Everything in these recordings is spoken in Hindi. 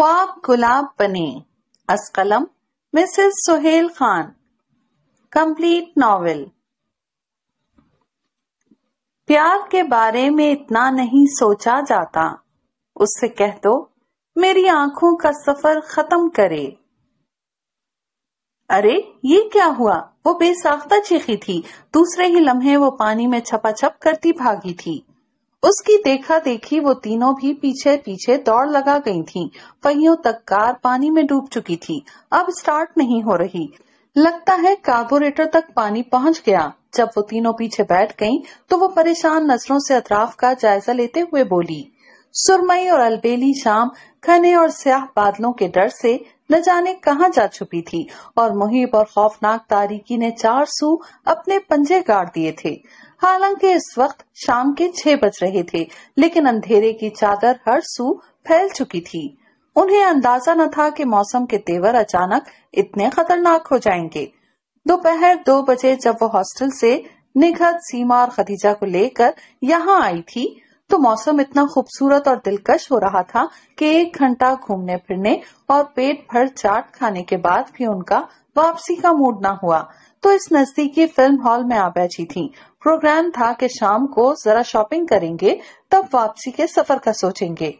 ख्वाब गुलाब बने असकलम Mrs Suhail Khan complete novel प्यार के बारे में इतना नहीं सोचा जाता उससे कह दो मेरी आंखों का सफर खत्म करे अरे ये क्या हुआ वो बेसाख्ता चीखी थी दूसरे ही लम्हे वो पानी में छपा छप करती भागी थी उसकी देखा देखी वो तीनों भी पीछे पीछे दौड़ लगा गई थीं। पहियों तक कार पानी में डूब चुकी थी अब स्टार्ट नहीं हो रही लगता है कार्बोरेटर तक पानी पहुंच गया जब वो तीनों पीछे बैठ गईं, तो वो परेशान नजरों से अतराफ का जायजा लेते हुए बोली सुरमई और अलबेली शाम खने और स्याह बादलों के डर से न जाने कहाँ जा छुपी थी और मुहिब और खौफनाक तारीकी ने चार सू अपने पंजे गाड़ दिए थे हालांकि इस वक्त शाम के छह बज रहे थे लेकिन अंधेरे की चादर हर सू फैल चुकी थी उन्हें अंदाजा न था कि मौसम के तेवर अचानक इतने खतरनाक हो जाएंगे दोपहर दो, दो बजे जब वो हॉस्टल से निखत सीमा और खदीजा को लेकर यहाँ आई थी तो मौसम इतना खूबसूरत और दिलकश हो रहा था कि एक घंटा घूमने फिरने और पेट भर चाट खाने के बाद भी उनका वापसी का मूड ना हुआ तो इस नजदीकी फिल्म हॉल में आ बैठी थी प्रोग्राम था कि शाम को जरा शॉपिंग करेंगे तब वापसी के सफर का सोचेंगे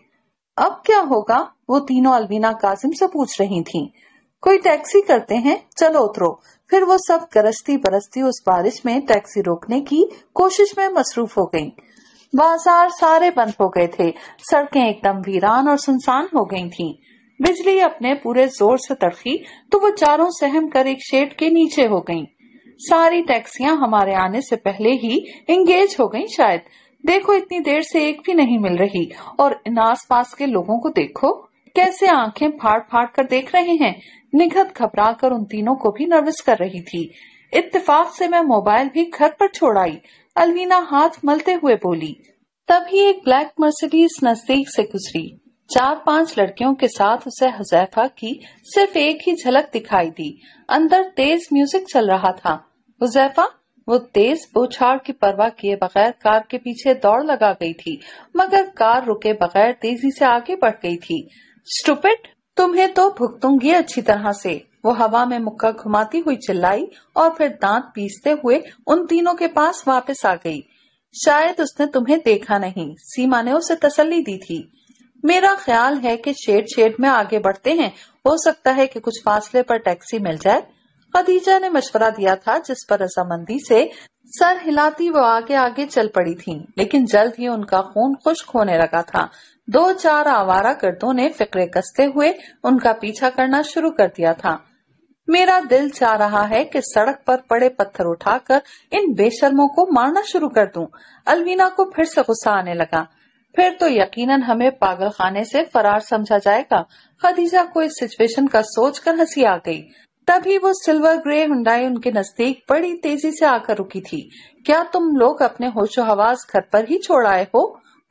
अब क्या होगा वो तीनों अलबीना काजिम से पूछ रही थीं। कोई टैक्सी करते हैं चलो उतरो फिर वो सब गरजती बरसती उस बारिश में टैक्सी रोकने की कोशिश में मसरूफ हो गईं। बाजार सारे बंद हो गए थे सड़कें एकदम वीरान और सुनसान हो गई थीं। बिजली अपने पूरे जोर से तड़की तो वो चारों सहम कर एक शेड के नीचे हो गईं। सारी टैक्सियां हमारे आने से पहले ही इंगेज हो गई शायद देखो इतनी देर से एक भी नहीं मिल रही और इन आस पास के लोगों को देखो कैसे आंखें फाड़ फाड़ कर देख रहे हैं निखत घबरा कर उन तीनों को भी नर्वस कर रही थी इत्तेफाक से मैं मोबाइल भी घर पर छोड़ आई अलवीना हाथ मलते हुए बोली तभी एक ब्लैक मर्सिडीज नजदीक से गुजरी चार पांच लड़कियों के साथ उसे हजैफा की सिर्फ एक ही झलक दिखाई दी अंदर तेज म्यूजिक चल रहा था हुजैफा वो तेज बोछाड़ की परवाह किए बगैर कार के पीछे दौड़ लगा गई थी मगर कार रुके बगैर तेजी से आगे बढ़ गई थी स्टूपिट तुम्हें तो भुगतूंगी अच्छी तरह से वो हवा में मुक्का घुमाती हुई चिल्लाई और फिर दांत पीसते हुए उन तीनों के पास वापस आ गई शायद उसने तुम्हें देखा नहीं सीमा ने उसे तसल्ली दी थी मेरा ख्याल है कि शेड शेड में आगे बढ़ते हैं हो सकता है कि कुछ फासले पर टैक्सी मिल जाए खदीजा ने मशवरा दिया था जिस पर रजामंदी से सर हिलाती वो आगे आगे चल पड़ी थी लेकिन जल्द ही उनका खून खुश्क होने लगा था दो चार आवारा गर्दों ने फिक्रे कसते हुए उनका पीछा करना शुरू कर दिया था मेरा दिल चाह रहा है कि सड़क पर पड़े पत्थर उठाकर इन बेशर्मों को मारना शुरू कर दूं। अलवीना को फिर से गुस्सा आने लगा फिर तो यकीनन हमें पागल खाने से फरार समझा जाएगा खदीजा को इस सिचुएशन का सोचकर हंसी आ गई तभी वो सिल्वर ग्रे हुंडाई उनके नजदीक बड़ी तेजी से आकर रुकी थी क्या तुम लोग अपने होशो हवास घर पर ही छोड़ आए हो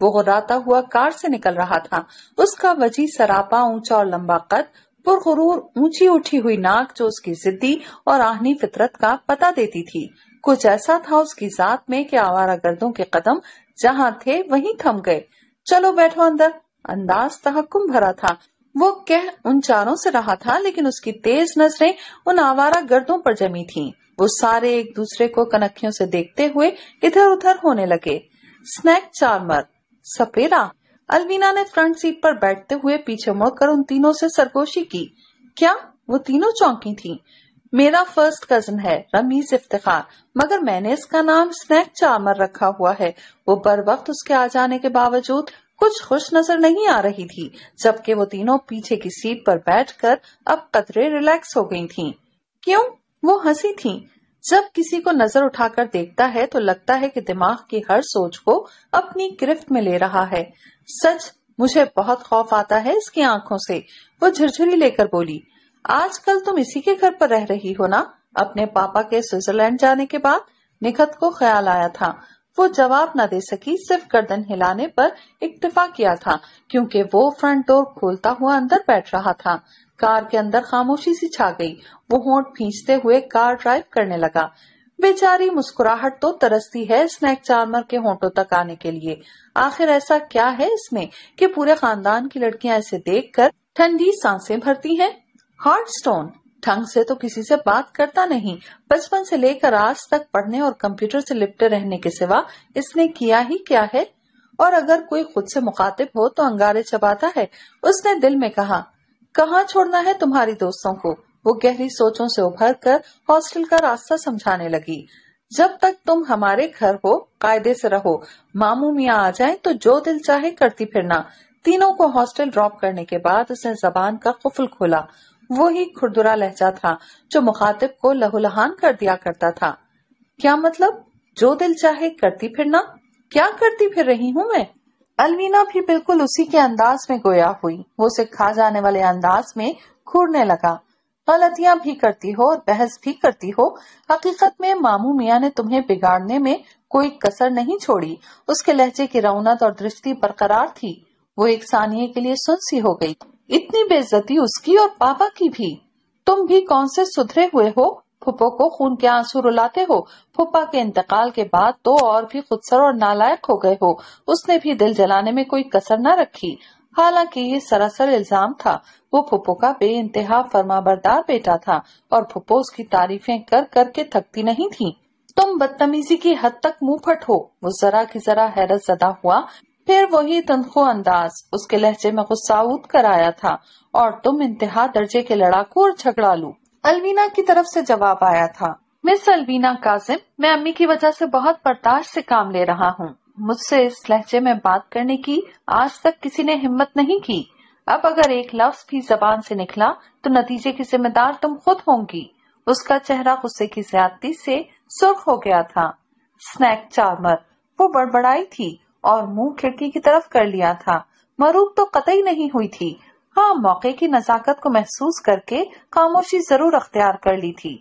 वो गुराता हुआ कार से निकल रहा था उसका वजी सरापा ऊंचा और लंबा कद पुरगुरूर ऊंची उठी हुई नाक जो उसकी जिद्दी और आहनी फितरत का पता देती थी कुछ ऐसा था उसकी जात में कि आवारा गर्दों के कदम जहाँ थे वहीं थम गए चलो बैठो अंदर अंदाज तहकुम भरा था वो कह उन चारों से रहा था लेकिन उसकी तेज नजरें उन आवारा गर्दों पर जमी थीं। वो सारे एक दूसरे को कनखियों से देखते हुए इधर उधर होने लगे स्नैक चार्मर सपेरा अलवीना ने फ्रंट सीट पर बैठते हुए पीछे मुड़कर उन तीनों से सरगोशी की क्या वो तीनों चौंकी थी मेरा फर्स्ट कजन है रमीज इफ्तार मगर मैंने इसका नाम स्नैक चार्मर रखा हुआ है वो बर वक्त उसके आ जाने के बावजूद कुछ खुश नजर नहीं आ रही थी जबकि वो तीनों पीछे की सीट पर बैठकर अब कतरे रिलैक्स हो गई थीं। क्यों वो हंसी थी जब किसी को नजर उठाकर देखता है तो लगता है कि दिमाग की हर सोच को अपनी गिरफ्त में ले रहा है सच मुझे बहुत खौफ आता है इसकी आंखों से वो झुरझुरी लेकर बोली आजकल तुम इसी के घर पर रह रही हो ना अपने पापा के स्विट्जरलैंड जाने के बाद निखत को ख्याल आया था वो जवाब न दे सकी सिर्फ गर्दन हिलाने पर इक्तफा किया था क्योंकि वो फ्रंट डोर खोलता हुआ अंदर बैठ रहा था कार के अंदर खामोशी सी छा गई वो होंठ फींचते हुए कार ड्राइव करने लगा बेचारी मुस्कुराहट तो तरसती है स्नैक चार्मर के होंठों तक आने के लिए आखिर ऐसा क्या है इसमें कि पूरे खानदान की लड़कियां इसे देखकर ठंडी सांसें भरती हैं हार्ट स्टोन ढंग से तो किसी से बात करता नहीं बचपन से लेकर आज तक पढ़ने और कंप्यूटर से लिपटे रहने के सिवा इसने किया ही क्या है और अगर कोई खुद से मुखातिब हो तो अंगारे चबाता है उसने दिल में कहा कहाँ छोड़ना है तुम्हारी दोस्तों को वो गहरी सोचों से उभर कर हॉस्टल का रास्ता समझाने लगी जब तक तुम हमारे घर हो कायदे से रहो मामू मियाँ आ जाए तो जो दिल चाहे करती फिरना तीनों को हॉस्टल ड्रॉप करने के बाद उसने जबान का कुफल खोला वो ही खुरदुरा लहजा था जो मुखातिब को लहूलहान कर दिया करता था क्या मतलब जो दिल चाहे करती फिरना क्या करती फिर रही हूँ मैं अलवीना भी बिल्कुल उसी के अंदाज में गोया हुई वो उसे खा जाने वाले अंदाज में खुरने लगा गलतियां भी करती हो और बहस भी करती हो हकीकत में मामू मियाँ ने तुम्हें बिगाड़ने में कोई कसर नहीं छोड़ी उसके लहजे की रौनक और दृष्टि बरकरार थी वो एक सानिये के लिए सुनसी हो गई इतनी बेजती उसकी और पापा की भी तुम भी कौन से सुधरे हुए हो फुप्पो को खून के आंसू रुलाते हो फुप्पा के इंतकाल के बाद तो और भी खुदसर और नालायक हो गए हो उसने भी दिल जलाने में कोई कसर न रखी हालांकि ये सरासर इल्जाम था वो फुप्पो का बे इंतहा फरमाबरदार बेटा था और फुप्पो उसकी तारीफें कर कर के थकती नहीं थी तुम बदतमीजी की हद तक मुंह फट हो वो जरा की जरा हैरत जदा हुआ फिर वही तनख्वा अंदाज उसके लहजे में गुस्सा उद कर आया था और तुम इंतहा दर्जे के लड़ाकू और झगड़ालू अलवीना की तरफ से जवाब आया था मिस अलवीना काजिम मैं अम्मी की वजह से बहुत बर्दाश्त से काम ले रहा हूँ मुझसे इस लहजे में बात करने की आज तक किसी ने हिम्मत नहीं की अब अगर एक लफ्ज भी जबान से निकला तो नतीजे की जिम्मेदार तुम खुद होंगी उसका चेहरा गुस्से की ज्यादती से सुर्ख हो गया था स्नैक चार्मर वो बड़बड़ाई थी और मुंह खिड़की की तरफ कर लिया था मरूब तो कतई नहीं हुई थी हाँ मौके की नजाकत को महसूस करके खामोशी जरूर अख्तियार कर ली थी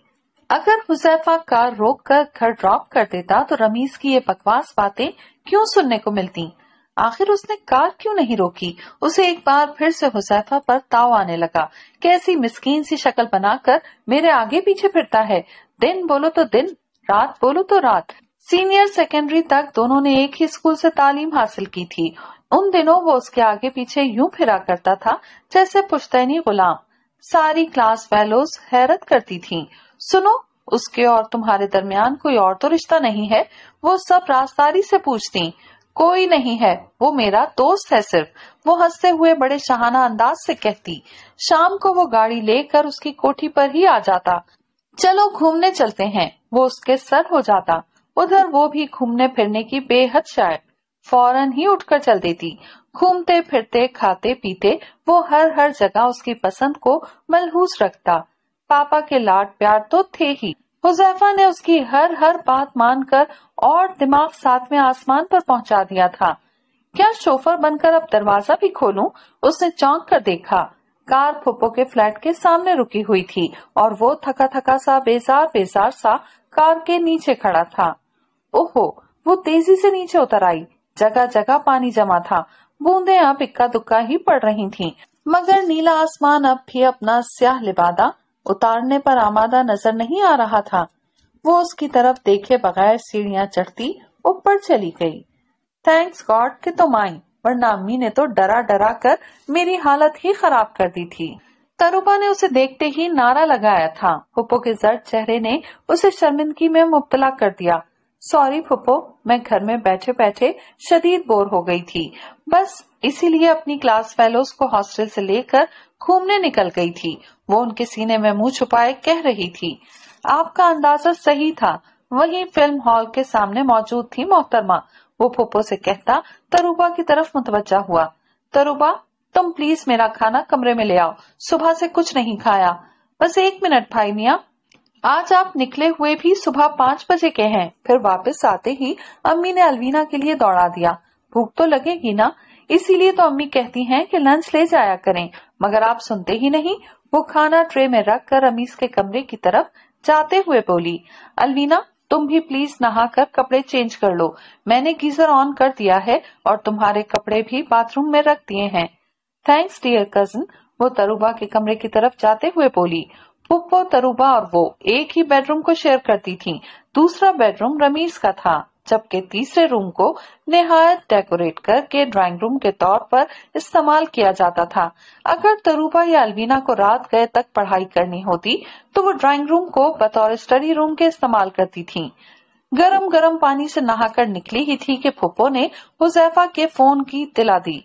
अगर हुसैफा कार रोक कर घर ड्रॉप कर देता तो रमीज की ये बकवास बातें क्यों सुनने को मिलती आखिर उसने कार क्यों नहीं रोकी उसे एक बार फिर से हुसैफा पर ताव आने लगा कैसी मिस्कीन सी शक्ल बनाकर मेरे आगे पीछे फिरता है दिन बोलो तो दिन रात बोलो तो रात सीनियर सेकेंडरी तक दोनों ने एक ही स्कूल से तालीम हासिल की थी उन दिनों वो उसके आगे पीछे यूं फिरा करता था जैसे पुश्तैनी गुलाम सारी क्लास फेलोज हैरत करती थी सुनो उसके और तुम्हारे दरमियान कोई और तो रिश्ता नहीं है वो सब रास्तारी से पूछती कोई नहीं है वो मेरा दोस्त है सिर्फ वो हंसते हुए बड़े शहाना अंदाज से कहती शाम को वो गाड़ी लेकर उसकी कोठी पर ही आ जाता चलो घूमने चलते हैं वो उसके सर हो जाता उधर वो भी घूमने फिरने की बेहद शायद फौरन ही उठकर चल देती घूमते फिरते खाते पीते वो हर हर जगह उसकी पसंद को मलहूस रखता पापा के लाड प्यार तो थे ही हुजैफा ने उसकी हर हर बात मानकर और दिमाग साथ में आसमान पर पहुंचा दिया था क्या शोफर बनकर अब दरवाजा भी खोलूं? उसने चौंक कर देखा कार फुप्पो के फ्लैट के सामने रुकी हुई थी और वो थका थका सा बेजार बेजार सा कार के नीचे खड़ा था ओहो वो तेजी से नीचे उतर आई जगह जगह पानी जमा था बूंदे अब इक्का दुक्का ही पड़ रही थीं, मगर नीला आसमान अब भी अपना स्याह लिबादा उतारने पर आमादा नजर नहीं आ रहा था वो उसकी तरफ देखे बगैर सीढ़ियां चढ़ती ऊपर चली गई थैंक्स गॉड कि तुम आई वरना अम्मी ने तो डरा डरा कर मेरी हालत ही खराब कर दी थी तरुबा ने उसे देखते ही नारा लगाया था हुपो के जर्द चेहरे ने उसे शर्मिंदगी में मुबतला कर दिया सॉरी पप्पो मैं घर में बैठे बैठे शदीद बोर हो गई थी बस इसीलिए अपनी क्लास फेलोज को हॉस्टल से लेकर घूमने निकल गई थी वो उनके सीने में मुंह छुपाए कह रही थी आपका अंदाजा सही था वही फिल्म हॉल के सामने मौजूद थी मोहतरमा वो पुप्पो से कहता तरुबा की तरफ मुतवजा हुआ तरुबा तुम प्लीज मेरा खाना कमरे में ले आओ सुबह से कुछ नहीं खाया बस एक मिनट भाई मिया आज आप निकले हुए भी सुबह पाँच बजे के हैं फिर वापस आते ही अम्मी ने अलवीना के लिए दौड़ा दिया भूख तो लगेगी ना इसीलिए तो अम्मी कहती हैं कि लंच ले जाया करें मगर आप सुनते ही नहीं वो खाना ट्रे में रख कर अमीज के कमरे की तरफ जाते हुए बोली अलवीना तुम भी प्लीज नहा कर कपड़े चेंज कर लो मैंने गीजर ऑन कर दिया है और तुम्हारे कपड़े भी बाथरूम में रख दिए हैं थैंक्स डियर कजन वो तरुबा के कमरे की तरफ जाते हुए बोली पुप्पो तरुबा और वो एक ही बेडरूम को शेयर करती थीं। दूसरा बेडरूम रमीज का था जबकि तीसरे रूम को नहायत डेकोरेट करके ड्राइंग रूम के तौर पर इस्तेमाल किया जाता था अगर तरुबा या अलवीना को रात गए तक पढ़ाई करनी होती तो वो ड्राइंग रूम को बतौर स्टडी रूम के इस्तेमाल करती थीं। गरम गरम पानी से नहाकर निकली ही थी कि फुप्पो ने हुजैफा के फोन की दिला दी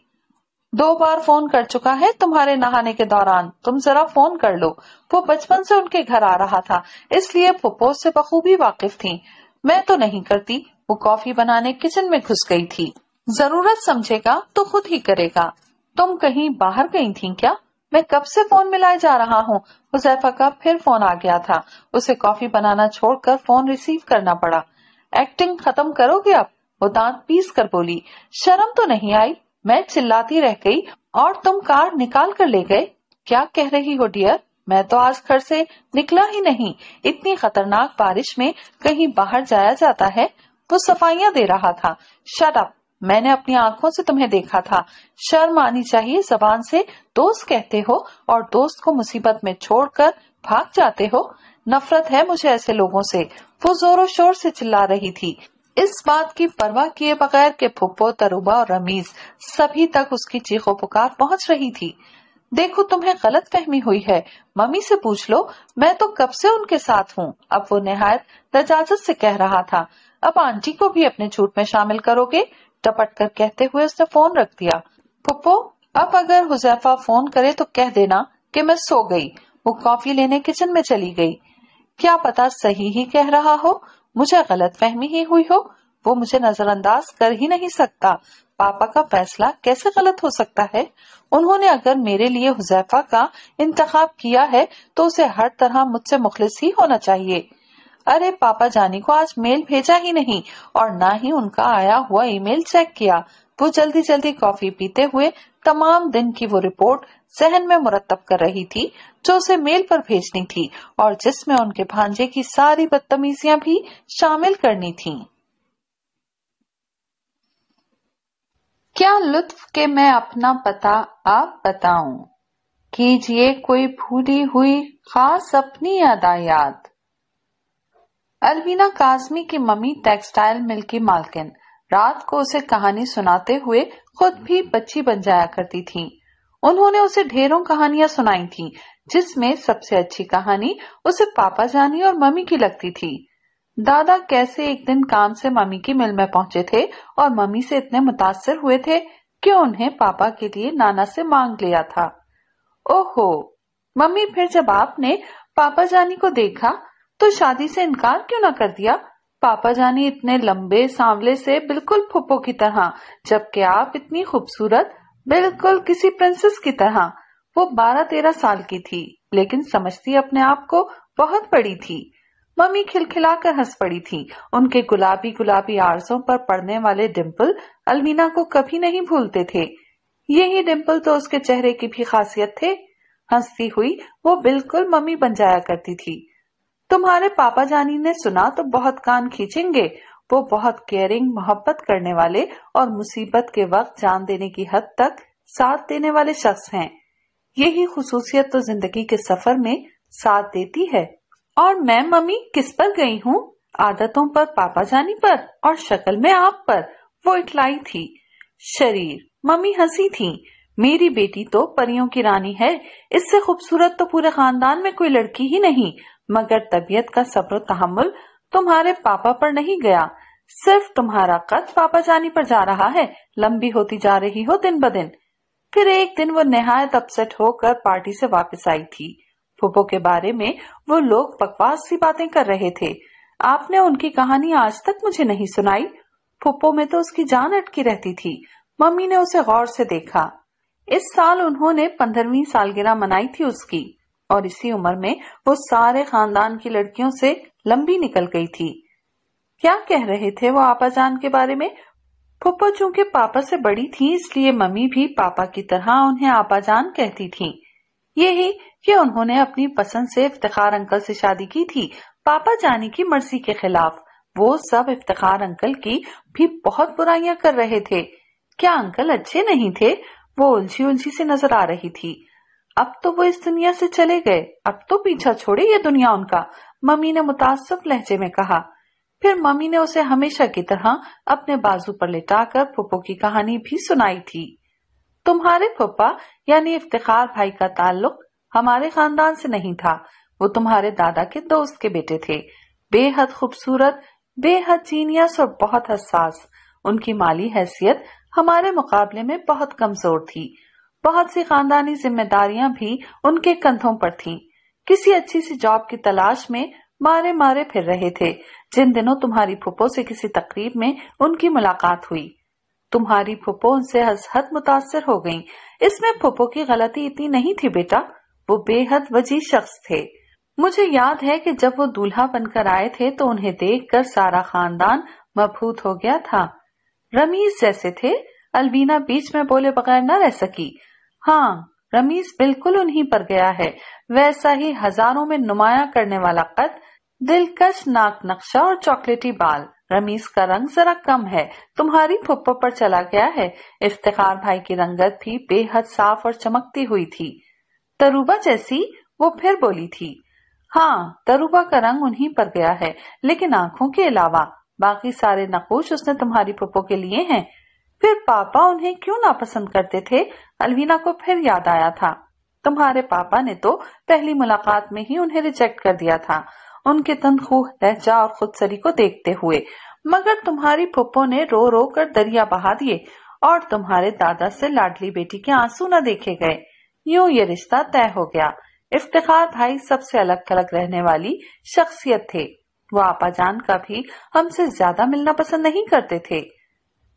दो बार फोन कर चुका है तुम्हारे नहाने के दौरान तुम जरा फोन कर लो वो बचपन से उनके घर आ रहा था इसलिए फुप्पो से बखूबी वाकिफ थी मैं तो नहीं करती वो कॉफी बनाने किचन में घुस गई थी जरूरत समझेगा तो खुद ही करेगा तुम कहीं बाहर गई थी क्या मैं कब से फोन मिलाए जा रहा हूँ हुजैफा का फिर फोन आ गया था उसे कॉफी बनाना छोड़कर फोन रिसीव करना पड़ा एक्टिंग खत्म करोगे अब वो दांत पीस कर बोली शर्म तो नहीं आई मैं चिल्लाती रह गई और तुम कार निकाल कर ले गए क्या कह रही हो डियर मैं तो आज घर से निकला ही नहीं इतनी खतरनाक बारिश में कहीं बाहर जाया जाता है वो तो सफाइया दे रहा था शट अप मैंने अपनी आंखों से तुम्हें देखा था शर्म आनी चाहिए जबान से दोस्त कहते हो और दोस्त को मुसीबत में छोड़कर भाग जाते हो नफरत है मुझे ऐसे लोगों से वो जोरों शोर से चिल्ला रही थी इस बात की परवाह किए बगैर के फुप्पो तरुबा और रमीज सभी तक उसकी चीखों पुकार पहुंच रही थी देखो तुम्हें गलत फहमी हुई है मम्मी से पूछ लो मैं तो कब से उनके साथ हूँ अब वो नहायत रजाजत से कह रहा था अब आंटी को भी अपने झूठ में शामिल करोगे टपट कर कहते हुए उसने फोन रख दिया पुप्पो अब अगर हुजैफा फोन करे तो कह देना कि मैं सो गई वो कॉफी लेने किचन में चली गई क्या पता सही ही कह रहा हो मुझे गलत फहमी ही हुई हो वो मुझे नजरअंदाज कर ही नहीं सकता पापा का फैसला कैसे गलत हो सकता है उन्होंने अगर मेरे लिए हुजैफा का इंतखाब किया है तो उसे हर तरह मुझसे मुखलिस ही होना चाहिए अरे पापा जानी को आज मेल भेजा ही नहीं और ना ही उनका आया हुआ ईमेल चेक किया वो जल्दी जल्दी कॉफी पीते हुए तमाम दिन की वो रिपोर्ट जहन में मुरतब कर रही थी जो उसे मेल पर भेजनी थी और जिसमें उनके भांजे की सारी बदतमीजियां भी शामिल करनी थी क्या लुत्फ के मैं अपना पता आप बताऊं कीजिए कोई भूली हुई खास अपनी अदायात अलवीना काजमी की मम्मी टेक्सटाइल मिल की मालकिन रात को उसे कहानी सुनाते हुए खुद भी बच्ची बन जाया करती थी उन्होंने उसे ढेरों कहानियां सुनाई थी जिसमें सबसे अच्छी कहानी उसे पापा जानी और मम्मी की लगती थी दादा कैसे एक दिन काम से मम्मी की मिल में पहुंचे थे और मम्मी से इतने मुतासर हुए थे कि उन्हें पापा के लिए नाना से मांग लिया था ओहो मम्मी फिर जब आपने पापा जानी को देखा तो शादी से इनकार क्यों ना कर दिया पापा जानी इतने लंबे सांवले से बिल्कुल फुप्पो की तरह जबकि आप इतनी खूबसूरत बिल्कुल किसी प्रिंसेस की तरह वो बारह तेरह साल की थी लेकिन समझती अपने आप को बहुत बड़ी थी मम्मी खिलखिलाकर हंस पड़ी थी उनके गुलाबी गुलाबी आरसों पर पड़ने वाले डिम्पल अलमीना को कभी नहीं भूलते थे यही डिम्पल तो उसके चेहरे की भी खासियत थे हंसती हुई वो बिल्कुल मम्मी बन जाया करती थी तुम्हारे पापा जानी ने सुना तो बहुत कान खींचेंगे वो बहुत केयरिंग मोहब्बत करने वाले और मुसीबत के वक्त जान देने की हद तक साथ देने वाले शख्स हैं यही खसूसियत तो जिंदगी के सफर में साथ देती है और मैं मम्मी किस पर गई हूँ आदतों पर पापा जानी पर और शक्ल में आप पर वो इटलाई थी शरीर मम्मी हंसी थी मेरी बेटी तो परियों की रानी है इससे खूबसूरत तो पूरे खानदान में कोई लड़की ही नहीं मगर तबीयत का सब्र तहमुल तुम्हारे पापा पर नहीं गया सिर्फ तुम्हारा कद पापा जानी पर जा रहा है लंबी होती जा रही हो दिन ब दिन फिर एक दिन वो नहायत अपसेट होकर पार्टी से वापस आई थी फूफो के बारे में वो लोग बकवास सी बातें कर रहे थे आपने उनकी कहानी आज तक मुझे नहीं सुनाई फुप्पो में तो उसकी जान अटकी रहती थी मम्मी ने उसे गौर से देखा इस साल उन्होंने पंद्रहवीं सालगिरह मनाई थी उसकी और इसी उम्र में वो सारे खानदान की लड़कियों से लंबी निकल गई थी क्या कह रहे थे वो आपा जान के बारे में फुप्पो चूंकि पापा से बड़ी थी इसलिए मम्मी भी पापा की तरह उन्हें आपा जान कहती थी यही कि उन्होंने अपनी पसंद से इफ्तार अंकल से शादी की थी पापा जानी की मर्जी के खिलाफ वो सब इफ्तार अंकल की भी बहुत बुराइयां कर रहे थे क्या अंकल अच्छे नहीं थे वो उलझी उलझी से नजर आ रही थी अब तो वो इस दुनिया से चले गए अब तो पीछा छोड़े ये दुनिया उनका मम्मी ने मुतासिफ लहजे में कहा फिर मम्मी ने उसे हमेशा की तरह अपने बाजू पर लिटाकर फुप्पो की कहानी भी सुनाई थी तुम्हारे फुप्पा यानी इफ्तिखार भाई का ताल्लुक हमारे खानदान से नहीं था वो तुम्हारे दादा के दोस्त के बेटे थे बेहद खूबसूरत बेहद जीनियस और बहुत हसास उनकी माली हैसियत हमारे मुकाबले में बहुत कमजोर थी बहुत सी खानदानी जिम्मेदारियां भी उनके कंधों पर थीं। किसी अच्छी सी जॉब की तलाश में मारे मारे फिर रहे थे जिन दिनों तुम्हारी फुप्पो से किसी तकरीब में उनकी मुलाकात हुई तुम्हारी फुप्पो उनसे हसहत मुतासर हो गयी इसमें फुप्पो की गलती इतनी नहीं थी बेटा वो बेहद वजी शख्स थे मुझे याद है कि जब वो दूल्हा बनकर आए थे तो उन्हें देखकर सारा खानदान मबहूत हो गया था रमीज जैसे थे अलवीना बीच में बोले बगैर न रह सकी हाँ रमीज बिल्कुल उन्हीं पर गया है वैसा ही हजारों में नुमाया करने वाला कद दिलकश नाक नक्शा और चॉकलेटी बाल रमीज का रंग जरा कम है तुम्हारी फुप्पो पर चला गया है इफ्तार भाई की रंगत भी बेहद साफ और चमकती हुई थी तरुबा जैसी वो फिर बोली थी हाँ तरुबा का रंग उन्हीं पर गया है लेकिन आंखों के अलावा बाकी सारे नकोश उसने तुम्हारी पुप्पो के लिए हैं फिर पापा उन्हें क्यों नापसंद करते थे अलवीना को फिर याद आया था तुम्हारे पापा ने तो पहली मुलाकात में ही उन्हें रिजेक्ट कर दिया था उनके तनखूह लहजा और खुदसरी को देखते हुए मगर तुम्हारी पुप्पो ने रो रो कर दरिया बहा दिए और तुम्हारे दादा से लाडली बेटी के आंसू न देखे गए यूँ ये रिश्ता तय हो गया इफ्तार भाई सबसे अलग थलग रहने वाली शख्सियत थे वो आपा जान का भी हमसे ज्यादा मिलना पसंद नहीं करते थे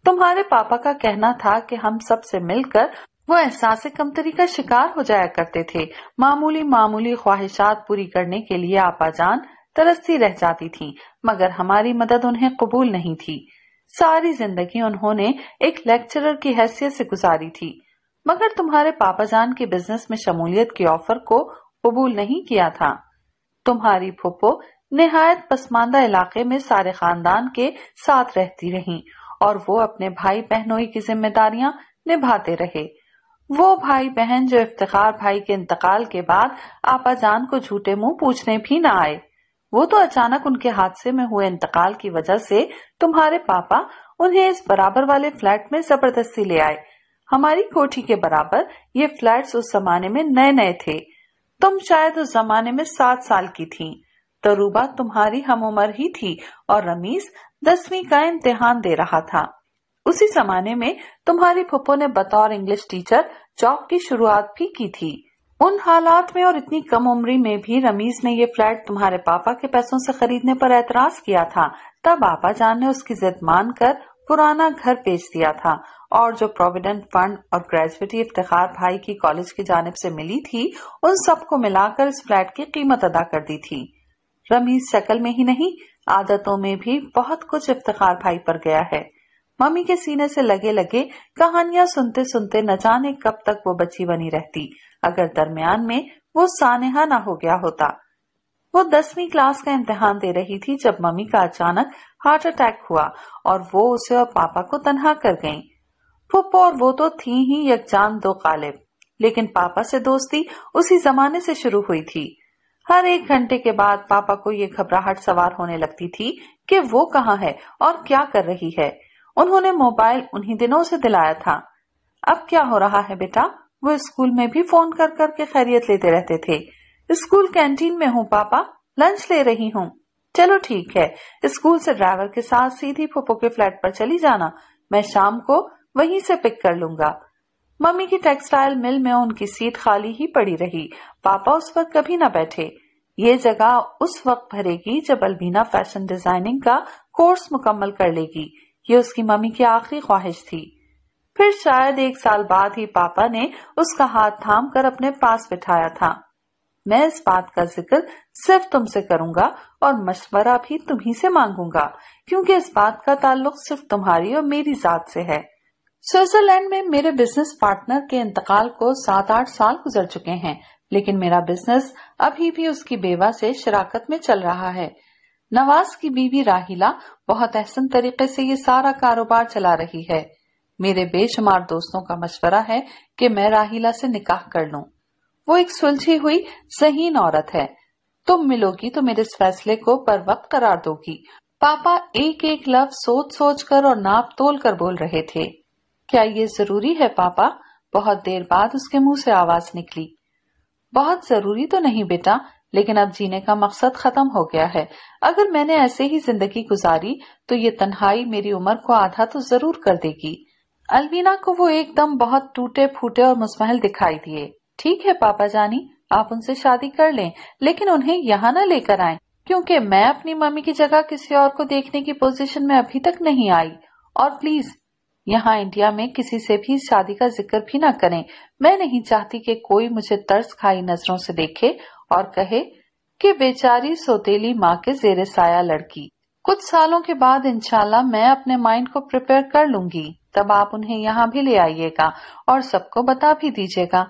तुम्हारे पापा का कहना था कि हम सब से मिलकर वो एहसास कमतरी का शिकार हो जाया करते थे मामूली मामूली ख्वाहिशात पूरी करने के लिए आपाजान तरसती रह जाती थी मगर हमारी मदद उन्हें कबूल नहीं थी सारी जिंदगी उन्होंने एक लेक्चरर की हैसियत से गुजारी थी मगर तुम्हारे पापा जान के बिजनेस में शमूलियत के ऑफर को कबूल नहीं किया था तुम्हारी फुप्पो नहायत पसमानदा इलाके में सारे खानदान के साथ रहती रहीं और वो अपने भाई बहनोई की जिम्मेदारियां निभाते रहे वो भाई बहन जो इफ्तार भाई के इंतकाल के बाद आपाजान को झूठे मुंह पूछने भी न आए वो तो अचानक उनके हादसे में हुए इंतकाल की वजह से तुम्हारे पापा उन्हें इस बराबर वाले फ्लैट में जबरदस्ती ले आए हमारी कोठी के बराबर ये फ्लैट्स उस जमाने में नए नए थे तुम शायद उस जमाने में सात साल की थी तो रूबा तुम्हारी हम उम्र ही थी और रमीज दसवीं का इम्तिहान दे रहा था उसी जमाने में तुम्हारी फुप्पो ने बतौर इंग्लिश टीचर जॉब की शुरुआत भी की थी उन हालात में और इतनी कम उम्र में भी रमीज ने ये फ्लैट तुम्हारे पापा के पैसों से खरीदने पर एतराज किया था तब आपा जान ने उसकी जिद मानकर पुराना घर बेच दिया था और जो प्रोविडेंट फंड और ग्रेजुएटी इफ्तार भाई की कॉलेज की जानब से मिली थी उन सबको मिलाकर इस फ्लैट की कीमत अदा कर दी थी रमी शक्ल में ही नहीं आदतों में भी बहुत कुछ इफ्तार भाई पर गया है मम्मी के सीने से लगे लगे कहानियां सुनते सुनते न जाने कब तक वो बची बनी रहती अगर दरमियान में वो सानेहा ना हो गया होता वो दसवीं क्लास का इम्तिहान दे रही थी जब मम्मी का अचानक हार्ट अटैक हुआ और वो उसे और पापा को तनहा कर गईं। पुप और वो तो थी ही यकजान दो कालिब लेकिन पापा से दोस्ती उसी जमाने से शुरू हुई थी हर एक घंटे के बाद पापा को ये घबराहट सवार होने लगती थी कि वो कहाँ है और क्या कर रही है उन्होंने मोबाइल उन्हीं दिनों से दिलाया था अब क्या हो रहा है बेटा वो स्कूल में भी फोन कर करके खैरियत लेते रहते थे स्कूल कैंटीन में हूँ पापा लंच ले रही हूँ चलो ठीक है स्कूल से ड्राइवर के साथ सीधी फुप्पो के फ्लैट पर चली जाना मैं शाम को वहीं से पिक कर लूंगा मम्मी की टेक्सटाइल मिल में उनकी सीट खाली ही पड़ी रही पापा उस वक्त कभी ना बैठे ये जगह उस वक्त भरेगी जब अलबीना फैशन डिजाइनिंग का कोर्स मुकम्मल कर लेगी ये उसकी मम्मी की आखिरी ख्वाहिश थी फिर शायद एक साल बाद ही पापा ने उसका हाथ थाम कर अपने पास बिठाया था मैं इस बात का जिक्र सिर्फ तुमसे करूंगा और मशवरा भी तुम्ही से मांगूंगा क्योंकि इस बात का ताल्लुक सिर्फ तुम्हारी और मेरी जात से है स्विट्जरलैंड में मेरे बिजनेस पार्टनर के इंतकाल को सात आठ साल गुजर चुके हैं लेकिन मेरा बिजनेस अभी भी उसकी बेवा से शराकत में चल रहा है नवाज की बीवी राहिला बहुत अहसन तरीके से ये सारा कारोबार चला रही है मेरे बेशुमार दोस्तों का मशवरा है कि मैं राहिला से निकाह कर लूं। वो एक सुलझी हुई सहीन औरत है तुम मिलोगी तो मेरे इस फैसले को पर वक्त करार दोगी पापा एक एक लफ्ज सोच सोच कर और नाप तोल कर बोल रहे थे क्या ये जरूरी है पापा बहुत देर बाद उसके मुंह से आवाज निकली बहुत जरूरी तो नहीं बेटा लेकिन अब जीने का मकसद खत्म हो गया है अगर मैंने ऐसे ही जिंदगी गुजारी तो ये तन्हाई मेरी उम्र को आधा तो जरूर कर देगी अलवीना को वो एकदम बहुत टूटे फूटे और मुस्महल दिखाई दिए ठीक है पापा जानी आप उनसे शादी कर लें लेकिन उन्हें यहाँ न लेकर आए क्योंकि मैं अपनी मम्मी की जगह किसी और को देखने की पोजीशन में अभी तक नहीं आई और प्लीज यहाँ इंडिया में किसी से भी शादी का जिक्र भी ना करें मैं नहीं चाहती कि कोई मुझे तर्स खाई नजरों से देखे और कहे कि बेचारी सोतेली माँ के जेर साया लड़की कुछ सालों के बाद इंशाल्लाह मैं अपने माइंड को प्रिपेयर कर लूंगी तब आप उन्हें यहाँ भी ले आइएगा और सबको बता भी दीजिएगा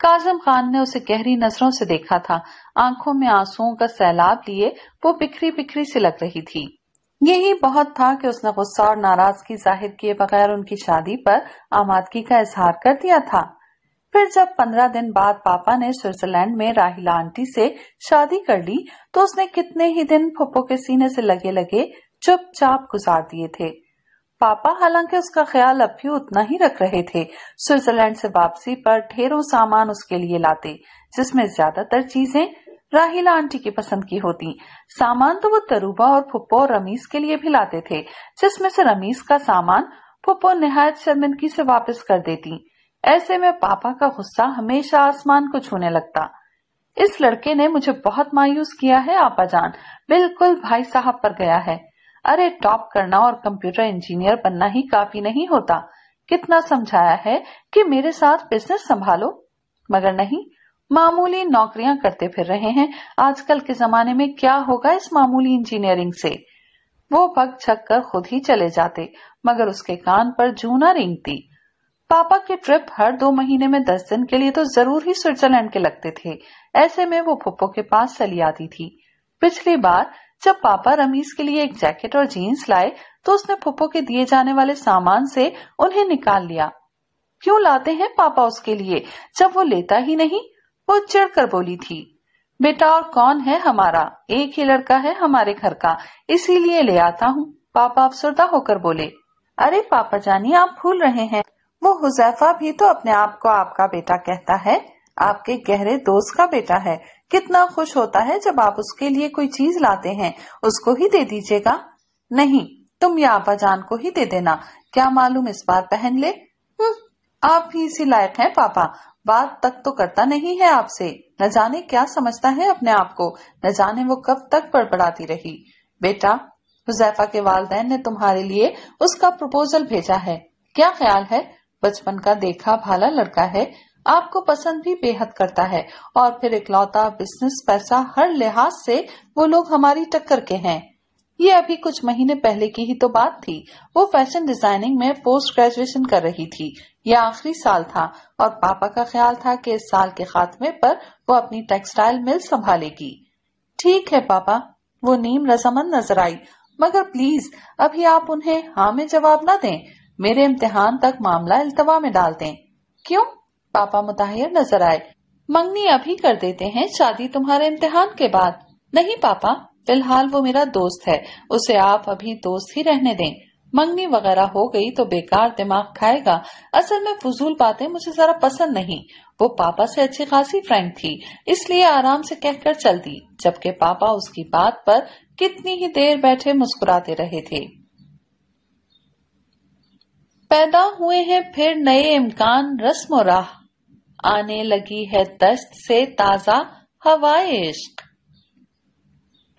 काजम खान ने उसे गहरी नजरों से देखा था आंखों में आंसुओं का सैलाब लिए वो बिखरी बिखरी सी लग रही थी यही बहुत था कि उसने गुस्सा और नाराजगी जाहिर किए बगैर उनकी शादी पर आमादगी का इजहार कर दिया था फिर जब पंद्रह दिन बाद पापा ने स्विट्जरलैंड में राहिला आंटी से शादी कर ली तो उसने कितने ही दिन फुप्पो के सीने से लगे लगे चुपचाप गुजार दिए थे पापा हालांकि उसका ख्याल अब भी उतना ही रख रहे थे स्विट्जरलैंड से वापसी पर ढेरों सामान उसके लिए लाते जिसमें ज्यादातर चीजें राहिला आंटी की पसंद की होती सामान तो वो तरूबा और फुप्पो और रमीज के लिए भी लाते थे जिसमें से रमीज का सामान फुप्पो नहायत शर्मिंदगी से वापस कर देती ऐसे में पापा का गुस्सा हमेशा आसमान को छूने लगता इस लड़के ने मुझे बहुत मायूस किया है आपाजान बिल्कुल भाई साहब पर गया है अरे टॉप करना और कंप्यूटर इंजीनियर बनना ही काफी नहीं होता कितना समझाया है कि मेरे साथ बिजनेस संभालो मगर नहीं मामूली नौकरियां करते फिर रहे हैं आजकल के जमाने में क्या होगा इस मामूली इंजीनियरिंग से वो पग छक कर खुद ही चले जाते मगर उसके कान पर जूना रिंगती पापा के ट्रिप हर दो महीने में दस दिन के लिए तो जरूर ही स्विट्जरलैंड के लगते थे ऐसे में वो पुप्पो के पास चली आती थी पिछली बार जब पापा रमीज के लिए एक जैकेट और जीन्स लाए तो उसने पुप्पो के दिए जाने वाले सामान से उन्हें निकाल लिया क्यों लाते हैं पापा उसके लिए जब वो लेता ही नहीं वो कर बोली थी बेटा और कौन है हमारा एक ही लड़का है हमारे घर का इसीलिए ले आता हूँ पापा अफसरदा होकर बोले अरे पापा जानी आप भूल रहे हैं वो हुजैफा भी तो अपने आप को आपका बेटा कहता है आपके गहरे दोस्त का बेटा है कितना खुश होता है जब आप उसके लिए कोई चीज लाते हैं उसको ही दे दीजिएगा नहीं तुम या आपाजान को ही दे देना क्या मालूम इस बार पहन ले आप भी इसी लायक हैं पापा बात तक तो करता नहीं है आपसे न जाने क्या समझता है अपने आप को न जाने वो कब तक बड़बड़ाती रही बेटा हुजैफा के वालदेन ने तुम्हारे लिए उसका प्रपोजल भेजा है क्या ख्याल है बचपन का देखा भाला लड़का है आपको पसंद भी बेहद करता है और फिर इकलौता बिजनेस पैसा हर लिहाज से वो लोग हमारी टक्कर के हैं ये अभी कुछ महीने पहले की ही तो बात थी वो फैशन डिजाइनिंग में पोस्ट ग्रेजुएशन कर रही थी यह आखिरी साल था और पापा का ख्याल था कि इस साल के खात्मे पर वो अपनी टेक्सटाइल मिल संभालेगी ठीक है पापा वो नीम रजामंद नजर आई मगर प्लीज अभी आप उन्हें हाँ में जवाब ना दें मेरे इम्तिहान तक मामला अल्तवा में डाल दें क्यों पापा मुताहिर नजर आए मंगनी अभी कर देते हैं शादी तुम्हारे इम्तिहान के बाद नहीं पापा फिलहाल वो मेरा दोस्त है उसे आप अभी दोस्त ही रहने दें मंगनी वगैरह हो गई तो बेकार दिमाग खाएगा असल में फजूल बातें मुझे जरा पसंद नहीं वो पापा से अच्छी खासी फ्रेंड थी इसलिए आराम से कहकर चल दी जबकि पापा उसकी बात पर कितनी ही देर बैठे मुस्कुराते रहे थे पैदा हुए हैं फिर नए इम्कान रस्म राह आने लगी है दस्त से ताजा हवाए इश्क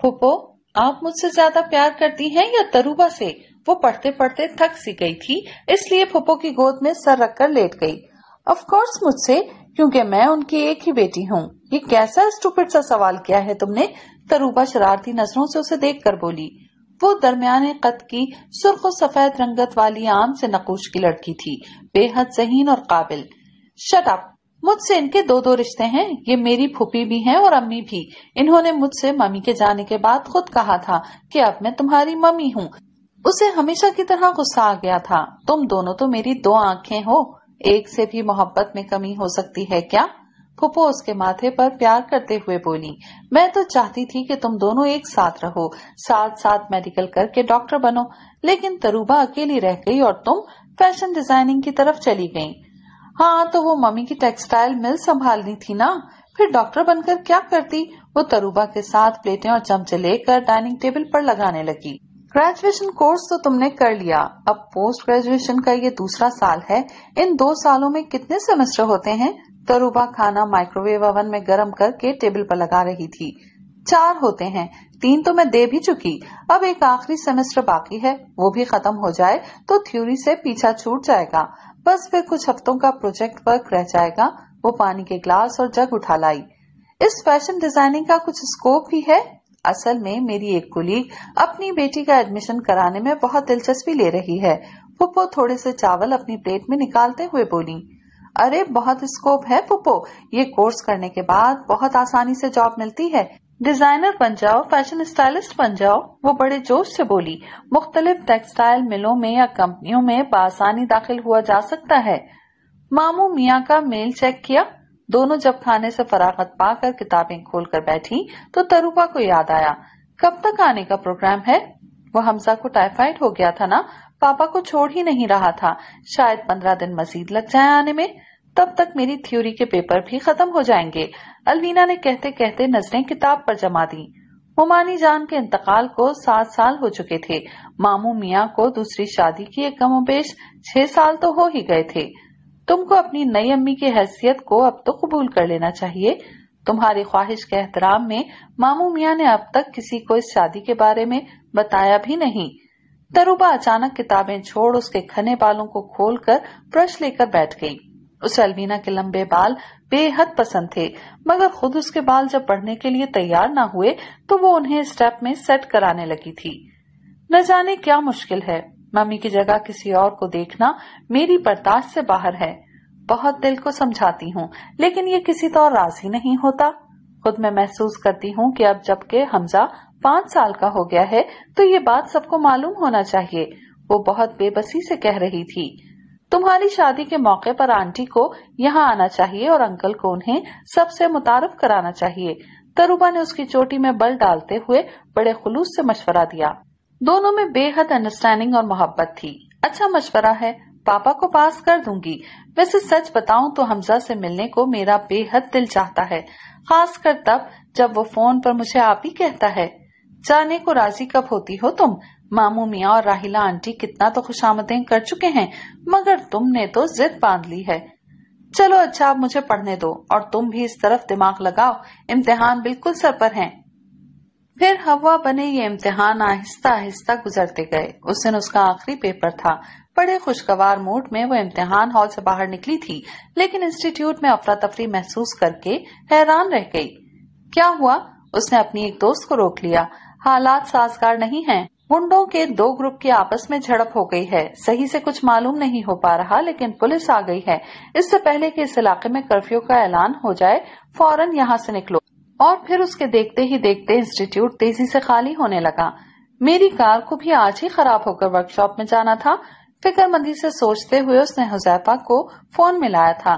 फुपो आप मुझसे ज्यादा प्यार करती हैं या तरुबा से वो पढ़ते पढ़ते थक सी गई थी इसलिए फूफो की गोद में सर रखकर लेट गई ऑफ कोर्स मुझसे क्योंकि मैं उनकी एक ही बेटी हूँ ये कैसा स्टूपिड सा सवाल किया है तुमने तरूबा शरारती नजरों से उसे देखकर बोली वो दरमियान कद की सुर्ख और सफेद रंगत वाली आम से नकूश की लड़की थी बेहद जहीन और काबिल शट अप मुझसे इनके दो दो रिश्ते हैं ये मेरी फूफी भी हैं और अम्मी भी इन्होंने मुझसे मम्मी के जाने के बाद खुद कहा था कि अब मैं तुम्हारी मम्मी हूँ उसे हमेशा की तरह गुस्सा आ गया था तुम दोनों तो मेरी दो आंखें हो एक से भी मोहब्बत में कमी हो सकती है क्या फुप्पो उसके माथे पर प्यार करते हुए बोली मैं तो चाहती थी कि तुम दोनों एक साथ रहो साथ साथ मेडिकल करके डॉक्टर बनो लेकिन तरुबा अकेली रह गई और तुम फैशन डिजाइनिंग की तरफ चली गयी हाँ तो वो मम्मी की टेक्सटाइल मिल संभालनी थी ना फिर डॉक्टर बनकर क्या करती वो तरुबा के साथ प्लेटें और चमचे लेकर डाइनिंग टेबल पर लगाने लगी ग्रेजुएशन कोर्स तो तुमने कर लिया अब पोस्ट ग्रेजुएशन का ये दूसरा साल है इन दो सालों में कितने सेमेस्टर होते हैं तरुबा खाना माइक्रोवेव ओवन में गर्म करके टेबल पर लगा रही थी चार होते हैं तीन तो मैं दे भी चुकी अब एक आखिरी सेमेस्टर बाकी है वो भी खत्म हो जाए तो थ्योरी से पीछा छूट जाएगा बस फिर कुछ हफ्तों का प्रोजेक्ट वर्क रह जाएगा वो पानी के ग्लास और जग उठा लाई इस फैशन डिजाइनिंग का कुछ स्कोप भी है असल में मेरी एक कुलीग अपनी बेटी का एडमिशन कराने में बहुत दिलचस्पी ले रही है पुप्पो थोड़े से चावल अपनी प्लेट में निकालते हुए बोली अरे बहुत स्कोप है पुप्पो ये कोर्स करने के बाद बहुत आसानी से जॉब मिलती है डिजाइनर बन जाओ फैशन स्टाइलिस्ट बन जाओ वो बड़े जोश से बोली मुख्तलिफ टेक्सटाइल मिलों में या कंपनियों में बासानी दाखिल हुआ जा सकता है मामू मियाँ का मेल चेक किया दोनों जब खाने से फरागत पाकर किताबें खोल कर बैठी तो तरुबा को याद आया कब तक आने का प्रोग्राम है वह हमजा को टाइफाइड हो गया था ना पापा को छोड़ ही नहीं रहा था शायद पंद्रह दिन मजीद लग जाए आने में तब तक मेरी थ्योरी के पेपर भी खत्म हो जाएंगे अलवीना ने कहते कहते नजरें किताब पर जमा दी मुमानी जान के इंतकाल को सात साल हो चुके थे मामू मियाँ को दूसरी शादी की एक कमोबेश छह साल तो हो ही गए थे तुमको अपनी नई अम्मी की हैसियत को अब तो कबूल कर लेना चाहिए तुम्हारी ख्वाहिश के एहतराम में मामू मियाँ ने अब तक किसी को इस शादी के बारे में बताया भी नहीं तरुबा अचानक किताबें छोड़ उसके खने बालों को खोलकर ब्रश लेकर बैठ गई उसे अलवीना के लंबे बाल बेहद पसंद थे मगर खुद उसके बाल जब पढ़ने के लिए तैयार ना हुए तो वो उन्हें स्टेप में सेट कराने लगी थी न जाने क्या मुश्किल है मम्मी की जगह किसी और को देखना मेरी बर्दाश्त से बाहर है बहुत दिल को समझाती हूँ लेकिन ये किसी तौर तो राजी नहीं होता खुद में महसूस करती हूँ कि अब जबकि हमजा पाँच साल का हो गया है तो ये बात सबको मालूम होना चाहिए वो बहुत बेबसी से कह रही थी तुम्हारी शादी के मौके पर आंटी को यहाँ आना चाहिए और अंकल को उन्हें सबसे मुतारफ कराना चाहिए तरुबा ने उसकी चोटी में बल डालते हुए बड़े खुलूस से मशवरा दिया दोनों में बेहद अंडरस्टैंडिंग और मोहब्बत थी अच्छा मशवरा है पापा को पास कर दूंगी वैसे सच बताऊं तो हमजा से मिलने को मेरा बेहद दिल चाहता है खासकर तब जब वो फोन पर मुझे आप ही कहता है जाने को राजी कब होती हो तुम मामू मियाँ और राहिला आंटी कितना तो खुश कर चुके हैं मगर तुमने तो जिद बांध ली है चलो अच्छा आप मुझे पढ़ने दो और तुम भी इस तरफ दिमाग लगाओ इम्तिहान बिल्कुल सर पर हैं फिर हवा बने ये इम्तिहान आहिस्ता आहिस्ता गुजरते गए उस दिन उसका आखिरी पेपर था बड़े खुशगवार मूड में वो इम्तिहान हॉल से बाहर निकली थी लेकिन इंस्टीट्यूट में अफरा तफरी महसूस करके हैरान रह गई क्या हुआ उसने अपनी एक दोस्त को रोक लिया हालात साजगार नहीं है गुंडों के दो ग्रुप की आपस में झड़प हो गई है सही से कुछ मालूम नहीं हो पा रहा लेकिन पुलिस आ गई है इससे पहले कि इस इलाके में कर्फ्यू का ऐलान हो जाए फौरन यहाँ से निकलो और फिर उसके देखते ही देखते इंस्टीट्यूट तेजी से खाली होने लगा मेरी कार को भी आज ही खराब होकर वर्कशॉप में जाना था फिक्रमंदी से सोचते हुए उसने हुजैफा को फोन मिलाया था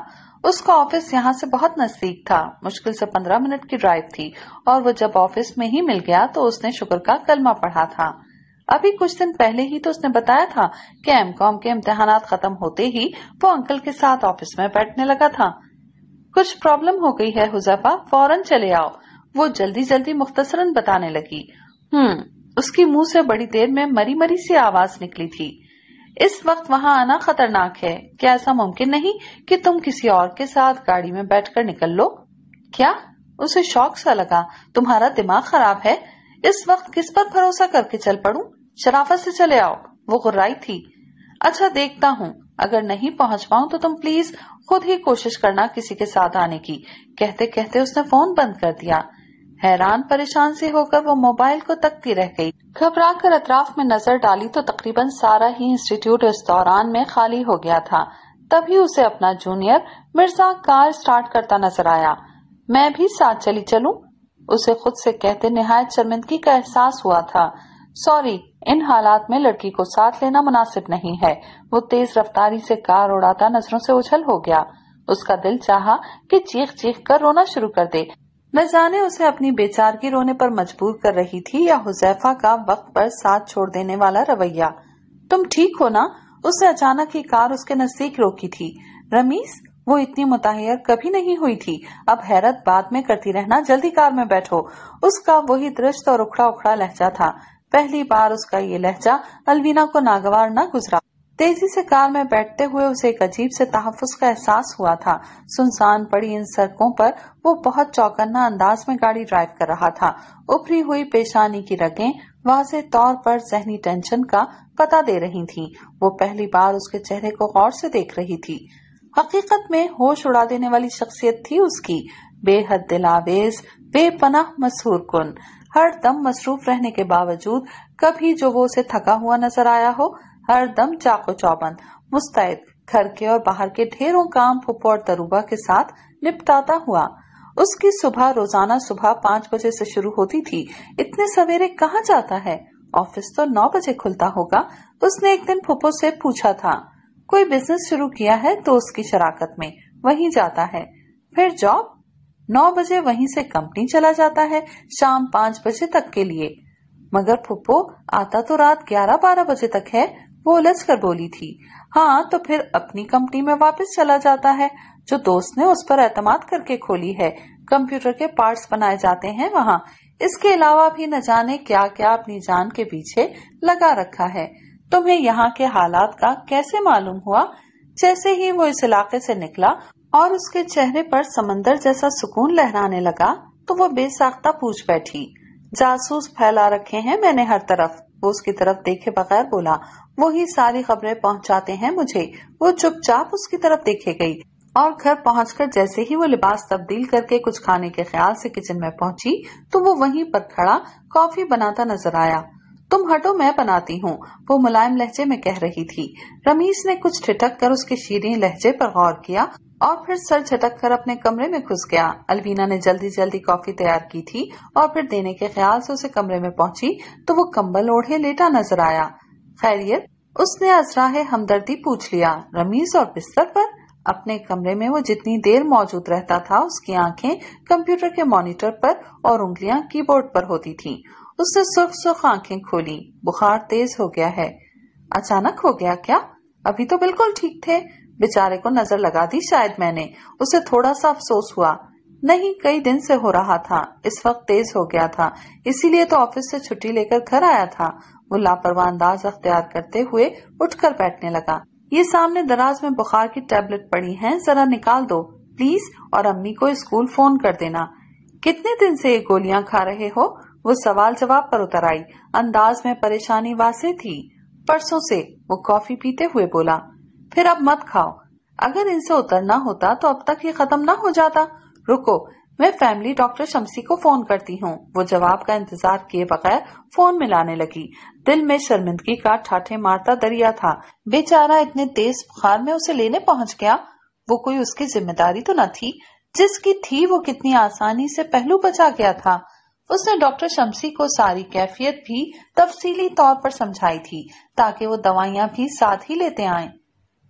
उसका ऑफिस यहाँ से बहुत नजदीक था मुश्किल से पंद्रह मिनट की ड्राइव थी और वो जब ऑफिस में ही मिल गया तो उसने शुक्र का कलमा पढ़ा था अभी कुछ दिन पहले ही तो उसने बताया था कि एम कॉम के इम्तहान खत्म होते ही वो अंकल के साथ ऑफिस में बैठने लगा था कुछ प्रॉब्लम हो गई है हुजाफा फौरन चले आओ वो जल्दी जल्दी मुख्तसरन बताने लगी हम्म उसकी मुंह से बड़ी देर में मरी मरी सी आवाज निकली थी इस वक्त वहाँ आना खतरनाक है क्या ऐसा मुमकिन नहीं कि तुम किसी और के साथ गाड़ी में बैठकर निकल लो क्या उसे शौक सा लगा तुम्हारा दिमाग खराब है इस वक्त किस पर भरोसा करके चल पड़ू शराफत से चले आओ वो गुर्राई थी अच्छा देखता हूँ अगर नहीं पहुंच पाऊं तो तुम प्लीज खुद ही कोशिश करना किसी के साथ आने की कहते कहते उसने फोन बंद कर दिया हैरान परेशान से होकर वो मोबाइल को तकती रह गई घबरा कर अतराफ में नजर डाली तो तकरीबन सारा ही इंस्टीट्यूट इस दौरान में खाली हो गया था तभी उसे अपना जूनियर मिर्जा कार स्टार्ट करता नजर आया मैं भी साथ चली चलूं उसे खुद से कहते नहायत शर्मिंदगी का एहसास हुआ था सॉरी इन हालात में लड़की को साथ लेना मुनासिब नहीं है वो तेज रफ्तारी से कार उड़ाता नजरों से उछल हो गया उसका दिल चाहा कि चीख चीख कर रोना शुरू कर दे न जाने उसे अपनी बेचारगी रोने पर मजबूर कर रही थी या हुजैफा का वक्त पर साथ छोड़ देने वाला रवैया तुम ठीक हो ना उसने अचानक ही कार उसके नजदीक रोकी थी रमीस वो इतनी मुताहिर कभी नहीं हुई थी अब हैरत बाद में करती रहना जल्दी कार में बैठो उसका वही दृष्ट और तो उखड़ा उखड़ा लहजा था पहली बार उसका ये लहजा अलवीना को नागवार न गुजरा तेजी से कार में बैठते हुए उसे एक अजीब से तहफ़ का एहसास हुआ था सुनसान पड़ी इन सड़कों पर वो बहुत चौकन्ना अंदाज में गाड़ी ड्राइव कर रहा था उभरी हुई पेशानी की रगें वाजे तौर पर जहनी टेंशन का पता दे रही थीं। वो पहली बार उसके चेहरे को गौर से देख रही थी हकीकत में होश उड़ा देने वाली शख्सियत थी उसकी बेहद दिलावेज बेपनाह मसहूर कन हर दम मसरूफ रहने के बावजूद कभी जो वो उसे थका हुआ नजर आया हो हर दम चाको चौबंद मुस्तैद घर के और बाहर के ढेरों काम फुप्पो और तरुबा के साथ निपटाता हुआ उसकी सुबह रोजाना सुबह पाँच बजे से शुरू होती थी इतने सवेरे कहाँ जाता है ऑफिस तो नौ बजे खुलता होगा उसने एक दिन फुप्पो से पूछा था कोई बिजनेस शुरू किया है तो उसकी शराकत में वहीं जाता है फिर जॉब नौ बजे वहीं से कंपनी चला जाता है शाम पाँच बजे तक के लिए मगर फुप्पो आता तो रात ग्यारह बारह बजे तक है वो उलझ कर बोली थी हाँ तो फिर अपनी कंपनी में वापस चला जाता है जो दोस्त ने उस पर एतमाद करके खोली है कंप्यूटर के पार्ट्स बनाए जाते हैं वहाँ इसके अलावा भी न जाने क्या क्या अपनी जान के पीछे लगा रखा है तुम्हें यहाँ के हालात का कैसे मालूम हुआ जैसे ही वो इस इलाके से निकला और उसके चेहरे पर समंदर जैसा सुकून लहराने लगा तो वो बेसाख्ता पूछ बैठी जासूस फैला रखे हैं मैंने हर तरफ वो उसकी तरफ देखे बगैर बोला वही सारी खबरें पहुंचाते हैं मुझे वो चुपचाप उसकी तरफ देखे गई और घर पहुंचकर जैसे ही वो लिबास तब्दील करके कुछ खाने के ख्याल से किचन में पहुंची तो वो वहीं पर खड़ा कॉफी बनाता नजर आया तुम हटो मैं बनाती हूँ वो मुलायम लहजे में कह रही थी रमीश ने कुछ ठिठक कर उसके शीरें लहजे पर गौर किया और फिर सर झटक कर अपने कमरे में घुस गया अलवीना ने जल्दी जल्दी कॉफी तैयार की थी और फिर देने के ख्याल से उसे कमरे में पहुंची तो वो कंबल ओढ़े लेटा नजर आया खैरियत उसने अजराह हमदर्दी पूछ लिया रमीज और बिस्तर पर अपने कमरे में वो जितनी देर मौजूद रहता था उसकी आंखें कंप्यूटर के मॉनिटर पर और उंगलियां कीबोर्ड पर होती थीं। उसने सुर्ख सुर्ख आंखें खोली बुखार तेज हो गया है अचानक हो गया क्या अभी तो बिल्कुल ठीक थे बेचारे को नजर लगा दी शायद मैंने उसे थोड़ा सा अफसोस हुआ नहीं कई दिन से हो रहा था इस वक्त तेज हो गया था इसीलिए तो ऑफिस से छुट्टी लेकर घर आया था वो लापरवाह अंदाज अख्तियार करते हुए उठकर बैठने लगा ये सामने दराज में बुखार की टेबलेट पड़ी है जरा निकाल दो प्लीज और अम्मी को स्कूल फोन कर देना कितने दिन से ये गोलियां खा रहे हो वो सवाल जवाब पर उतर आई अंदाज में परेशानी वासे थी परसों से वो कॉफी पीते हुए बोला फिर अब मत खाओ अगर इनसे उतरना होता तो अब तक ये खत्म ना हो जाता रुको मैं फैमिली डॉक्टर शमसी को फोन करती हूँ वो जवाब का इंतजार किए बगैर फोन मिलाने लगी दिल में शर्मिंदगी का ठाठे मारता दरिया था बेचारा इतने तेज बुखार में उसे लेने पहुँच गया वो कोई उसकी जिम्मेदारी तो न थी जिसकी थी वो कितनी आसानी से पहलू बचा गया था उसने डॉक्टर शमसी को सारी कैफियत भी तफसीली तौर पर समझाई थी ताकि वो दवाइयाँ भी साथ ही लेते आए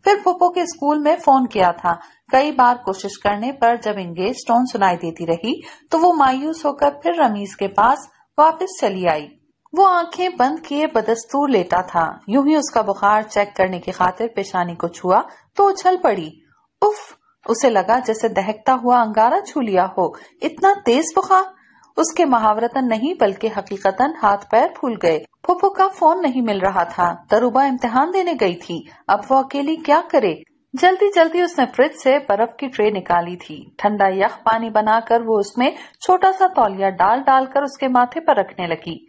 फिर फुप्पो के स्कूल में फोन किया था कई बार कोशिश करने पर जब इंगेज टोन सुनाई देती रही तो वो मायूस होकर फिर रमीज के पास वापस चली आई वो आंखें बंद किए बदस्तूर लेटा था यूं ही उसका बुखार चेक करने की खातिर पेशानी को छुआ तो उछल पड़ी उफ उसे लगा जैसे दहकता हुआ अंगारा छू लिया हो इतना तेज बुखार उसके महावरतन नहीं बल्कि हकीकतन हाथ पैर फूल गए फुफो का फोन नहीं मिल रहा था तरुबा इम्तिहान देने गई थी अब वो अकेली क्या करे जल्दी जल्दी उसने फ्रिज से बर्फ की ट्रे निकाली थी ठंडा यख पानी बनाकर वो उसमें छोटा सा तौलिया डाल डालकर उसके माथे पर रखने लगी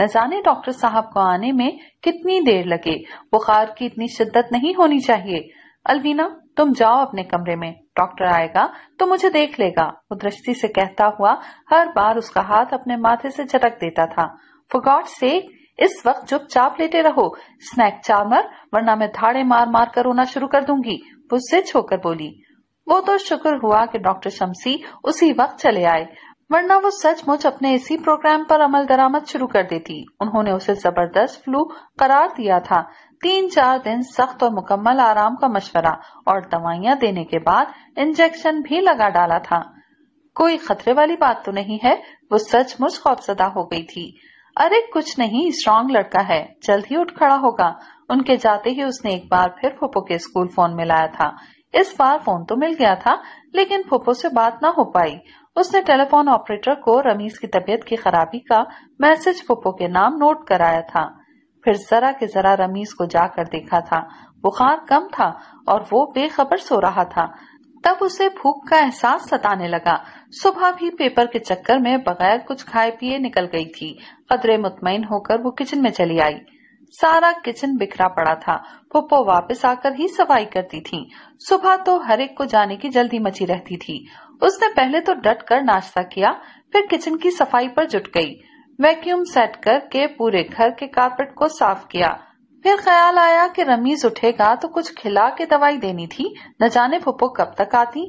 न जाने डॉक्टर साहब को आने में कितनी देर लगे बुखार की इतनी शिद्दत नहीं होनी चाहिए अलवीना तुम जाओ अपने कमरे में डॉक्टर आएगा तो मुझे देख लेगा वो दृष्टि से कहता हुआ हर बार उसका हाथ अपने माथे से झटक देता था फॉर से इस वक्त चुपचाप लेटे रहो स्नैक चामर वरना मैं धाड़े मार मार कर रोना शुरू कर दूंगी वो सिच होकर बोली वो तो शुक्र हुआ कि डॉक्टर शमसी उसी वक्त चले आए वरना वो सचमुच अपने इसी प्रोग्राम पर अमल दरामद शुरू कर देती उन्होंने उसे जबरदस्त फ्लू करार दिया था तीन चार दिन सख्त और मुकम्मल आराम का मशवरा और दवाइयाँ देने के बाद इंजेक्शन भी लगा डाला था कोई खतरे वाली बात तो नहीं है वो सच मुझ खौफजदा हो गई थी अरे कुछ नहीं स्ट्रांग लड़का है जल्द ही उठ खड़ा होगा उनके जाते ही उसने एक बार फिर फुप्पो के स्कूल फोन मिलाया था इस बार फोन तो मिल गया था लेकिन फुप्पो से बात ना हो पाई उसने टेलीफोन ऑपरेटर को रमीज की तबीयत की खराबी का मैसेज फुप्पो के नाम नोट कराया था फिर जरा के जरा रमीज को जाकर देखा था बुखार कम था और वो बेखबर सो रहा था तब उसे भूख का एहसास सताने लगा सुबह भी पेपर के चक्कर में बगैर कुछ खाए पिए निकल गई थी कदरे मुतमिन होकर वो किचन में चली आई सारा किचन बिखरा पड़ा था पुप्पो वापस आकर ही सफाई करती थी सुबह तो हर एक को जाने की जल्दी मची रहती थी उसने पहले तो डट कर नाश्ता किया फिर किचन की सफाई पर जुट गई वैक्यूम सेट करके पूरे घर के कारपेट को साफ किया फिर ख्याल आया कि रमीज उठेगा तो कुछ खिला के दवाई देनी थी न जाने फुप्पो कब तक आती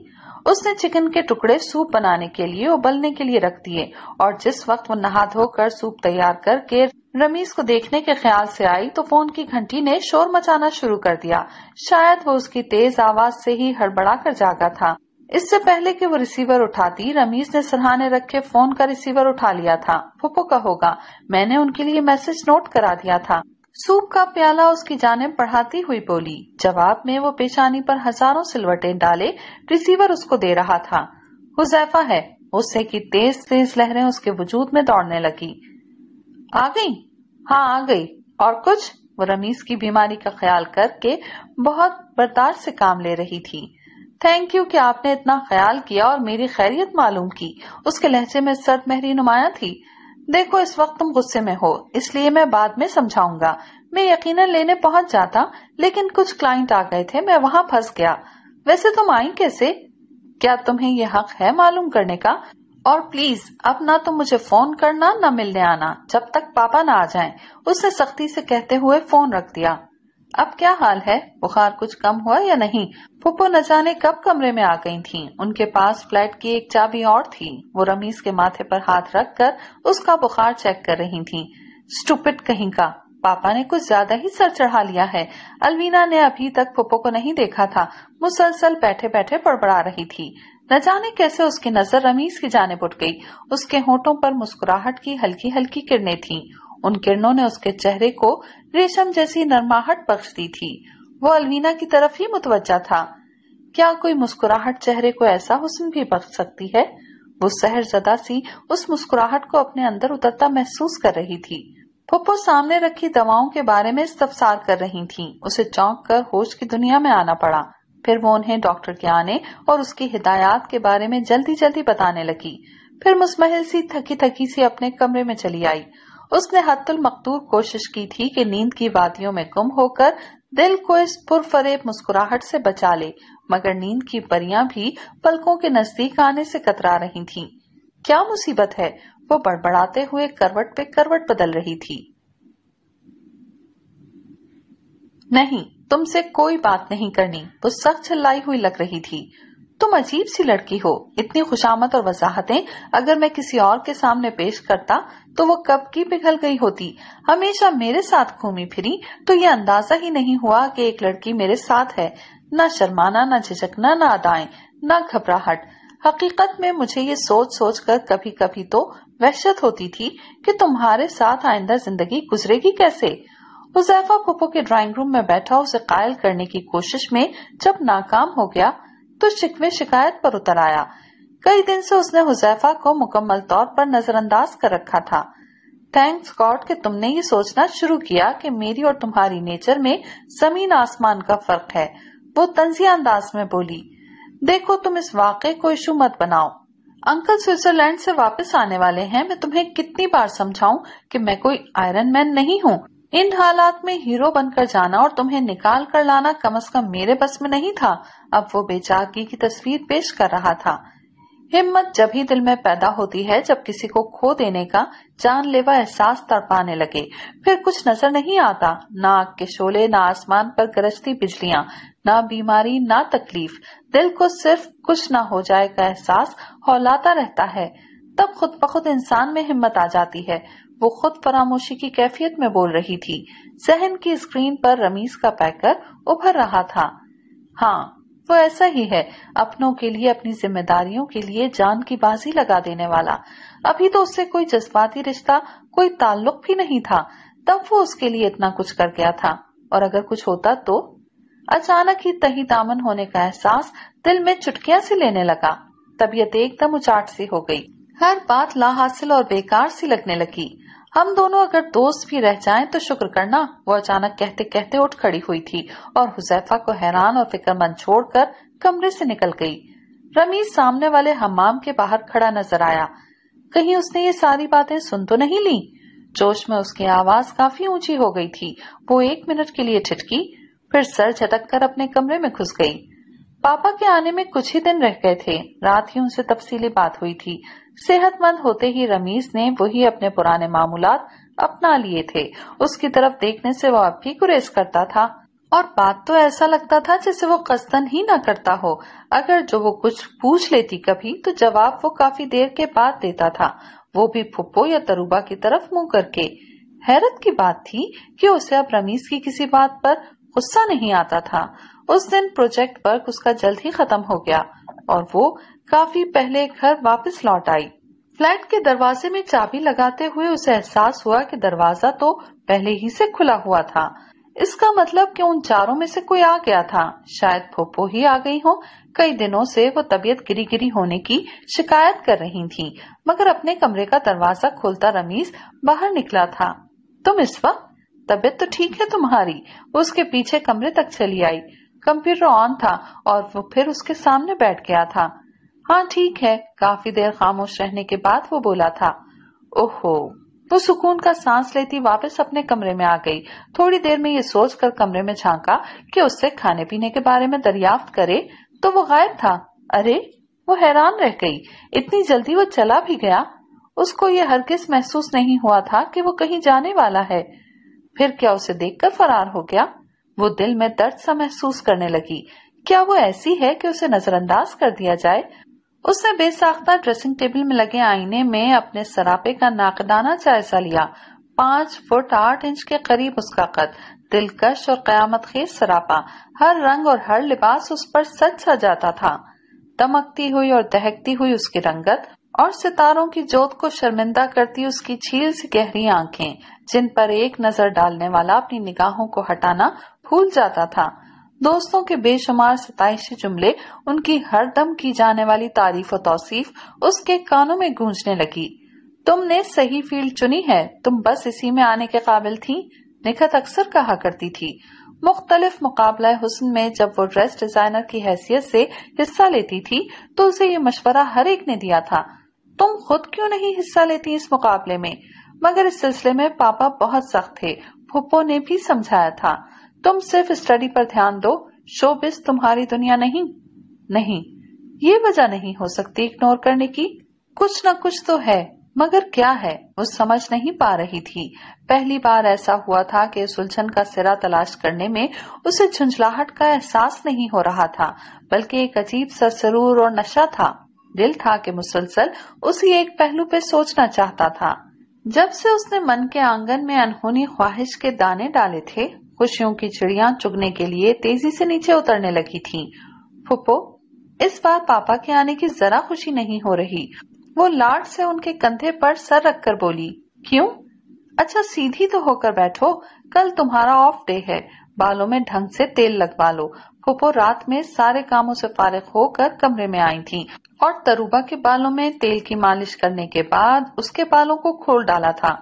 उसने चिकन के टुकड़े सूप बनाने के लिए उबलने के लिए रख दिए और जिस वक्त वो नहा धोकर सूप तैयार करके रमीज को देखने के ख्याल से आई तो फोन की घंटी ने शोर मचाना शुरू कर दिया शायद वो उसकी तेज आवाज से ही हड़बड़ा कर जागा था इससे पहले कि वो रिसीवर उठाती रमीज ने सरहाने रखे फोन का रिसीवर उठा लिया था फुप्पो का होगा मैंने उनके लिए मैसेज नोट करा दिया था सूप का प्याला उसकी जाने पढ़ाती हुई बोली जवाब में वो पेशानी पर हजारों सिलवटे डाले रिसीवर उसको दे रहा था हुजैफा है उससे की तेज तेज लहरें उसके वजूद में दौड़ने लगी आ गई हाँ आ गई और कुछ वो रमीज की बीमारी का ख्याल करके बहुत बर्दाश्त से काम ले रही थी थैंक यू कि आपने इतना ख्याल किया और मेरी खैरियत मालूम की उसके लहजे में सर्द महरी नुमाया थी देखो इस वक्त तुम गुस्से में हो इसलिए मैं बाद में समझाऊंगा मैं यकीनन लेने पहुंच जाता लेकिन कुछ क्लाइंट आ गए थे मैं वहाँ फंस गया वैसे तुम आई कैसे क्या तुम्हें यह हक है मालूम करने का और प्लीज अब ना तुम मुझे फोन करना न मिलने आना जब तक पापा ना आ जाएं। उसने सख्ती से कहते हुए फोन रख दिया अब क्या हाल है बुखार कुछ कम हुआ या नहीं पुप्पो न जाने कब कमरे में आ गई थीं। उनके पास फ्लैट की एक चाबी और थी वो रमीज के माथे पर हाथ रख कर उसका बुखार चेक कर रही थी स्टूपिट कहीं का पापा ने कुछ ज्यादा ही सर चढ़ा लिया है अलवीना ने अभी तक पुप्पो को नहीं देखा था मुसलसल बैठे बैठे बड़बड़ा रही थी न जाने कैसे उसकी नजर रमीज की जाने उठ गई उसके होठों पर मुस्कुराहट की हल्की हल्की किरणें थीं। उन किरणों ने उसके चेहरे को रेशम जैसी नरमाहट बख्श दी थी वो अलवीना की तरफ ही मुतवजा था क्या कोई मुस्कुराहट चेहरे को ऐसा हुसन भी बख्श सकती है वो सहर जदा सी उस मुस्कुराहट को अपने अंदर उतरता महसूस कर रही थी फुप्पो सामने रखी दवाओं के बारे में इस्तफसार कर रही थी उसे चौंक कर होश की दुनिया में आना पड़ा फिर वो उन्हें डॉक्टर के आने और उसकी हिदायत के बारे में जल्दी जल्दी बताने लगी फिर मुस्महल सी थकी थकी सी अपने कमरे में चली आई उसने हतुल मकदूर कोशिश की थी कि नींद की वादियों में गुम होकर दिल को इस पुरफरेब मुस्कुराहट से बचा ले मगर नींद की परियां भी पलकों के नजदीक आने से कतरा रही थीं। क्या मुसीबत है वो बड़बड़ाते हुए करवट पे करवट बदल रही थी नहीं तुमसे कोई बात नहीं करनी वो सख्त चिल्लाई हुई लग रही थी तुम अजीब सी लड़की हो इतनी खुशामत और वजाहतें अगर मैं किसी और के सामने पेश करता तो वो कब की पिघल गई होती हमेशा मेरे साथ घूमी फिरी तो ये अंदाजा ही नहीं हुआ कि एक लड़की मेरे साथ है न शर्माना न झिझकना न अदाएं न घबराहट हकीकत में मुझे ये सोच सोच कर कभी कभी तो वहशत होती थी कि तुम्हारे साथ आइंदा जिंदगी गुजरेगी कैसे हुजैफा पुप्पो के ड्राइंग रूम में बैठा उसे कायल करने की कोशिश में जब नाकाम हो गया तो शिकवे शिकायत पर उतर आया कई दिन से उसने हुजैफा को मुकम्मल तौर पर नजरअंदाज कर रखा था थैंक्स गॉड कि तुमने ये सोचना शुरू किया कि मेरी और तुम्हारी नेचर में जमीन आसमान का फर्क है वो तंजिया अंदाज में बोली देखो तुम इस वाक़े को इशू मत बनाओ अंकल स्विट्जरलैंड से वापस आने वाले हैं मैं तुम्हें कितनी बार समझाऊं कि मैं कोई आयरन मैन नहीं हूँ इन हालात में हीरो बनकर जाना और तुम्हें निकाल कर लाना कम अज कम मेरे बस में नहीं था अब वो बेचाकी की तस्वीर पेश कर रहा था हिम्मत जब ही दिल में पैदा होती है जब किसी को खो देने का जानलेवा एहसास तड़पाने लगे फिर कुछ नजर नहीं आता ना आग के शोले ना आसमान पर गरजती बिजलियां ना बीमारी ना तकलीफ दिल को सिर्फ कुछ ना हो जाए का एहसास हौलाता रहता है तब खुद ब खुद इंसान में हिम्मत आ जाती है वो खुद फरामोशी की कैफियत में बोल रही थी जहन की स्क्रीन पर रमीज का पैकर उभर रहा था हाँ वो ऐसा ही है अपनों के लिए अपनी जिम्मेदारियों के लिए जान की बाजी लगा देने वाला अभी तो उससे कोई जज्बाती रिश्ता कोई ताल्लुक भी नहीं था तब वो उसके लिए इतना कुछ कर गया था और अगर कुछ होता तो अचानक ही तही दामन होने का एहसास दिल में चुटकियां से लेने लगा तबीयत एकदम उचाट सी हो गई हर बात ला हासिल और बेकार सी लगने लगी हम दोनों अगर दोस्त भी रह जाएं तो शुक्र करना वो अचानक कहते कहते उठ खड़ी हुई थी और हुजैफा को हैरान और फिक्रमंद छोड़कर कमरे से निकल गई रमीज सामने वाले हमाम के बाहर खड़ा नजर आया कहीं उसने ये सारी बातें सुन तो नहीं ली जोश में उसकी आवाज काफी ऊंची हो गई थी वो एक मिनट के लिए ठिटकी फिर सर झटक कर अपने कमरे में घुस गई पापा के आने में कुछ ही दिन रह गए थे रात ही उनसे तफसीली बात हुई थी सेहतमंद होते ही रमीज ने वही अपने पुराने मामूलात अपना लिए थे उसकी तरफ देखने से वह अब भी गुरेज करता था और बात तो ऐसा लगता था जैसे वो कस्तन ही ना करता हो अगर जो वो कुछ पूछ लेती कभी तो जवाब वो काफी देर के बाद देता था वो भी फुप्पो या तरुबा की तरफ मुंह करके हैरत की बात थी कि उसे अब रमीज की किसी बात पर गुस्सा नहीं आता था उस दिन प्रोजेक्ट वर्क उसका जल्द ही खत्म हो गया और वो काफी पहले घर वापस लौट आई फ्लैट के दरवाजे में चाबी लगाते हुए उसे एहसास हुआ कि दरवाजा तो पहले ही से खुला हुआ था इसका मतलब कि उन चारों में से कोई आ गया था शायद फोपो ही आ गई हो कई दिनों से वो तबीयत गिरी गिरी होने की शिकायत कर रही थी मगर अपने कमरे का दरवाजा खोलता रमीज बाहर निकला था तुम इस वक्त तबीयत तो ठीक है तुम्हारी उसके पीछे कमरे तक चली आई कंप्यूटर ऑन था और वो फिर उसके सामने बैठ गया था हाँ ठीक है काफी देर खामोश रहने के बाद वो बोला था ओहो वो सुकून का सांस लेती वापस अपने कमरे में आ गई थोड़ी देर में ये सोचकर कमरे में झांका कि उससे खाने पीने के बारे में दरियाफ्त करे तो वो गायब था अरे वो हैरान रह गई इतनी जल्दी वो चला भी गया उसको ये हरगिज महसूस नहीं हुआ था कि वो कहीं जाने वाला है फिर क्या उसे देखकर फरार हो गया वो दिल में दर्द सा महसूस करने लगी क्या वो ऐसी है कि उसे नजरअंदाज कर दिया जाए उसने बेसाख्ता ड्रेसिंग टेबल में लगे आईने में अपने सरापे का नाकदाना जायजा लिया पांच फुट आठ इंच के करीब उसका कद दिलकश और कयामत खेज सरापा हर रंग और हर लिबास उस पर सच सा जाता था दमकती हुई और दहकती हुई उसकी रंगत और सितारों की जोत को शर्मिंदा करती उसकी छील से गहरी आंखें जिन पर एक नजर डालने वाला अपनी निगाहों को हटाना भूल जाता था दोस्तों के बेशुमार सताइशी जुमले उनकी हर दम की जाने वाली तारीफ और तोसीफ उसके कानों में गूंजने लगी तुमने सही फील्ड चुनी है तुम बस इसी में आने के काबिल थी निखत अक्सर कहा करती थी मुख्तलिफ मुकाबला हुसन में जब वो ड्रेस डिजाइनर की हैसियत से हिस्सा लेती थी तो उसे ये मशवरा हर एक ने दिया था तुम खुद क्यों नहीं हिस्सा लेती इस मुकाबले में मगर इस सिलसिले में पापा बहुत सख्त थे फुप्पो ने भी समझाया था तुम सिर्फ स्टडी पर ध्यान दो शोबिस तुम्हारी दुनिया नहीं नहीं ये वजह नहीं हो सकती इग्नोर करने की कुछ न कुछ तो है मगर क्या है वो समझ नहीं पा रही थी पहली बार ऐसा हुआ था कि सुलझन का सिरा तलाश करने में उसे झुंझलाहट का एहसास नहीं हो रहा था बल्कि एक अजीब सा सरूर और नशा था दिल था कि मुसलसल उसी एक पहलू पे सोचना चाहता था जब से उसने मन के आंगन में अनहोनी ख्वाहिश के दाने डाले थे खुशियों की चिड़िया चुगने के लिए तेजी से नीचे उतरने लगी थी फुप्पो इस बार पापा के आने की जरा खुशी नहीं हो रही वो लाड से उनके कंधे पर सर रखकर बोली क्यों अच्छा सीधी तो होकर बैठो कल तुम्हारा ऑफ डे है बालों में ढंग से तेल लगवा लो फुप्पो रात में सारे कामों से फारिग होकर कमरे में आई थी और तरूबा के बालों में तेल की मालिश करने के बाद उसके बालों को खोल डाला था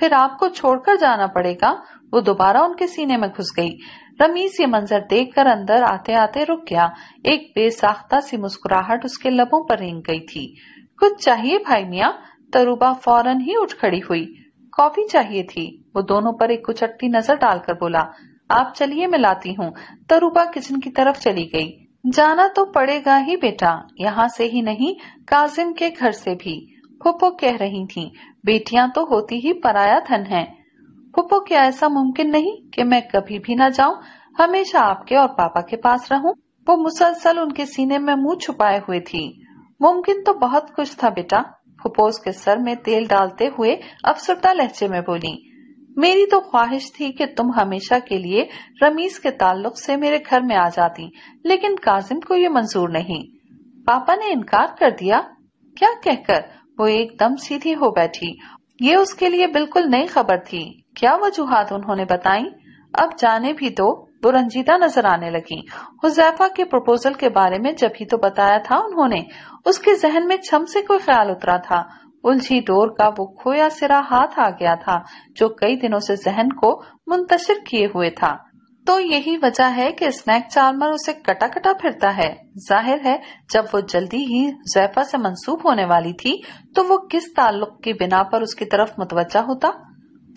फिर आपको छोड़कर जाना पड़ेगा वो दोबारा उनके सीने में घुस गई रमीज ये मंजर देखकर अंदर आते आते रुक गया एक बेसाख्ता सी मुस्कुराहट उसके लबों पर रेंग गई थी कुछ चाहिए भाई मिया तरूबा फौरन ही उठ खड़ी हुई कॉफी चाहिए थी वो दोनों पर एक कुचटती नजर डालकर बोला आप चलिए मैं लाती हूँ तरुबा किचन की तरफ चली गई जाना तो पड़ेगा ही बेटा यहाँ से ही नहीं काजिम के घर से भी फुप्पो कह रही थी बेटियां तो होती ही पराया धन है फुप्पो क्या ऐसा मुमकिन नहीं कि मैं कभी भी ना जाऊं हमेशा आपके और पापा के पास रहूं वो मुसलसल उनके सीने में मुंह छुपाए हुए थी मुमकिन तो बहुत कुछ था बेटा फुप्पो उसके सर में तेल डालते हुए अफसरदा लहजे में बोली मेरी तो ख्वाहिश थी कि तुम हमेशा के लिए रमीज के ताल्लुक से मेरे घर में आ जाती लेकिन काजिम को ये मंजूर नहीं पापा ने इनकार कर दिया क्या कहकर वो एकदम सीधी हो बैठी ये उसके लिए बिल्कुल नई खबर थी क्या वजूहत उन्होंने बताई अब जाने भी तो बुरंजीदा नजर आने लगी हुजैफा के प्रपोजल के बारे में जब ही तो बताया था उन्होंने उसके जहन में छम से कोई ख्याल उतरा था उलझी डोर का वो खोया सिरा हाथ आ गया था जो कई दिनों से जहन को मुंतशिर किए हुए था तो यही वजह है कि स्नैक चार्मर उसे कटा कटा फिरता है जाहिर है जब वो जल्दी ही जैफा से मंसूब होने वाली थी तो वो किस ताल्लुक की बिना पर उसकी तरफ मुतवजा होता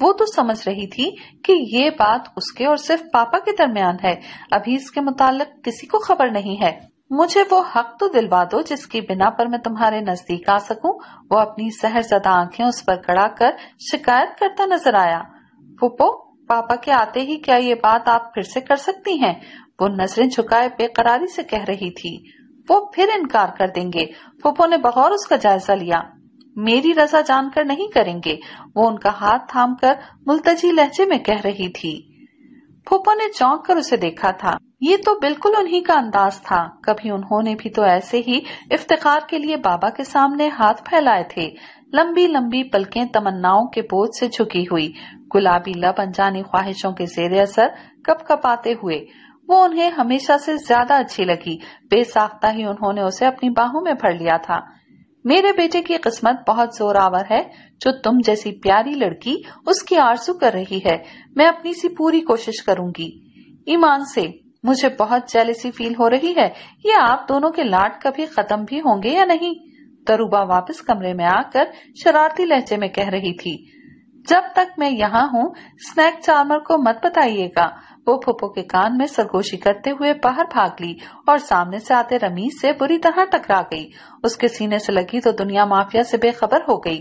वो तो समझ रही थी कि ये बात उसके और सिर्फ पापा के दरमियान है अभी इसके मुतालिक किसी को खबर नहीं है मुझे वो हक तो दिलवा दो जिसकी बिना पर मैं तुम्हारे नजदीक आ सकूं। वो अपनी सहरजदा आंखें उस पर कड़ा कर शिकायत करता नजर आया फूपो पापा के आते ही क्या ये बात आप फिर से कर सकती हैं? वो नजरें झुकाए बेकरारी से कह रही थी वो फिर इनकार कर देंगे फुपो ने बगौर उसका जायजा लिया मेरी रजा जानकर नहीं करेंगे वो उनका हाथ थाम कर मुलतजी लहजे में कह रही थी फूफा ने चौंक कर उसे देखा था ये तो बिल्कुल उन्हीं का अंदाज था कभी उन्होंने भी तो ऐसे ही इफ्तार के लिए बाबा के सामने हाथ फैलाए थे लंबी लंबी पलकें तमन्नाओं के बोझ से झुकी हुई गुलाबी लब अनजानी ख्वाहिशों के जेर असर कप कपाते हुए वो उन्हें हमेशा से ज्यादा अच्छी लगी बेसाख्ता ही उन्होंने उसे अपनी बाहों में भर लिया था मेरे बेटे की किस्मत बहुत जोरावर है जो तुम जैसी प्यारी लड़की उसकी आरजू कर रही है मैं अपनी सी पूरी कोशिश करूंगी ईमान से मुझे बहुत जेलसी फील हो रही है ये आप दोनों के लाड कभी खत्म भी होंगे या नहीं तरुबा वापस कमरे में आकर शरारती लहजे में कह रही थी जब तक मैं यहाँ हूँ स्नैक चार्मर को मत बताइएगा वो फुप्पो के कान में सरगोशी करते हुए बाहर भाग ली और सामने से आते रमीज से बुरी तरह टकरा गई उसके सीने से लगी तो दुनिया माफिया से बेखबर हो गई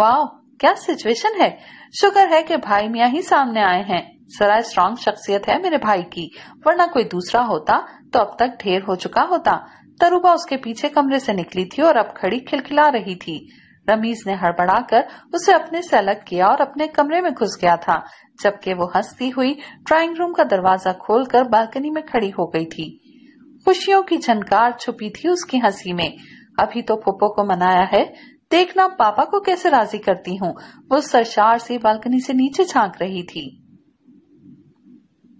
वाह क्या सिचुएशन है शुक्र है कि भाई मियाँ ही सामने आए हैं जरा स्ट्रांग शख्सियत है मेरे भाई की वरना कोई दूसरा होता तो अब तक ढेर हो चुका होता तरुबा उसके पीछे कमरे से निकली थी और अब खड़ी खिलखिला रही थी रमीज ने हड़बड़ा कर उसे अपने से अलग किया और अपने कमरे में घुस गया था जबकि वो हंसती हुई ड्राइंग रूम का दरवाजा खोलकर बालकनी में खड़ी हो गई थी खुशियों की झनकार छुपी थी उसकी हंसी में अभी तो पुप्पो को मनाया है देखना पापा को कैसे राजी करती हूँ वो सरशार से बालकनी से नीचे झांक रही थी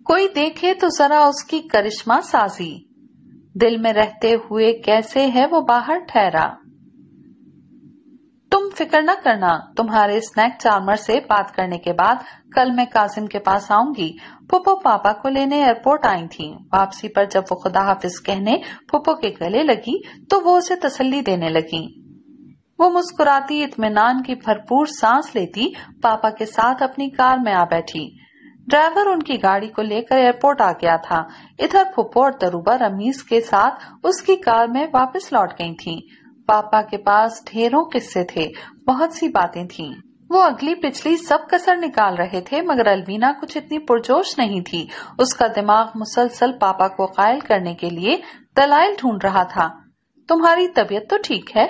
कोई देखे तो जरा उसकी करिश्मा साजी दिल में रहते हुए कैसे है वो बाहर ठहरा तुम फिक्र न करना तुम्हारे स्नैक चार्मर से बात करने के बाद कल मैं कासिम के पास आऊंगी पुप्पो पापा को लेने एयरपोर्ट आई थी वापसी पर जब वो खुदा हाफिज कहने पुप्पो के गले लगी तो वो उसे तसल्ली देने लगी वो मुस्कुराती इतमान की भरपूर सांस लेती पापा के साथ अपनी कार में आ बैठी ड्राइवर उनकी गाड़ी को लेकर एयरपोर्ट आ गया था इधर फुप्पो और तरूबा रमीज के साथ उसकी कार में वापस लौट गई थी पापा के पास ढेरों किस्से थे बहुत सी बातें थीं। वो अगली पिछली सब कसर निकाल रहे थे मगर अलवीना कुछ इतनी पुरजोश नहीं थी उसका दिमाग मुसलसल पापा को कायल करने के लिए दलाइल ढूंढ रहा था तुम्हारी तबीयत तो ठीक है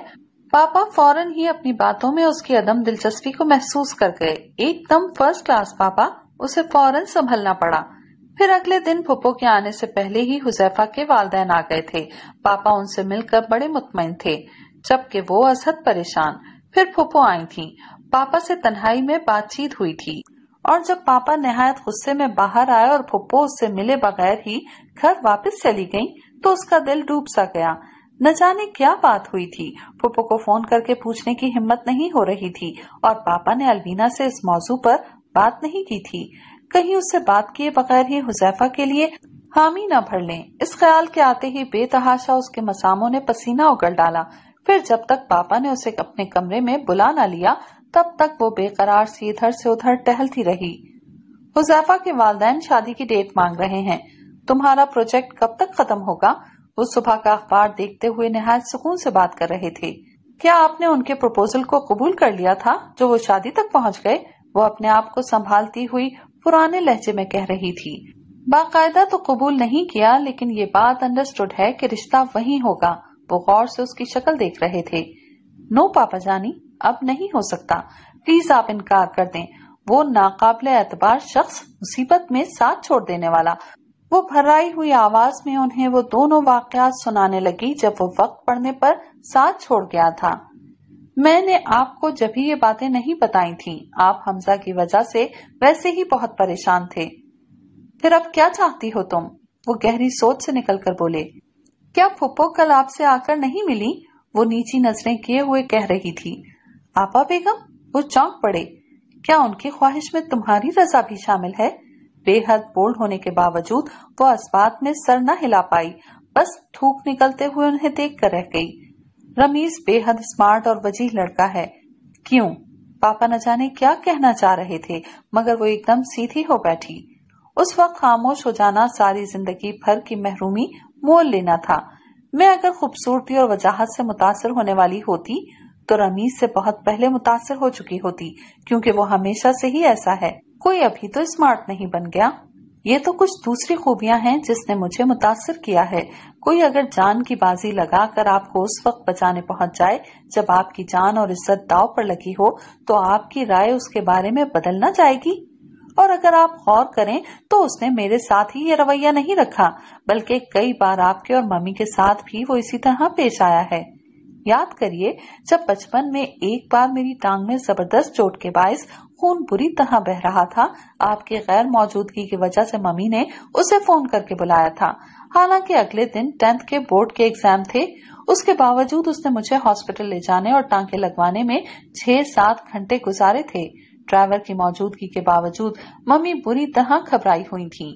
पापा फौरन ही अपनी बातों में उसकी अदम दिलचस्पी को महसूस कर गए एकदम फर्स्ट क्लास पापा उसे फौरन संभलना पड़ा फिर अगले दिन फुप्पो के आने से पहले ही हुजैफा के वालदेन आ गए थे पापा उनसे मिलकर बड़े मुतमिन थे जबकि वो असद परेशान फिर फूफो आई थी पापा से तन्हाई में बातचीत हुई थी और जब पापा नहायत गुस्से में बाहर आए और फुप्पो उससे मिले बगैर ही घर वापस चली गईं, तो उसका दिल डूब सा गया न जाने क्या बात हुई थी फुप्पो को फोन करके पूछने की हिम्मत नहीं हो रही थी और पापा ने अलवीना से इस मौजू पर बात नहीं की थी कहीं उससे बात किए बगैर ही हुजैफा के लिए हामी न भर लें इस ख्याल के आते ही बेतहाशा उसके मसामों ने पसीना उगल डाला फिर जब तक पापा ने उसे अपने कमरे में बुला ना लिया तब तक वो बेकरार सी इधर से उधर टहलती रही हुजैफा के वालदेन शादी की डेट मांग रहे हैं तुम्हारा प्रोजेक्ट कब तक खत्म होगा वो सुबह का अखबार देखते हुए निहायत सुकून से बात कर रहे थे क्या आपने उनके प्रपोजल को कबूल कर लिया था जो वो शादी तक पहुंच गए वो अपने आप को संभालती हुई पुराने लहजे में कह रही थी बाकायदा तो कबूल नहीं किया लेकिन ये बात अंडरस्टूड है कि रिश्ता वही होगा वो गौर से उसकी शक्ल देख रहे थे नो पापा जानी अब नहीं हो सकता प्लीज आप इनकार कर दें वो नाकाबले एतबार शख्स मुसीबत में साथ छोड़ देने वाला वो भराई हुई आवाज में उन्हें वो दोनों वाकयात सुनाने लगी जब वो वक्त पड़ने पर साथ छोड़ गया था मैंने आपको जब ही ये बातें नहीं बताई थी आप हमजा की वजह से वैसे ही बहुत परेशान थे फिर अब क्या चाहती हो तुम वो गहरी सोच से निकलकर बोले क्या फुप्पो कल आपसे आकर नहीं मिली वो नीची नजरें किए हुए कह रही थी आपा बेगम वो चौंक पड़े क्या उनकी ख्वाहिश में तुम्हारी रजा भी शामिल है बेहद बोल्ड होने के बावजूद वो असबात में सर न हिला पाई बस थूक निकलते हुए उन्हें देख कर रह गई रमीज बेहद स्मार्ट और वजीह लड़का है क्यों पापा न जाने क्या कहना चाह रहे थे मगर वो एकदम सीधी हो बैठी उस वक्त खामोश हो जाना सारी जिंदगी भर की महरूमी मोल लेना था मैं अगर खूबसूरती और वजाहत से मुतासर होने वाली होती तो रमीज से बहुत पहले मुतासर हो चुकी होती क्योंकि वो हमेशा से ही ऐसा है कोई अभी तो स्मार्ट नहीं बन गया ये तो कुछ दूसरी खूबियां हैं जिसने मुझे मुतासर किया है कोई अगर जान की बाजी लगा कर आपको उस वक्त बचाने पहुंच जाए जब आपकी जान और इज्जत दाव पर लगी हो तो आपकी राय उसके बारे में बदल ना जाएगी और अगर आप गौर करें तो उसने मेरे साथ ही ये रवैया नहीं रखा बल्कि कई बार आपके और मम्मी के साथ भी वो इसी तरह पेश आया है याद करिए जब बचपन में एक बार मेरी टांग में जबरदस्त चोट के बायस खून बुरी तरह बह रहा था आपके गैर मौजूदगी की वजह से मम्मी ने उसे फोन करके बुलाया था हालांकि अगले दिन टेंथ के बोर्ड के एग्जाम थे उसके बावजूद उसने मुझे हॉस्पिटल ले जाने और टांके लगवाने में छह सात घंटे गुजारे थे ड्राइवर की मौजूदगी के बावजूद मम्मी बुरी तरह घबराई हुई थी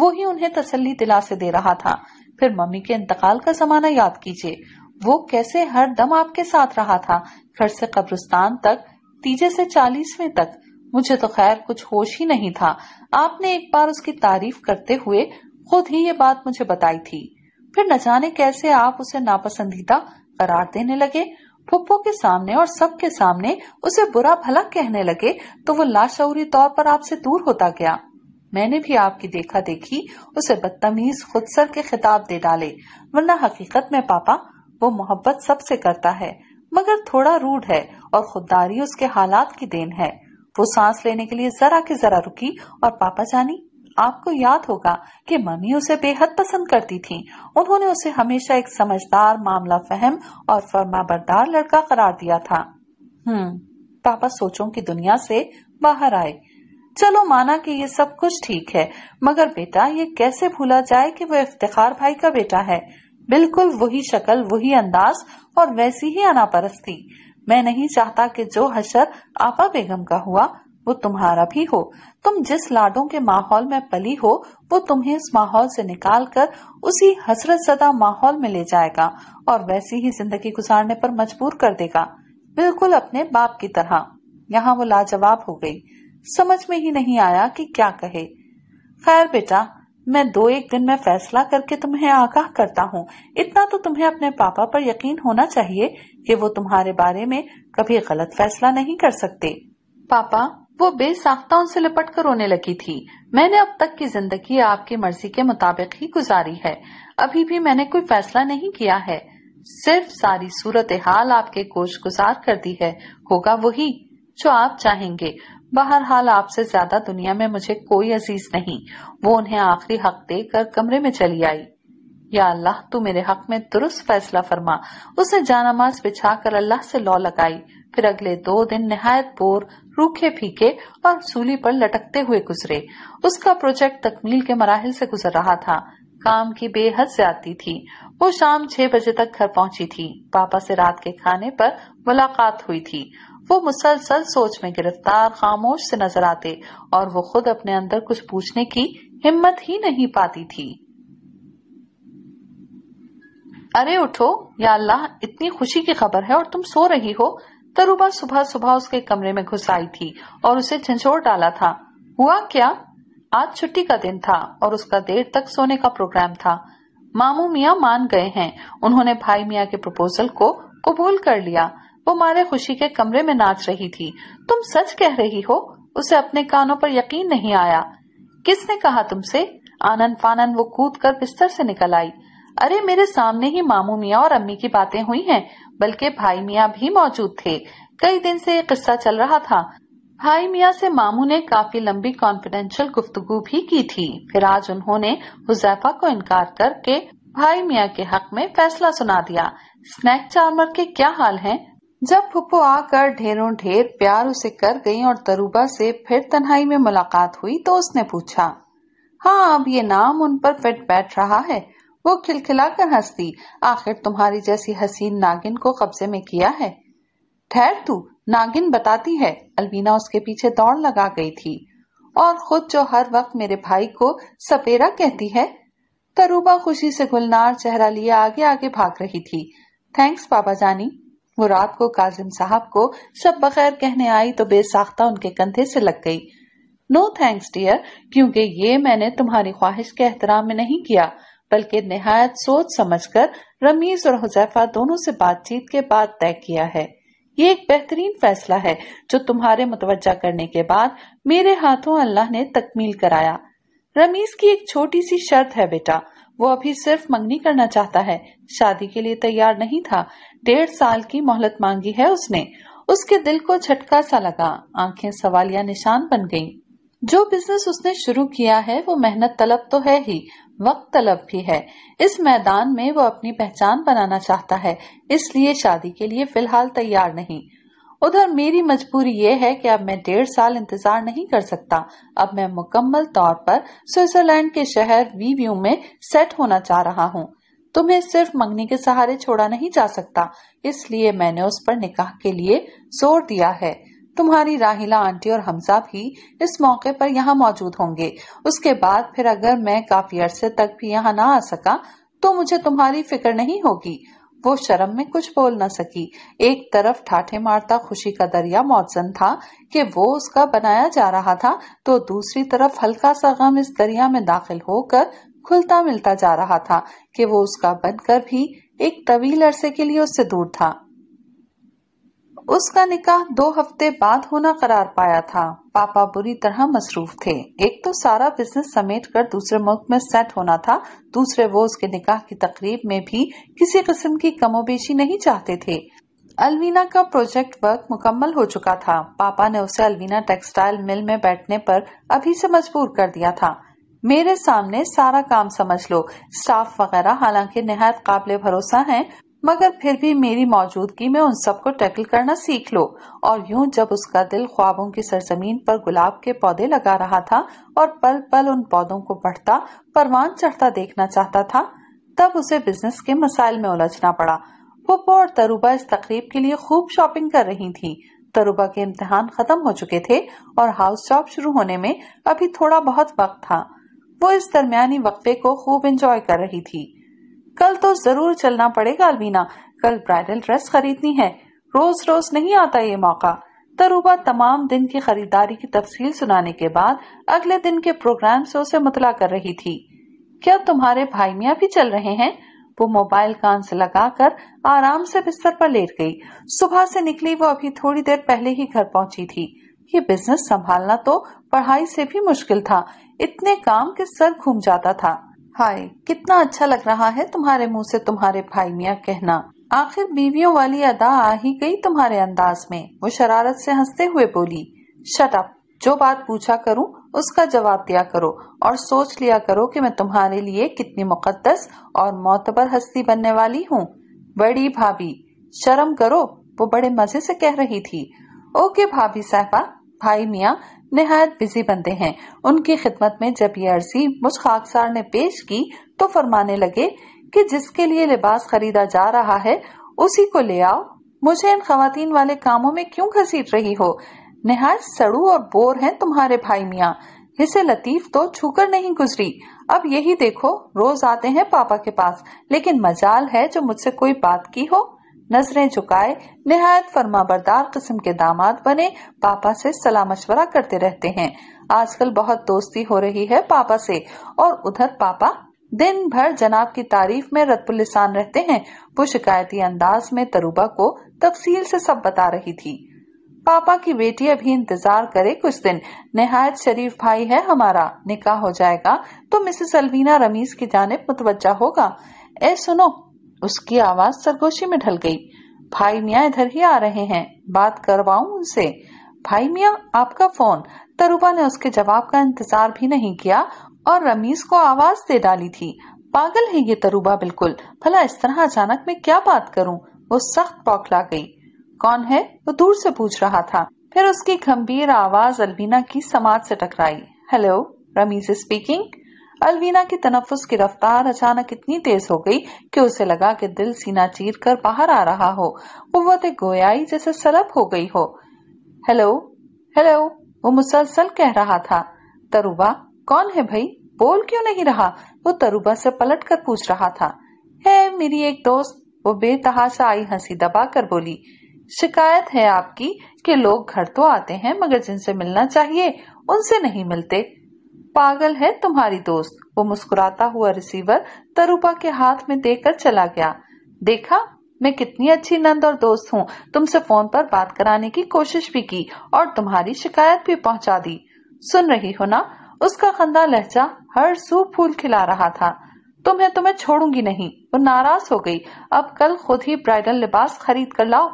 वो ही उन्हें तसल्ली दिला से दे रहा था फिर मम्मी के इंतकाल का जमाना याद कीजिए वो कैसे हर दम आपके साथ रहा था घर से कब्रिस्तान तक तीजे से चालीसवें तक मुझे तो खैर कुछ होश ही नहीं था आपने एक बार उसकी तारीफ करते हुए खुद ही ये बात मुझे बताई थी फिर न जाने कैसे आप उसे नापसंदीदा करार देने लगे फुप्पो के सामने और सबके सामने उसे बुरा भला कहने लगे तो वो लाशौरी तौर पर आपसे दूर होता गया मैंने भी आपकी देखा देखी उसे बदतमीज खुद सर के खिताब दे डाले वरना हकीकत में पापा वो मोहब्बत सबसे करता है मगर थोड़ा रूढ़ है और खुददारी उसके हालात की देन है वो सांस लेने के लिए जरा के जरा रुकी और पापा जानी आपको याद होगा कि मम्मी उसे बेहद पसंद करती थीं। उन्होंने उसे हमेशा एक समझदार मामला फहम और फर्मा लड़का करार दिया था हम्म पापा सोचों की दुनिया से बाहर आए चलो माना कि ये सब कुछ ठीक है मगर बेटा ये कैसे भूला जाए कि वो इफ्तार भाई का बेटा है बिल्कुल वही शक्ल वही अंदाज और वैसी ही अनापरस्ती मैं नहीं चाहता कि जो हशर आपा बेगम का हुआ वो तुम्हारा भी हो तुम जिस लाडों के माहौल में पली हो वो तुम्हें इस माहौल से निकाल कर उसी हसरत सदा माहौल में ले जाएगा और वैसी ही जिंदगी गुजारने पर मजबूर कर देगा बिल्कुल अपने बाप की तरह यहाँ वो लाजवाब हो गई समझ में ही नहीं आया कि क्या कहे खैर बेटा मैं दो एक दिन में फैसला करके तुम्हें आगाह करता हूँ इतना तो तुम्हें अपने पापा पर यकीन होना चाहिए कि वो तुम्हारे बारे में कभी गलत फैसला नहीं कर सकते पापा वो बेसाख्ता उनसे लिपट कर रोने लगी थी मैंने अब तक की जिंदगी आपकी मर्जी के मुताबिक ही गुजारी है अभी भी मैंने कोई फैसला नहीं किया है सिर्फ सारी सूरत हाल आपके कोश गुजार कर दी है होगा वही जो आप चाहेंगे हाल आपसे ज्यादा दुनिया में मुझे कोई अजीज नहीं वो उन्हें आखिरी हक देकर कमरे में चली आई या अल्लाह तू मेरे हक में दुरुस्त फैसला फरमा उसने जानमाज बिछा कर अल्लाह से लौ लगाई फिर अगले दो दिन नहायत बोर रूखे फीके और सूली पर लटकते हुए गुजरे उसका प्रोजेक्ट तकमील के मराहल से गुजर रहा था काम की बेहद ज्यादा थी वो शाम छह बजे तक घर पहुंची थी पापा से रात के खाने पर मुलाकात हुई थी वो मुसलसल सोच में गिरफ्तार खामोश से नजर आते और वो खुद अपने अंदर कुछ पूछने की हिम्मत ही नहीं पाती थी अरे उठो या अल्लाह इतनी खुशी की खबर है और तुम सो रही हो तरुबा सुबह सुबह उसके कमरे में घुस आई थी और उसे झंझोर डाला था हुआ क्या आज छुट्टी का दिन था और उसका देर तक सोने का प्रोग्राम था मामू मिया मान गए हैं उन्होंने भाई मिया के प्रपोजल को कबूल कर लिया वो मारे खुशी के कमरे में नाच रही थी तुम सच कह रही हो उसे अपने कानों पर यकीन नहीं आया किसने कहा तुमसे आनंद फानंद वो कूद कर बिस्तर से निकल आई अरे मेरे सामने ही मामू मियाँ और अम्मी की बातें हुई हैं बल्कि भाई मियाँ भी मौजूद थे कई दिन से ये किस्सा चल रहा था भाई मियाँ से मामू ने काफी लंबी कॉन्फिडेंशियल गुफ्तगु भी की थी फिर आज उन्होंने हुजैफा को इनकार करके भाई मियाँ के हक में फैसला सुना दिया स्नैक चार्मर के क्या हाल है जब फुप्पो आकर ढेरों ढेर प्यार उसे कर गयी और तरूबा से फिर तन्हाई में मुलाकात हुई तो उसने पूछा हाँ अब ये नाम उन पर फिट बैठ रहा है वो खिलखिलाकर हंसती आखिर तुम्हारी जैसी हसीन नागिन को कब्जे में किया है ठहर तू नागिन बताती है अलवीना उसके पीछे दौड़ लगा गई थी और खुद जो हर वक्त मेरे भाई को सपेरा कहती है तरुबा खुशी से गुलनार चेहरा लिए आगे आगे भाग रही थी थैंक्स बाबा जानी वो रात को काजिम साहब को सब बगैर कहने आई तो बेसाख्ता उनके कंधे से लग गई नो थैंक्स डियर क्योंकि ये मैंने तुम्हारी ख्वाहिश के एहतराम में नहीं किया बल्कि नहायत सोच समझकर रमीज और हुजैफा दोनों से बातचीत के बाद तय किया है ये एक बेहतरीन फैसला है जो तुम्हारे मुतवजा करने के बाद मेरे हाथों अल्लाह ने तकमील कराया रमीज की एक छोटी सी शर्त है बेटा वो अभी सिर्फ मंगनी करना चाहता है शादी के लिए तैयार नहीं था डेढ़ साल की मोहलत मांगी है उसने उसके दिल को झटका सा लगा आंखें सवालिया निशान बन गईं। जो बिजनेस उसने शुरू किया है वो मेहनत तलब तो है ही वक्त तलब भी है इस मैदान में वो अपनी पहचान बनाना चाहता है इसलिए शादी के लिए फिलहाल तैयार नहीं उधर मेरी मजबूरी ये है कि अब मैं डेढ़ साल इंतजार नहीं कर सकता अब मैं मुकम्मल तौर पर स्विट्जरलैंड के शहर वीव्यू में सेट होना चाह रहा हूँ तुम्हें सिर्फ मंगनी के सहारे छोड़ा नहीं जा सकता इसलिए मैंने उस पर निकाह के लिए जोर दिया है तुम्हारी राहिला आंटी और हमजा भी इस मौके पर यहाँ मौजूद होंगे उसके बाद फिर अगर मैं काफी अरसे तक भी यहाँ ना आ सका तो मुझे तुम्हारी फिक्र नहीं होगी वो शर्म में कुछ बोल न सकी एक तरफ ठाठे मारता खुशी का दरिया मौजन था कि वो उसका बनाया जा रहा था तो दूसरी तरफ हल्का सा गम इस दरिया में दाखिल होकर खुलता मिलता जा रहा था कि वो उसका बनकर भी एक तवील अरसे के लिए उससे दूर था उसका निकाह दो हफ्ते बाद होना करार पाया था पापा बुरी तरह मसरूफ थे एक तो सारा बिजनेस समेट कर दूसरे मुल्क में सेट होना था दूसरे वो उसके निकाह की तकरीब में भी किसी किस्म की कमोबेशी नहीं चाहते थे अलवीना का प्रोजेक्ट वर्क मुकम्मल हो चुका था पापा ने उसे अलवीना टेक्सटाइल मिल में बैठने पर अभी से मजबूर कर दिया था मेरे सामने सारा काम समझ लो स्टाफ वगैरह हालांकि नहायत काबिल भरोसा हैं मगर फिर भी मेरी मौजूदगी में उन सबको टैकल करना सीख लो और यूं जब उसका दिल ख्वाबों की सरजमीन पर गुलाब के पौधे लगा रहा था और पल पल उन पौधों को बढ़ता परवान चढ़ता देखना चाहता था तब उसे बिजनेस के मसाइल में उलझना पड़ा पुप और तरुबा इस तकरीब के लिए खूब शॉपिंग कर रही थी तरुबा के इम्तिहान खत्म हो चुके थे और हाउस जॉब शुरू होने में अभी थोड़ा बहुत वक्त था वो इस दरमियानी वक्फे को खूब इंजॉय कर रही थी कल तो जरूर चलना पड़ेगा अलवीना कल ब्राइडल ड्रेस खरीदनी है रोज रोज नहीं आता ये मौका तरूबा तमाम दिन की खरीदारी की तफसील सुनाने के बाद अगले दिन के प्रोग्राम से उसे मुतला कर रही थी क्या तुम्हारे भाई मियाँ भी चल रहे हैं वो मोबाइल कान से लगाकर आराम से बिस्तर पर लेट गई सुबह से निकली वो अभी थोड़ी देर पहले ही घर पहुंची थी ये बिजनेस संभालना तो पढ़ाई से भी मुश्किल था इतने काम के सर घूम जाता था हाय कितना अच्छा लग रहा है तुम्हारे मुंह से तुम्हारे भाई मिया कहना आखिर बीवियों वाली अदा आ ही गई तुम्हारे अंदाज में वो शरारत से हंसते हुए बोली शटअप जो बात पूछा करूं उसका जवाब दिया करो और सोच लिया करो कि मैं तुम्हारे लिए कितनी मुकद्दस और मोतबर हस्ती बनने वाली हूँ बड़ी भाभी शर्म करो वो बड़े मजे से कह रही थी ओके भाभी साहबा भाई मिया नहायत बिजी बनते हैं उनकी खिदमत में जब ये अर्जी मुझ खाकसार ने पेश की तो फरमाने लगे कि जिसके लिए लिबास खरीदा जा रहा है उसी को ले आओ मुझे इन खातन वाले कामों में क्यों घसीट रही हो नहायत सड़ू और बोर हैं तुम्हारे भाई मियाँ इसे लतीफ तो छूकर नहीं गुजरी अब यही देखो रोज आते हैं पापा के पास लेकिन मजाल है जो मुझसे कोई बात की हो नजरें झुकाए नहायत फर्मा बरदार किस्म के दामाद बने पापा से सलाह मशवरा करते रहते हैं आजकल बहुत दोस्ती हो रही है पापा से और उधर पापा दिन भर जनाब की तारीफ में रतपुलिसान रहते हैं वो शिकायती अंदाज में तरूबा को तफसील से सब बता रही थी पापा की बेटी अभी इंतजार करे कुछ दिन नहायत शरीफ भाई है हमारा निकाह हो जाएगा तो मिसेस अलवीना रमीज की जानब मुतवजा होगा ए सुनो उसकी आवाज सरगोशी में ढल गई भाई मिया इधर ही आ रहे हैं बात करवाऊ उनसे भाई मिया आपका फोन तरुबा ने उसके जवाब का इंतजार भी नहीं किया और रमीज को आवाज दे डाली थी पागल है ये तरुबा बिल्कुल भला इस तरह अचानक में क्या बात करूं वो सख्त बौखला गई कौन है वो दूर से पूछ रहा था फिर उसकी गंभीर आवाज अलवीना की समाज से टकराई हेलो रमीज स्पीकिंग अलवीना के तनफुस की रफ्तार अचानक इतनी तेज हो गई कि उसे लगा कि दिल सीना चीर कर बाहर आ रहा हो कुत गोयाई जैसे सलब हो गई हो हेलो हेलो वो मुसलसल कह रहा था तरुबा कौन है भाई बोल क्यों नहीं रहा वो तरुबा से पलट कर पूछ रहा था हे मेरी एक दोस्त वो बेतहाशा आई हंसी दबा कर बोली शिकायत है आपकी कि लोग घर तो आते हैं मगर जिनसे मिलना चाहिए उनसे नहीं मिलते पागल है तुम्हारी दोस्त वो मुस्कुराता हुआ रिसीवर तरुपा के हाथ में देकर चला गया देखा मैं कितनी अच्छी नंद और दोस्त हूँ तुमसे फोन पर बात कराने की कोशिश भी की और तुम्हारी शिकायत भी पहुँचा दी सुन रही हो ना उसका खंदा लहजा हर सू फूल खिला रहा था तुम्हें तुम्हें छोड़ूंगी नहीं वो नाराज हो गई अब कल खुद ही ब्राइडल लिबास खरीद कर लाओ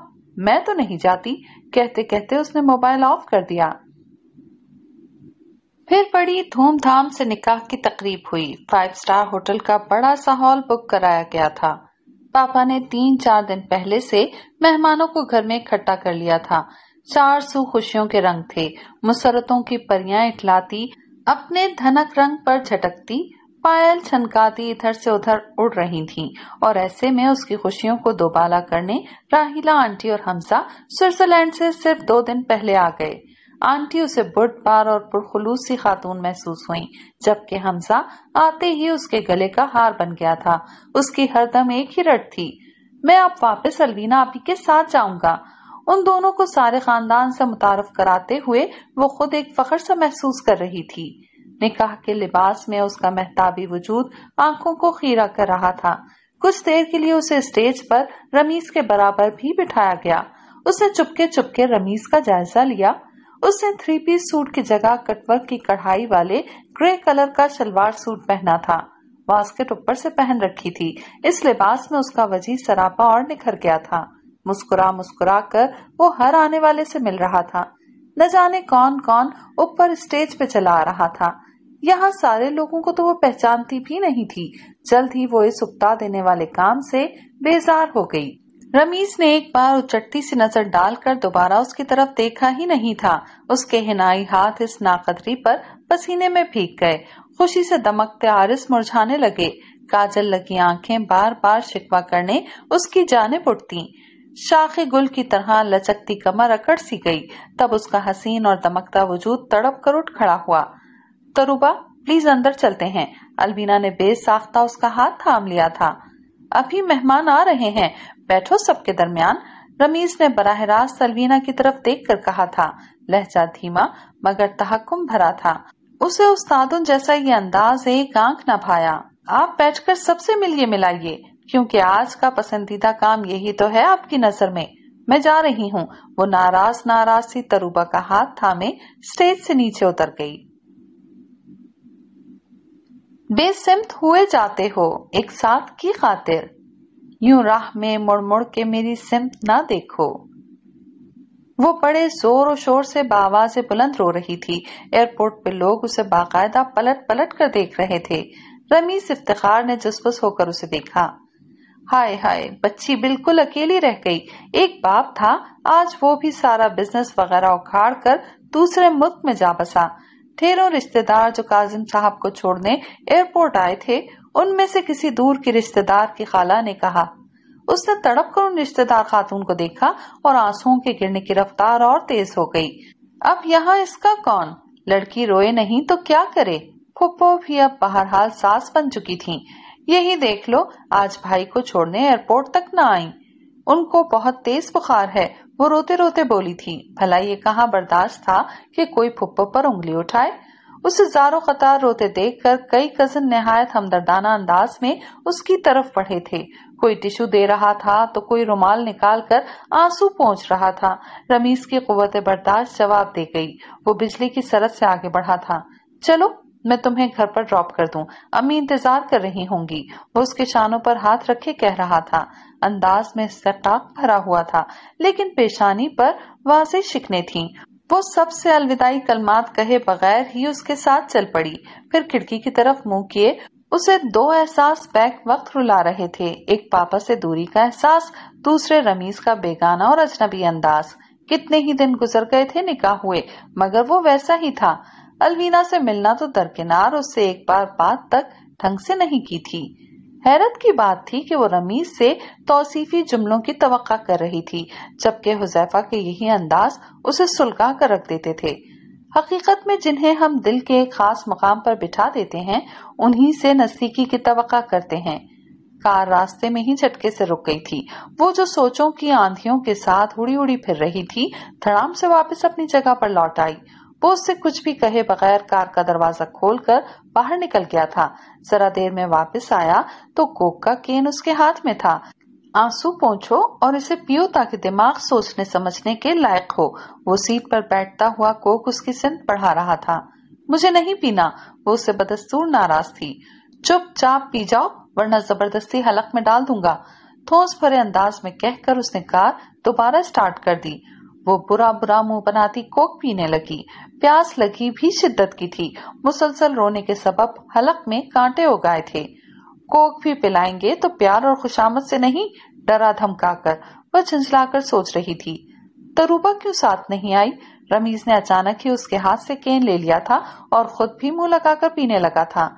मैं तो नहीं जाती कहते कहते उसने मोबाइल ऑफ कर दिया फिर बड़ी धूमधाम से निकाह की तकरीब हुई फाइव स्टार होटल का बड़ा सा हॉल बुक कराया गया था पापा ने तीन चार दिन पहले से मेहमानों को घर में इकट्ठा कर लिया था चार सू खुशियों के रंग थे मुसरतों की परियां इटलाती अपने धनक रंग पर झटकती पायल छनकाती इधर से उधर उड़ रही थीं और ऐसे में उसकी खुशियों को दोबाला करने राहिला आंटी और हमसा स्विट्जरलैंड से सिर्फ दो दिन पहले आ गए आंटी उसे पार और पुरखलूस सी खातून महसूस हुई जबकि हमजा आते ही उसके गले का हार बन गया था उसकी हरदम एक ही रट थी मैं आप वापस अलवीना आपी के साथ जाऊंगा उन दोनों को सारे खानदान से मुतारफ कराते हुए वो खुद एक फखर सा महसूस कर रही थी निकाह के लिबास में उसका महताबी वजूद आंखों को खीरा कर रहा था कुछ देर के लिए उसे स्टेज पर रमीज के बराबर भी बिठाया गया उसने चुपके चुपके रमीज का जायजा लिया उसने थ्री पीस सूट की जगह कटवर्क की कढ़ाई वाले ग्रे कलर का शलवार सूट पहना था बास्केट ऊपर से पहन रखी थी इस लिबास में उसका वजी सरापा और निखर गया था मुस्कुरा मुस्कुरा कर वो हर आने वाले से मिल रहा था न जाने कौन कौन ऊपर स्टेज पे चला आ रहा था यहाँ सारे लोगों को तो वो पहचानती भी नहीं थी जल्द ही वो इस उपता देने वाले काम से बेजार हो गई रमीज ने एक बार उचटती सी नजर डालकर दोबारा उसकी तरफ देखा ही नहीं था उसके हिनाई हाथ इस नाकदरी पर पसीने में भीग गए खुशी से दमकते आरिस मुरझाने लगे काजल लगी आंखें बार बार शिकवा करने उसकी जाने उठती शाखी गुल की तरह लचकती कमर अकड़ सी गई तब उसका हसीन और दमकता वजूद तड़प कर उठ खड़ा हुआ तरुबा प्लीज अंदर चलते हैं अलबीना ने बेसाख्ता उसका हाथ थाम लिया था अभी मेहमान आ रहे हैं बैठो सबके दरमियान रमीज ने बराह रास्त सलवीना की तरफ देख कर कहा था लहजा धीमा मगर तहकुम भरा था उसे उस्तादुन जैसा ये अंदाज एक आंख न भाया आप बैठकर सबसे मिलिए मिलाइए क्योंकि आज का पसंदीदा काम यही तो है आपकी नजर में मैं जा रही हूँ वो नाराज नाराज सी तरूबा का हाथ थामे स्टेज से नीचे उतर गई बेसिमत हुए जाते हो एक साथ की खातिर यूं राह में मुड़ मुड़ के मेरी सिमत ना देखो वो बड़े जोर और शोर से बाबा से बुलंद रो रही थी एयरपोर्ट पे लोग उसे बाकायदा पलट पलट कर देख रहे थे रमीज इफ्तार ने जसबस होकर उसे देखा हाय हाय बच्ची बिल्कुल अकेली रह गई एक बाप था आज वो भी सारा बिजनेस वगैरह उखाड़ कर दूसरे मुल्क में जा बसा ढेरों रिश्तेदार जो काजिम साहब को छोड़ने एयरपोर्ट आए थे उनमें से किसी दूर की रिश्तेदार की खाला ने कहा उसने तड़प कर उन रिश्तेदार खातून को देखा और आंसुओं के गिरने की रफ्तार और तेज हो गई अब यहाँ इसका कौन लड़की रोए नहीं तो क्या करे फुप्पो भी अब बहरहाल सास बन चुकी थी यही देख लो आज भाई को छोड़ने एयरपोर्ट तक न आई उनको बहुत तेज बुखार है वो रोते रोते बोली थी भला ये कहाँ बर्दाश्त था कि कोई फुप्पो पर उंगली उठाए उसे जारो कतार रोते देखकर कई कजन नहायत हमदर्दाना अंदाज में उसकी तरफ बढ़े थे कोई टिश्यू दे रहा था तो कोई रुमाल निकाल कर आंसू पहुंच रहा था रमीज की कुत बर्दाश्त जवाब दे गई वो बिजली की सरद से आगे बढ़ा था चलो मैं तुम्हें घर पर ड्रॉप कर दूं। अम्मी इंतजार कर रही होंगी वो उसके शानों पर हाथ रखे कह रहा था अंदाज में सटाक भरा हुआ था लेकिन पेशानी पर वाजे शिकने थीं। वो सबसे अलविदाई कलमात कहे बगैर ही उसके साथ चल पड़ी फिर खिड़की की तरफ मुंह किए उसे दो एहसास बैक वक्त रुला रहे थे एक पापा से दूरी का एहसास दूसरे रमीज का बेगाना और अजनबी अंदाज कितने ही दिन गुजर गए थे निकाह हुए मगर वो वैसा ही था अलवीना से मिलना तो दरकिनार उससे एक बार बात तक ढंग से नहीं की थी हैरत की बात थी कि वो रमीज से तोसीफी जुमलों की तवक्का कर रही थी जबकि हुजैफा के यही अंदाज उसे सुलगा कर रख देते थे हकीकत में जिन्हें हम दिल के एक खास मकाम पर बिठा देते हैं उन्हीं से नजदीकी की तवक्का करते हैं कार रास्ते में ही झटके से रुक गई थी वो जो सोचों की आंधियों के साथ उड़ी उड़ी फिर रही थी धड़ाम से वापस अपनी जगह पर लौट आई वो उससे कुछ भी कहे बगैर कार का दरवाजा खोलकर बाहर निकल गया था जरा देर में वापस आया तो कोक का केन उसके हाथ में था आंसू पहुंचो और इसे पियो ताकि दिमाग सोचने समझने के लायक हो वो सीट पर बैठता हुआ कोक उसकी सिंध पढ़ा रहा था मुझे नहीं पीना वो उसे बदस्तूर नाराज थी चुपचाप पी जाओ वरना जबरदस्ती हलक में डाल दूंगा ठोस भरे अंदाज में कहकर उसने कार दोबारा स्टार्ट कर दी वो बुरा बुरा मुंह बनाती कोक पीने लगी प्यास लगी भी शिद्दत की थी मुसलसल रोने के सबब हलक में कांटे उगाए थे कोक भी पिलाएंगे तो प्यार और खुशामद से नहीं डरा धमका कर वह झंझलाकर सोच रही थी तरूबा क्यों साथ नहीं आई रमीज ने अचानक ही उसके हाथ से केन ले लिया था और खुद भी मुंह लगाकर पीने लगा था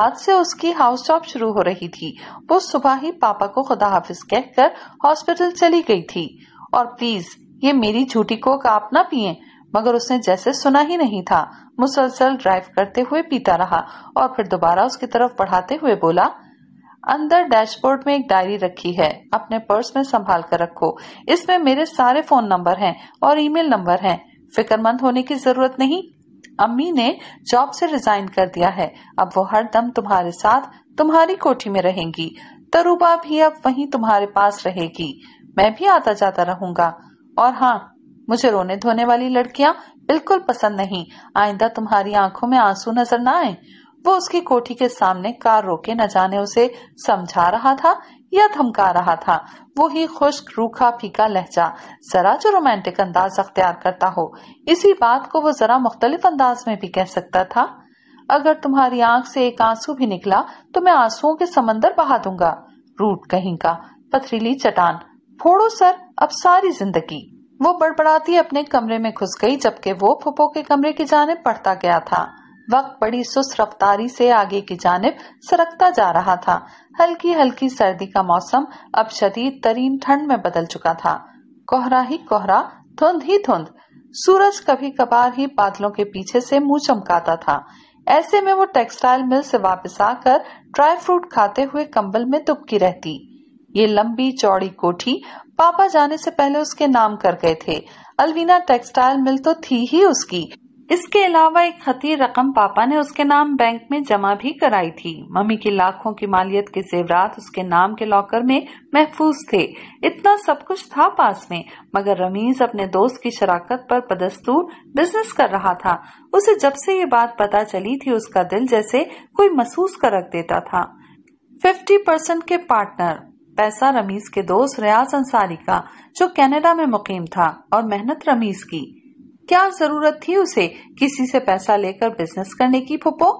आज से उसकी हाउस जॉब शुरू हो रही थी वो सुबह ही पापा को खुदा हाफिज कहकर हॉस्पिटल चली गई थी और प्लीज ये मेरी झूठी कोक आप ना पिए मगर उसने जैसे सुना ही नहीं था मुसलसल ड्राइव करते हुए पीता रहा और फिर दोबारा उसकी तरफ बढ़ाते हुए बोला अंदर डैशबोर्ड में एक डायरी रखी है अपने पर्स में संभाल कर रखो इसमें मेरे सारे फोन नंबर हैं और ईमेल नंबर हैं फिक्रमंद होने की जरूरत नहीं अम्मी ने जॉब से रिजाइन कर दिया है अब वो हर दम तुम्हारे साथ तुम्हारी कोठी में रहेंगी तरुबा भी अब वहीं तुम्हारे पास रहेगी मैं भी आता जाता रहूंगा और हाँ मुझे रोने धोने वाली लड़कियाँ बिल्कुल पसंद नहीं आइंदा तुम्हारी आंखों में आंसू नजर न आए वो उसकी कोठी के सामने कार रोके न जाने उसे समझा रहा था या धमका रहा था वो ही खुश्क रूखा फीका लहजा जरा जो रोमांटिक अंदाज अख्तियार करता हो इसी बात को वो जरा मुख्तलिफ अंदाज में भी कह सकता था अगर तुम्हारी आंख से एक आंसू भी निकला तो मैं आंसुओं के समंदर बहा दूंगा रूट कहीं का पथरीली चटान फोड़ो सर अब सारी जिंदगी वो बड़बड़ाती अपने कमरे में घुस गई जबकि वो फुपो के कमरे की जानब पढ़ता गया था वक्त बड़ी सुस्त रफ्तारी से आगे की जानब सरकता जा रहा था हल्की हल्की सर्दी का मौसम अब शदीद तरीन ठंड में बदल चुका था कोहरा ही कोहरा धुंध ही धुंध सूरज कभी कभार ही बादलों के पीछे से मुंह चमकाता था ऐसे में वो टेक्सटाइल मिल से वापस आकर ड्राई फ्रूट खाते हुए कंबल में दुबकी रहती ये लंबी चौड़ी कोठी पापा जाने से पहले उसके नाम कर गए थे अलवीना टेक्सटाइल मिल तो थी ही उसकी इसके अलावा एक खती रकम पापा ने उसके नाम बैंक में जमा भी कराई थी मम्मी की लाखों की मालियत के जेवरात उसके नाम के लॉकर में महफूज थे इतना सब कुछ था पास में मगर रमीज अपने दोस्त की शराकत पर बदस्तूर बिजनेस कर रहा था उसे जब से ये बात पता चली थी उसका दिल जैसे कोई महसूस कर रख देता था 50 परसेंट के पार्टनर पैसा रमीज के दोस्त रियाज अंसारी का जो कनाडा में मुकीम था और मेहनत रमीज की क्या जरूरत थी उसे किसी से पैसा लेकर बिजनेस करने की फुप्पो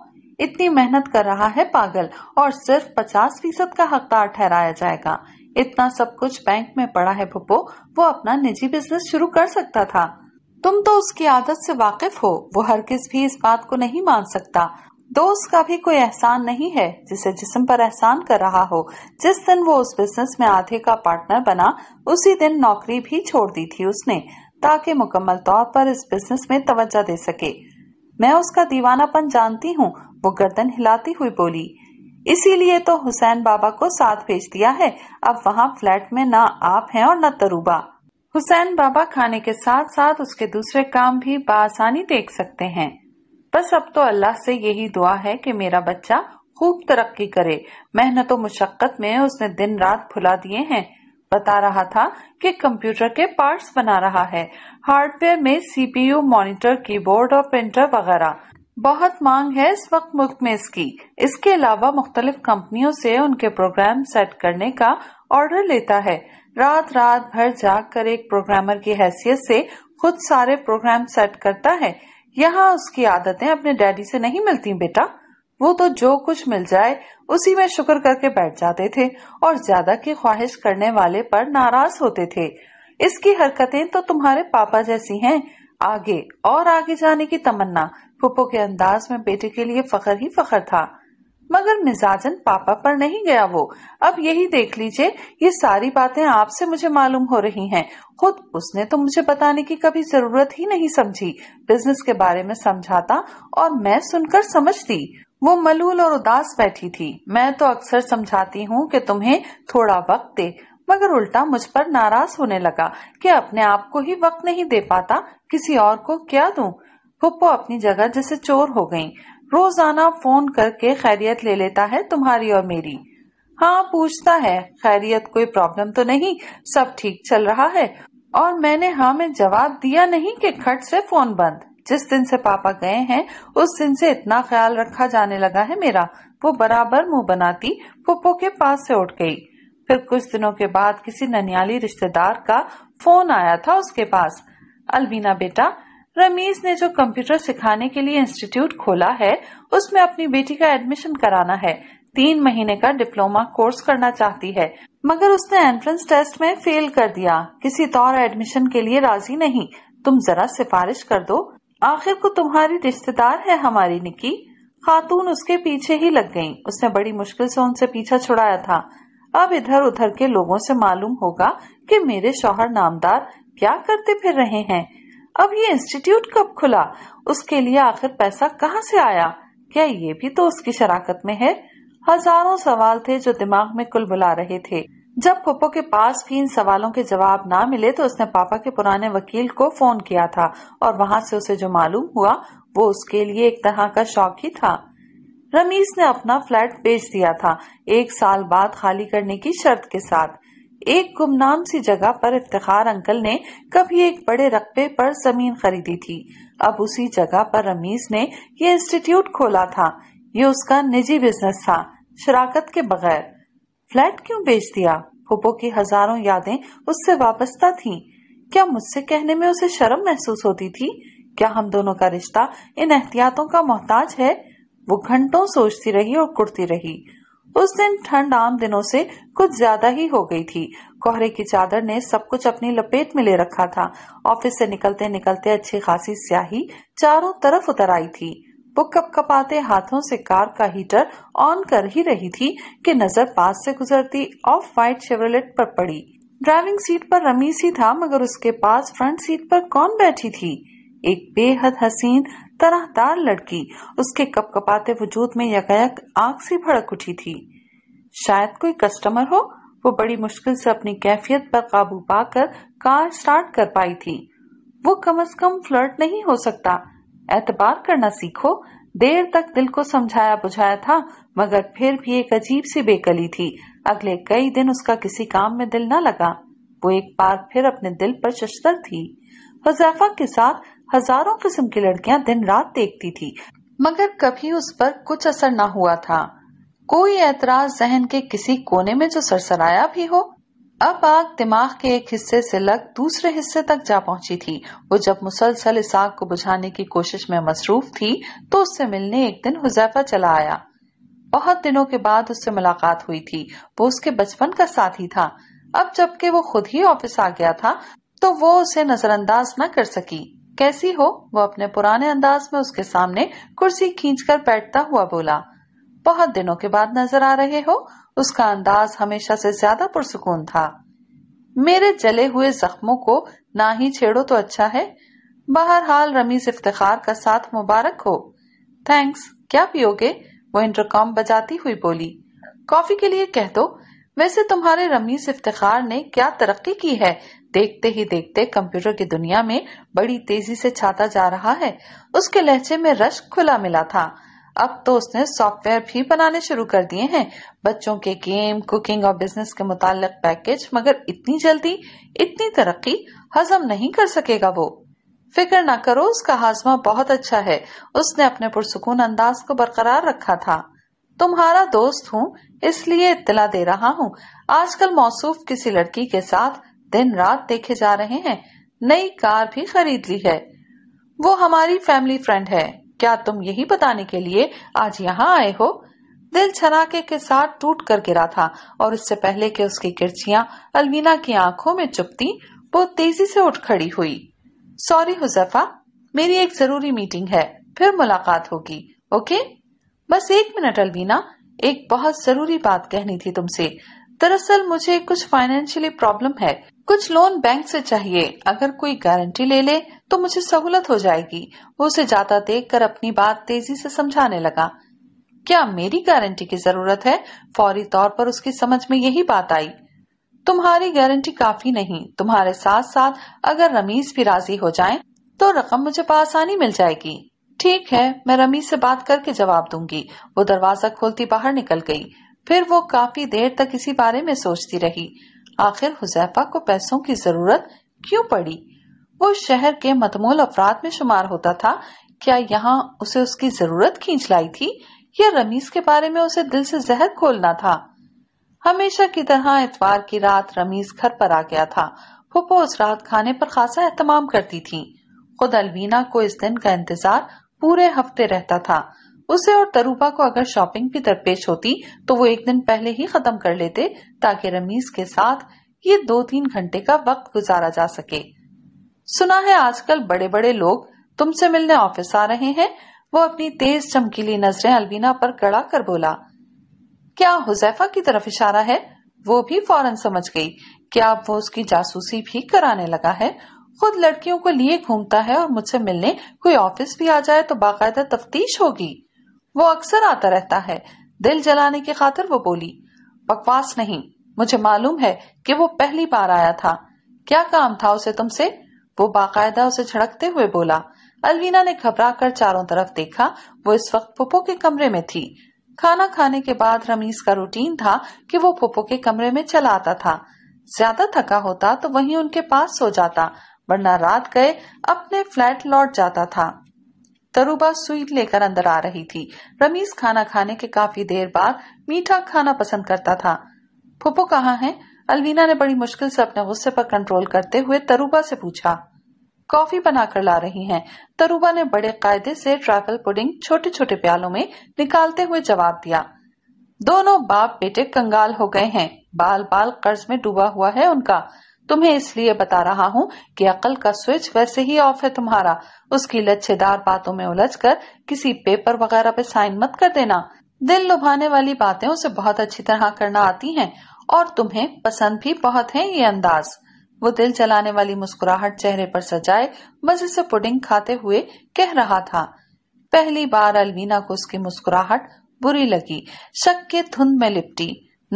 इतनी मेहनत कर रहा है पागल और सिर्फ पचास फीसद का हकदार ठहराया जाएगा इतना सब कुछ बैंक में पड़ा है फुप्पो वो अपना निजी बिजनेस शुरू कर सकता था तुम तो उसकी आदत से वाकिफ हो वो हर किस भी इस बात को नहीं मान सकता दोस्त तो का भी कोई एहसान नहीं है जिसे जिसम पर एहसान कर रहा हो जिस दिन वो उस बिजनेस में आधे का पार्टनर बना उसी दिन नौकरी भी छोड़ दी थी उसने ताकि मुकम्मल तौर पर इस बिजनेस में तवज्जा दे सके मैं उसका दीवानापन जानती हूँ वो गर्दन हिलाती हुई बोली इसीलिए तो हुसैन बाबा को साथ भेज दिया है अब वहाँ फ्लैट में ना आप हैं और न तरूबा हुसैन बाबा खाने के साथ साथ उसके दूसरे काम भी बासानी देख सकते हैं बस अब तो अल्लाह से यही दुआ है कि मेरा बच्चा खूब तरक्की करे मेहनत मुशक्कत में उसने दिन रात भुला दिए हैं बता रहा था कि कंप्यूटर के पार्ट्स बना रहा है हार्डवेयर में सीपीयू, मॉनिटर कीबोर्ड और प्रिंटर वगैरह बहुत मांग है इस वक्त मुल्क में इसकी इसके अलावा मुख्तलिफ कंपनियों से उनके प्रोग्राम सेट करने का ऑर्डर लेता है रात रात भर जाग कर एक प्रोग्रामर की हैसियत से खुद सारे प्रोग्राम सेट करता है यहाँ उसकी आदतें अपने डैडी से नहीं मिलती बेटा वो तो जो कुछ मिल जाए उसी में शुक्र करके बैठ जाते थे और ज्यादा की ख्वाहिश करने वाले पर नाराज होते थे इसकी हरकतें तो तुम्हारे पापा जैसी हैं आगे और आगे जाने की तमन्ना पुप्पो के अंदाज में बेटे के लिए फखर ही फखर था मगर मिजाजन पापा पर नहीं गया वो अब यही देख लीजिए ये सारी बातें आपसे मुझे मालूम हो रही हैं खुद उसने तो मुझे बताने की कभी जरूरत ही नहीं समझी बिजनेस के बारे में समझाता और मैं सुनकर समझती वो मलूल और उदास बैठी थी मैं तो अक्सर समझाती हूँ कि तुम्हें थोड़ा वक्त दे मगर उल्टा मुझ पर नाराज होने लगा कि अपने आप को ही वक्त नहीं दे पाता किसी और को क्या दूं? पुप्पो अपनी जगह जैसे चोर हो गई रोजाना फोन करके खैरियत ले लेता है तुम्हारी और मेरी हाँ पूछता है खैरियत कोई प्रॉब्लम तो नहीं सब ठीक चल रहा है और मैंने हाँ में जवाब दिया नहीं कि खट से फोन बंद जिस दिन से पापा गए हैं उस दिन से इतना ख्याल रखा जाने लगा है मेरा वो बराबर मुंह बनाती पुप्पो के पास से उठ गई फिर कुछ दिनों के बाद किसी ननियाली रिश्तेदार का फोन आया था उसके पास अलबीना बेटा रमीज ने जो कंप्यूटर सिखाने के लिए इंस्टीट्यूट खोला है उसमें अपनी बेटी का एडमिशन कराना है तीन महीने का डिप्लोमा कोर्स करना चाहती है मगर उसने एंट्रेंस टेस्ट में फेल कर दिया किसी तौर तो एडमिशन के लिए राजी नहीं तुम जरा सिफारिश कर दो आखिर को तुम्हारी रिश्तेदार है हमारी निकी खातून उसके पीछे ही लग गई उसने बड़ी मुश्किल से उनसे पीछा छुड़ाया था अब इधर उधर के लोगों से मालूम होगा कि मेरे शोहर नामदार क्या करते फिर रहे हैं अब ये इंस्टीट्यूट कब खुला उसके लिए आखिर पैसा कहाँ से आया क्या ये भी तो उसकी शराकत में है हजारों सवाल थे जो दिमाग में कुल बुला रहे थे जब पप्पो के पास भी इन सवालों के जवाब ना मिले तो उसने पापा के पुराने वकील को फोन किया था और वहाँ से उसे जो मालूम हुआ वो उसके लिए एक तरह का शौक ही था रमीज ने अपना फ्लैट बेच दिया था एक साल बाद खाली करने की शर्त के साथ एक गुमनाम सी जगह पर इफ्तार अंकल ने कभी एक बड़े रकबे पर जमीन खरीदी थी अब उसी जगह पर रमीज ने ये इंस्टीट्यूट खोला था ये उसका निजी बिजनेस था शराकत के बगैर फ्लैट क्यों बेच दिया फुपो की हजारों यादें उससे वाबस्ता थी क्या मुझसे कहने में उसे शर्म महसूस होती थी क्या हम दोनों का रिश्ता इन एहतियातों का मोहताज है वो घंटों सोचती रही और कुड़ती रही उस दिन ठंड आम दिनों से कुछ ज्यादा ही हो गई थी कोहरे की चादर ने सब कुछ अपनी लपेट में ले रखा था ऑफिस से निकलते निकलते अच्छी खासी स्याही चारों तरफ उतर आई थी वो कप कपाते हाथों से कार का हीटर ऑन कर ही रही थी कि नजर पास से गुजरती ऑफ व्हाइट शेवरलेट पर पड़ी ड्राइविंग सीट पर रमीस ही था मगर उसके पास फ्रंट सीट पर कौन बैठी थी एक बेहद हसीन तरहदार लड़की उसके कपकपाते वजूद में यकायक आग सी भड़क उठी थी शायद कोई कस्टमर हो वो बड़ी मुश्किल से अपनी कैफियत पर काबू पाकर कार स्टार्ट कर पाई थी वो कम अज कम फ्लर्ट नहीं हो सकता एतबार करना सीखो देर तक दिल को समझाया बुझाया था मगर फिर भी एक अजीब सी बेकली थी अगले कई दिन उसका किसी काम में दिल न लगा वो एक बार फिर अपने दिल पर शस्तर थी हुजैफा के साथ हजारों किस्म की लड़कियां दिन रात देखती थी मगर कभी उस पर कुछ असर ना हुआ था कोई एतराज जहन के किसी कोने में जो सरसराया भी हो अब आग दिमाग के एक हिस्से से लग दूसरे हिस्से तक जा पहुंची थी वो जब मुसलसल इस आग को बुझाने की कोशिश में मसरूफ थी तो उससे मिलने एक दिन हुजैफा चला आया बहुत दिनों के बाद उससे मुलाकात हुई थी वो उसके बचपन का साथी था अब जबकि वो खुद ही ऑफिस आ गया था तो वो उसे नजरअंदाज न कर सकी कैसी हो वो अपने पुराने अंदाज में उसके सामने कुर्सी खींचकर बैठता हुआ बोला बहुत दिनों के बाद नजर आ रहे हो उसका अंदाज हमेशा से ज्यादा पुरसकून था मेरे जले हुए जख्मों को ना ही छेड़ो तो अच्छा है बहरहाल रमीज इफ्तार का साथ मुबारक हो थैंक्स क्या पियोगे वो इंटरकॉम बजाती हुई बोली कॉफी के लिए कह दो वैसे तुम्हारे रमीज इफ्तार ने क्या तरक्की की है देखते ही देखते कंप्यूटर की दुनिया में बड़ी तेजी से छाता जा रहा है उसके लहजे में रश खुला मिला था अब तो उसने सॉफ्टवेयर भी बनाने शुरू कर दिए हैं बच्चों के गेम कुकिंग और बिजनेस के मुतालिक पैकेज मगर इतनी जल्दी इतनी तरक्की हजम नहीं कर सकेगा वो फिक्र ना करो उसका हाजमा बहुत अच्छा है उसने अपने पुरसकून अंदाज को बरकरार रखा था तुम्हारा दोस्त हूँ इसलिए इतला दे रहा हूँ आजकल मौसूफ किसी लड़की के साथ दिन रात देखे जा रहे हैं नई कार भी खरीद ली है वो हमारी फैमिली फ्रेंड है क्या तुम यही बताने के लिए आज यहाँ आए हो दिल छनाके के साथ टूट कर गिरा था और उससे पहले के उसकी किर्चिया अलवीना की आंखों में चुपती वो तेजी से उठ खड़ी हुई सॉरी हुफा मेरी एक जरूरी मीटिंग है फिर मुलाकात होगी ओके बस एक मिनट अलवीना एक बहुत जरूरी बात कहनी थी तुमसे दरअसल मुझे कुछ फाइनेंशियली प्रॉब्लम है कुछ लोन बैंक से चाहिए अगर कोई गारंटी ले ले तो मुझे सहूलत हो जाएगी वो उसे जाता देख कर अपनी बात तेजी से समझाने लगा क्या मेरी गारंटी की जरूरत है फौरी तौर पर उसकी समझ में यही बात आई तुम्हारी गारंटी काफी नहीं तुम्हारे साथ साथ अगर रमीज भी राजी हो जाए तो रकम मुझे आसानी मिल जाएगी ठीक है मैं रमी से बात करके जवाब दूंगी वो दरवाजा खोलती बाहर निकल गई फिर वो काफी देर तक इसी बारे में सोचती रही आखिर हुजैफा को पैसों की जरूरत क्यों पड़ी वो शहर के मतमूल अफराद में शुमार होता था क्या यहाँ उसे उसकी जरूरत खींच लाई थी या रमीज के बारे में उसे दिल से जहर खोलना था हमेशा की तरह इतवार की रात रमीज घर पर आ गया था फुपो उस रात खाने पर खासा एहतमाम करती थी खुद अलवीना को इस दिन का इंतजार पूरे हफ्ते रहता था उसे और तरूपा को अगर शॉपिंग भी दरपेश होती तो वो एक दिन पहले ही खत्म कर लेते ताकि रमीज के साथ ये दो तीन घंटे का वक्त गुजारा जा सके सुना है आजकल बड़े बड़े लोग तुमसे मिलने ऑफिस आ रहे हैं वो अपनी तेज चमकीली नजरें अलवीना पर कड़ा कर बोला क्या हुजैफा की तरफ इशारा है वो भी फौरन समझ गई क्या वो उसकी जासूसी भी कराने लगा है खुद लड़कियों को लिए घूमता है और मुझसे मिलने कोई ऑफिस भी आ जाए तो बाकायदा तफ्तीश होगी वो अक्सर आता रहता है दिल जलाने की खातिर वो बोली बकवास नहीं मुझे मालूम है कि वो पहली बार आया था क्या काम था उसे तुमसे वो बाकायदा उसे झड़कते हुए बोला अलवीना ने घबरा कर चारों तरफ देखा वो इस वक्त पुप्पो के कमरे में थी खाना खाने के बाद रमीज का रूटीन था कि वो पुप्पो के कमरे में चला आता था ज्यादा थका होता तो वहीं उनके पास सो जाता वरना रात गए अपने फ्लैट लौट जाता था तरुबा सुई लेकर अंदर आ रही थी रमीज खाना खाने के काफी देर बाद मीठा खाना पसंद करता था फुप्पो कहाँ है अलवीना ने बड़ी मुश्किल से अपने गुस्से पर कंट्रोल करते हुए तरुबा से पूछा कॉफी बनाकर ला रही हैं। तरुबा ने बड़े कायदे से ट्रैफल पुडिंग छोटे छोटे प्यालों में निकालते हुए जवाब दिया दोनों बाप बेटे कंगाल हो गए हैं बाल बाल कर्ज में डूबा हुआ है उनका तुम्हें इसलिए बता रहा हूँ कि अकल का स्विच वैसे ही ऑफ है तुम्हारा उसकी लच्छेदार बातों में उलझकर किसी पेपर वगैरह पे साइन मत कर देना दिल लुभाने वाली बातें उसे बहुत अच्छी तरह करना आती हैं और तुम्हें पसंद भी बहुत है ये अंदाज वो दिल चलाने वाली मुस्कुराहट चेहरे पर सजाए मजे से पुडिंग खाते हुए कह रहा था पहली बार अलवीना को उसकी मुस्कुराहट बुरी लगी शक के धुंध में लिपटी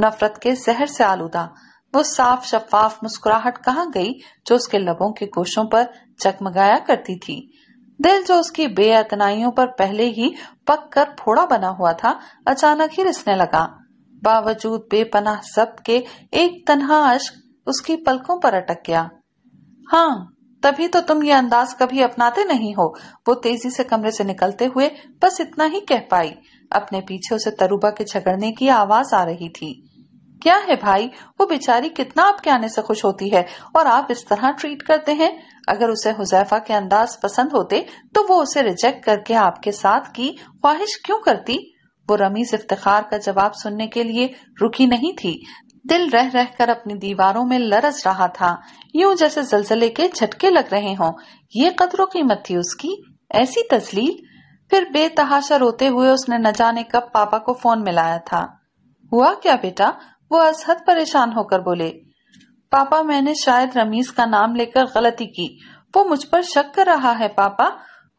नफरत के जहर से आलूदा वो साफ शफाफ मुस्कुराहट कहाँ गई जो उसके लबों के गोशों पर चकमगाया करती थी दिल जो उसकी बेअतनाइयों पर पहले ही पक कर फोड़ा बना हुआ था अचानक ही रिसने लगा बावजूद बेपनाह सब के एक तनहा अश्क उसकी पलकों पर अटक गया हाँ तभी तो तुम ये अंदाज कभी अपनाते नहीं हो वो तेजी से कमरे से निकलते हुए बस इतना ही कह पाई अपने पीछे उसे तरुबा के झगड़ने की आवाज आ रही थी क्या है भाई वो बेचारी कितना आपके आने से खुश होती है और आप इस तरह ट्रीट करते हैं अगर उसे हुजैफा के अंदाज पसंद होते तो वो उसे रिजेक्ट करके आपके साथ की ख्वाहिश क्यों करती वो रमीज इफ्तार का जवाब सुनने के लिए रुकी नहीं थी दिल रह रह कर अपनी दीवारों में लरस रहा था यूं जैसे जलजले के झटके लग रहे हों ये कदरों कीमत थी उसकी ऐसी तस्लील फिर बेतहाशा रोते हुए उसने न जाने कब पापा को फोन मिलाया था हुआ क्या बेटा वो असहद परेशान होकर बोले पापा मैंने शायद रमीज का नाम लेकर गलती की वो मुझ पर शक कर रहा है पापा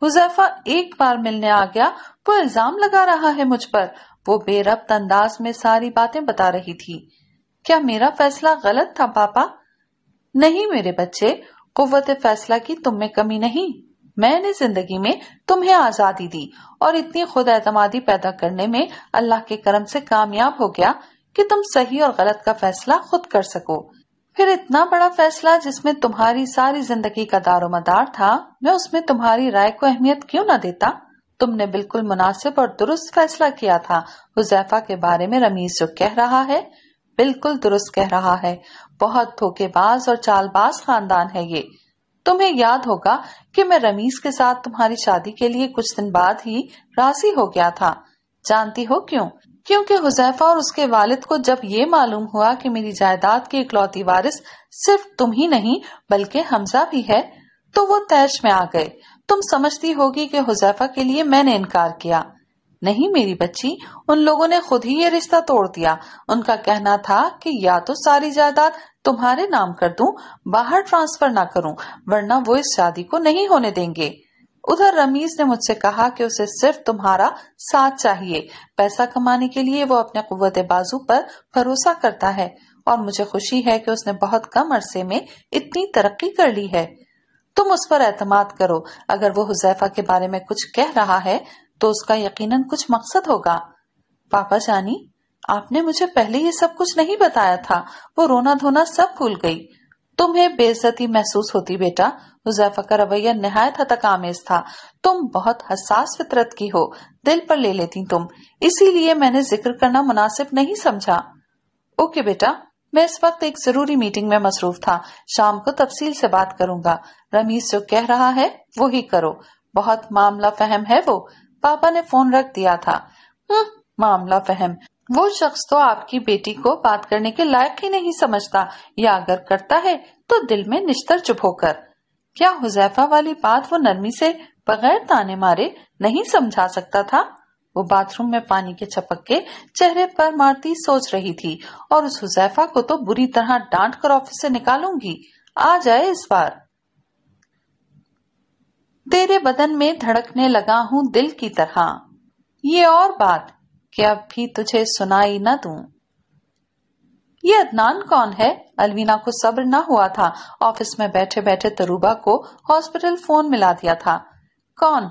हुजैफा एक बार मिलने आ गया वो इल्जाम लगा रहा है मुझ पर वो बेरब्त अंदाज में सारी बातें बता रही थी क्या मेरा फैसला गलत था पापा नहीं मेरे बच्चे कुत फैसला की तुम में कमी नहीं मैंने जिंदगी में तुम्हें आजादी दी और इतनी खुद एतमादी पैदा करने में अल्लाह के करम से कामयाब हो गया कि तुम सही और गलत का फैसला खुद कर सको फिर इतना बड़ा फैसला जिसमें तुम्हारी सारी जिंदगी का दारो मदार था मैं उसमें तुम्हारी राय को अहमियत क्यों न देता तुमने बिल्कुल मुनासिब और दुरुस्त फैसला किया था हुजैफा के बारे में रमीज जो कह रहा है बिल्कुल दुरुस्त कह रहा है बहुत धोखेबाज और चालबाज खानदान है ये तुम्हें याद होगा कि मैं रमीज के साथ तुम्हारी शादी के लिए कुछ दिन बाद ही राजी हो गया था जानती हो क्यों क्योंकि हुजैफा और उसके वालिद को जब ये मालूम हुआ कि मेरी जायदाद की इकलौती वारिस सिर्फ तुम ही नहीं बल्कि हमजा भी है तो वो तैश में आ गए तुम समझती होगी कि हुजैफा के लिए मैंने इनकार किया नहीं मेरी बच्ची उन लोगों ने खुद ही ये रिश्ता तोड़ दिया उनका कहना था कि या तो सारी जायदाद तुम्हारे नाम कर दूं बाहर ट्रांसफर ना करूं वरना वो इस शादी को नहीं होने देंगे उधर रमीज ने मुझसे कहा कि उसे सिर्फ तुम्हारा साथ चाहिए पैसा कमाने के लिए वो अपने कुत बाजू पर भरोसा करता है और मुझे खुशी है कि उसने बहुत कम अरसे में इतनी तरक्की कर ली है तुम उस पर एतमाद करो अगर वो हुजैफा के बारे में कुछ कह रहा है तो उसका यकीनन कुछ मकसद होगा पापा जानी आपने मुझे पहले ये सब कुछ नहीं बताया था वो रोना धोना सब भूल गई तुम्हें बेजती महसूस होती बेटा हुजैफा का रवैया नहायत हतक आमेज था तुम बहुत हसास फितरत की हो दिल पर ले लेती तुम इसीलिए मैंने जिक्र करना मुनासिब नहीं समझा ओके बेटा मैं इस वक्त एक जरूरी मीटिंग में मसरूफ था शाम को तफसील से बात करूंगा रमीज जो कह रहा है वो ही करो बहुत मामला फहम है वो पापा ने फोन रख दिया था हम्म, मामला फहम वो शख्स तो आपकी बेटी को बात करने के लायक ही नहीं समझता या अगर करता है तो दिल में निश्तर चुप होकर क्या हुजैफा वाली बात वो नरमी से बगैर ताने मारे नहीं समझा सकता था वो बाथरूम में पानी के छपक के चेहरे पर मारती सोच रही थी और उस हुजैफा को तो बुरी तरह डांट कर ऑफिस से निकालूंगी आ जाए इस बार तेरे बदन में धड़कने लगा हूँ दिल की तरह ये और बात कि अब भी तुझे सुनाई न दू ये अदनान कौन है अलवीना को सब्र ना हुआ था ऑफिस में बैठे बैठे तरूबा को हॉस्पिटल फोन मिला दिया था कौन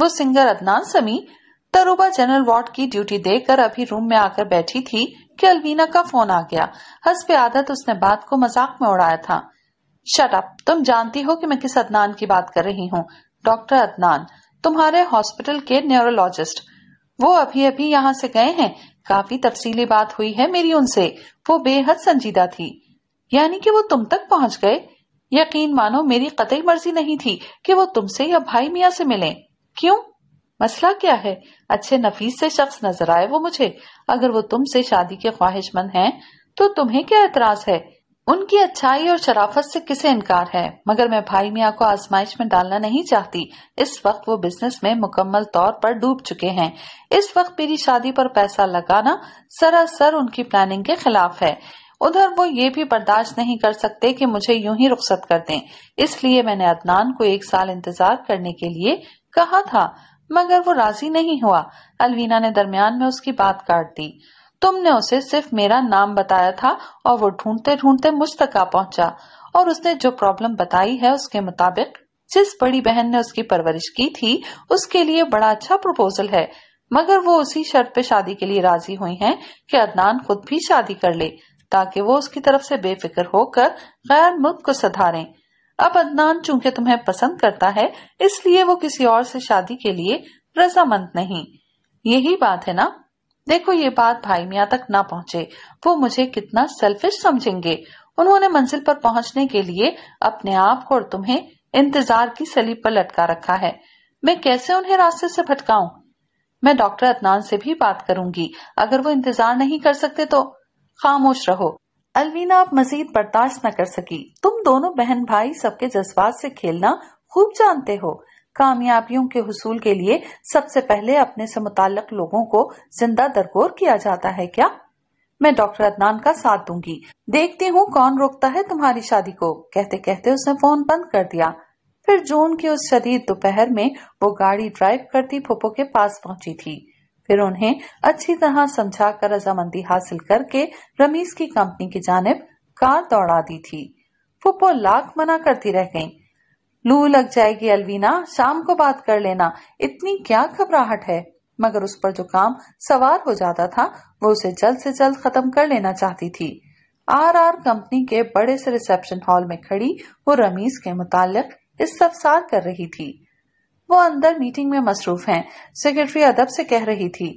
वो singer Adnan Sami Taruba general ward की ड्यूटी देकर अभी रूम में आकर बैठी थी कि अलवीना का फोन आ गया हंस पे आदत उसने बात को मजाक में उड़ाया था शट अप तुम जानती हो कि मैं किस अदनान की बात कर रही हूँ डॉक्टर अदनान तुम्हारे हॉस्पिटल के न्यूरोलॉजिस्ट वो अभी अभी यहाँ से गए हैं काफी तफसीली बात हुई है मेरी उनसे वो बेहद संजीदा थी यानी कि वो तुम तक पहुँच गए यकीन मानो मेरी कतई मर्जी नहीं थी कि वो तुमसे या भाई मियाँ से मिले क्यों मसला क्या है अच्छे नफीस से शख्स नजर आए वो मुझे अगर वो तुमसे शादी के ख्वाहिशमंद हैं तो तुम्हें क्या एतराज है उनकी अच्छाई और शराफत से किसे इनकार है मगर मैं भाई मियाँ को आजमाइश में डालना नहीं चाहती इस वक्त वो बिजनेस में मुकम्मल तौर पर डूब चुके हैं इस वक्त मेरी शादी पर पैसा लगाना सरासर उनकी प्लानिंग के खिलाफ है उधर वो ये भी बर्दाश्त नहीं कर सकते कि मुझे यूं ही रुख्सत कर दें इसलिए मैंने अदनान को एक साल इंतजार करने के लिए कहा था मगर वो राजी नहीं हुआ अलवीना ने दरमियान में उसकी बात काट दी तुमने उसे सिर्फ मेरा नाम बताया था और वो ढूंढते ढूंढते मुझ तक आ पहुंचा और उसने जो प्रॉब्लम बताई है उसके मुताबिक जिस बड़ी बहन ने उसकी परवरिश की थी उसके लिए बड़ा अच्छा प्रपोजल है मगर वो उसी शर्त पे शादी के लिए राजी हुई हैं कि अदनान खुद भी शादी कर ले ताकि वो उसकी तरफ से बेफिक्र होकर गैर मुल्क को सुधारें अब अदनान चूंकि तुम्हें पसंद करता है इसलिए वो किसी और से शादी के लिए रजामंद नहीं यही बात है ना देखो ये बात भाई मिया तक ना पहुँचे वो मुझे कितना सेल्फिश समझेंगे उन्होंने मंजिल पर पहुँचने के लिए अपने आप को और तुम्हें इंतजार की सलीब पर लटका रखा है मैं कैसे उन्हें रास्ते से भटकाऊं मैं डॉक्टर अदनान से भी बात करूंगी अगर वो इंतजार नहीं कर सकते तो खामोश रहो अलवीना आप मजीद बर्दाश्त न कर सकी तुम दोनों बहन भाई सबके जज्बात से खेलना खूब जानते हो कामयाबियों के हसूल के लिए सबसे पहले अपने से मुतल लोगों को जिंदा दरगोर किया जाता है क्या मैं डॉक्टर अदनान का साथ दूंगी देखती हूँ कौन रोकता है तुम्हारी शादी को कहते कहते उसने फोन बंद कर दिया फिर जून की उस शरीर दोपहर में वो गाड़ी ड्राइव करती फुप्पो के पास पहुंची थी फिर उन्हें अच्छी तरह समझा कर रजामंदी हासिल करके रमीज की कंपनी की जानब कार दौड़ा दी थी फुप्पो लाख मना करती रह गईं। लू लग जाएगी अलवीना शाम को बात कर लेना इतनी क्या घबराहट है मगर उस पर जो काम सवार हो जाता था वो उसे जल्द से जल्द खत्म कर लेना चाहती थी आर आर कंपनी के बड़े से रिसेप्शन हॉल में खड़ी वो रमीज के मुतालिक इस्तफसार कर रही थी वो अंदर मीटिंग में मसरूफ हैं। सेक्रेटरी अदब से कह रही थी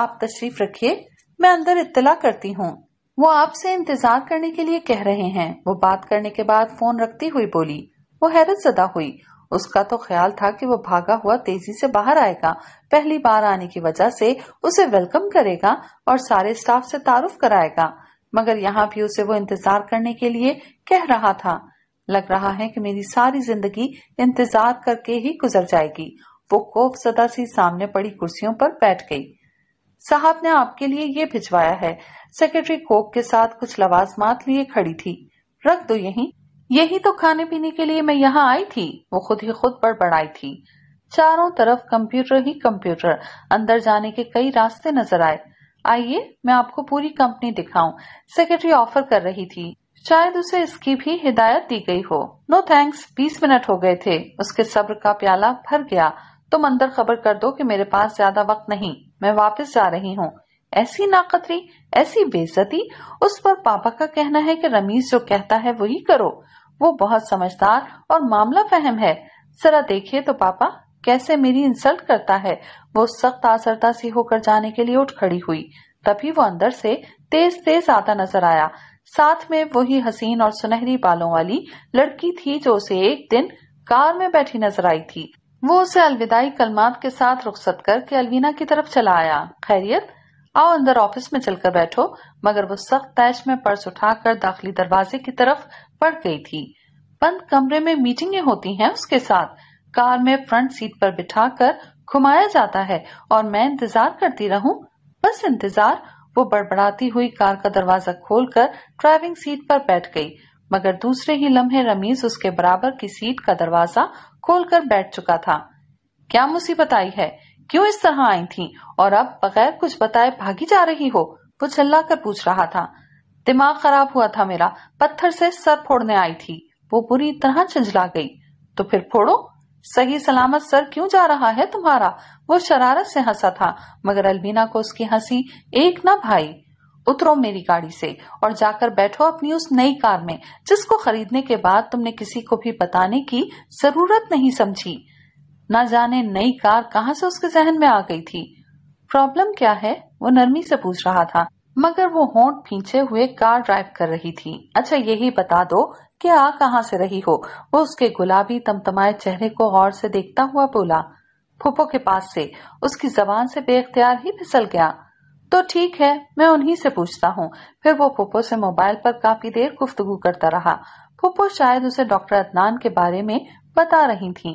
आप तशरीफ रखिए मैं अंदर इत्तला करती हूँ वो आपसे इंतजार करने के लिए कह रहे हैं वो बात करने के बाद फोन रखती हुई बोली वो हैरत जदा हुई उसका तो ख्याल था कि वो भागा हुआ तेजी से बाहर आएगा पहली बार आने की वजह से उसे वेलकम करेगा और सारे स्टाफ से तारुफ कराएगा मगर यहाँ भी उसे वो इंतजार करने के लिए कह रहा था लग रहा है कि मेरी सारी जिंदगी इंतजार करके ही गुजर जाएगी वो कोफ सदा सी सामने पड़ी कुर्सियों पर बैठ गई साहब ने आपके लिए ये भिजवाया है सेक्रेटरी कोक के साथ कुछ लवाजमात लिए खड़ी थी रख दो यहीं यही तो खाने पीने के लिए मैं यहाँ आई थी वो खुद ही खुद बड़बड़ाई थी चारों तरफ कंप्यूटर ही कंप्यूटर अंदर जाने के कई रास्ते नजर आए आइए मैं आपको पूरी कंपनी दिखाऊं सेक्रेटरी ऑफर कर रही थी शायद उसे इसकी भी हिदायत दी गई हो नो थैंक्स बीस मिनट हो गए थे उसके सब्र का प्याला भर गया तुम अंदर खबर कर दो कि मेरे पास ज्यादा वक्त नहीं मैं वापस जा रही हूँ ऐसी नाकतरी ऐसी बेजती उस पर पापा का कहना है कि रमीज जो कहता है वही करो वो बहुत समझदार और मामला फहम है जरा देखिए तो पापा कैसे मेरी इंसल्ट करता है वो सख्त आसरता सी होकर जाने के लिए उठ खड़ी हुई तभी वो अंदर से तेज तेज आता नजर आया साथ में वही हसीन और सुनहरी बालों वाली लड़की थी जो उसे एक दिन कार में बैठी नजर आई थी वो उसे अलविदाई कलमात के साथ रुख्सत करके अलवीना की तरफ चला आया खैरियत आओ अंदर ऑफिस में चलकर बैठो मगर वो सख्त तैश में पर्स उठाकर दाखिली दरवाजे की तरफ पड़ गई थी बंद कमरे में मीटिंगें होती हैं उसके साथ कार में फ्रंट सीट पर बिठाकर घुमाया जाता है और मैं इंतजार करती रहूं बस इंतजार वो बड़बड़ाती हुई कार का दरवाजा खोलकर ड्राइविंग सीट पर बैठ गई मगर दूसरे ही लम्हे रमीज उसके बराबर की सीट का दरवाजा खोलकर बैठ चुका था क्या मुसीबत आई है क्यों इस तरह आई थी और अब बगैर कुछ बताए भागी जा रही हो वो चिल्ला कर पूछ रहा था दिमाग खराब हुआ था मेरा पत्थर से सर फोड़ने आई थी वो बुरी तरह झंझला गई तो फिर फोड़ो सही सलामत सर क्यों जा रहा है तुम्हारा वो शरारत से हंसा था मगर अलबीना को उसकी हंसी एक ना भाई उतरो मेरी गाड़ी से और जाकर बैठो अपनी उस नई कार में जिसको खरीदने के बाद तुमने किसी को भी बताने की जरूरत नहीं समझी ना जाने नई कार कहां से उसके जहन में आ गई थी प्रॉब्लम क्या है वो नरमी से पूछ रहा था मगर वो होंठ पीछे हुए कार ड्राइव कर रही थी अच्छा यही बता दो कि आ कहाँ से रही हो वो उसके गुलाबी तमतमाए चेहरे को गौर से देखता हुआ बोला फुप्पो के पास से उसकी जबान से बेख्तियार ही फिसल गया तो ठीक है मैं उन्हीं से पूछता हूँ फिर वो फूफो से मोबाइल पर काफी देर गुफ्तगु करता रहा फूफो शायद उसे डॉक्टर अदनान के बारे में बता रही थी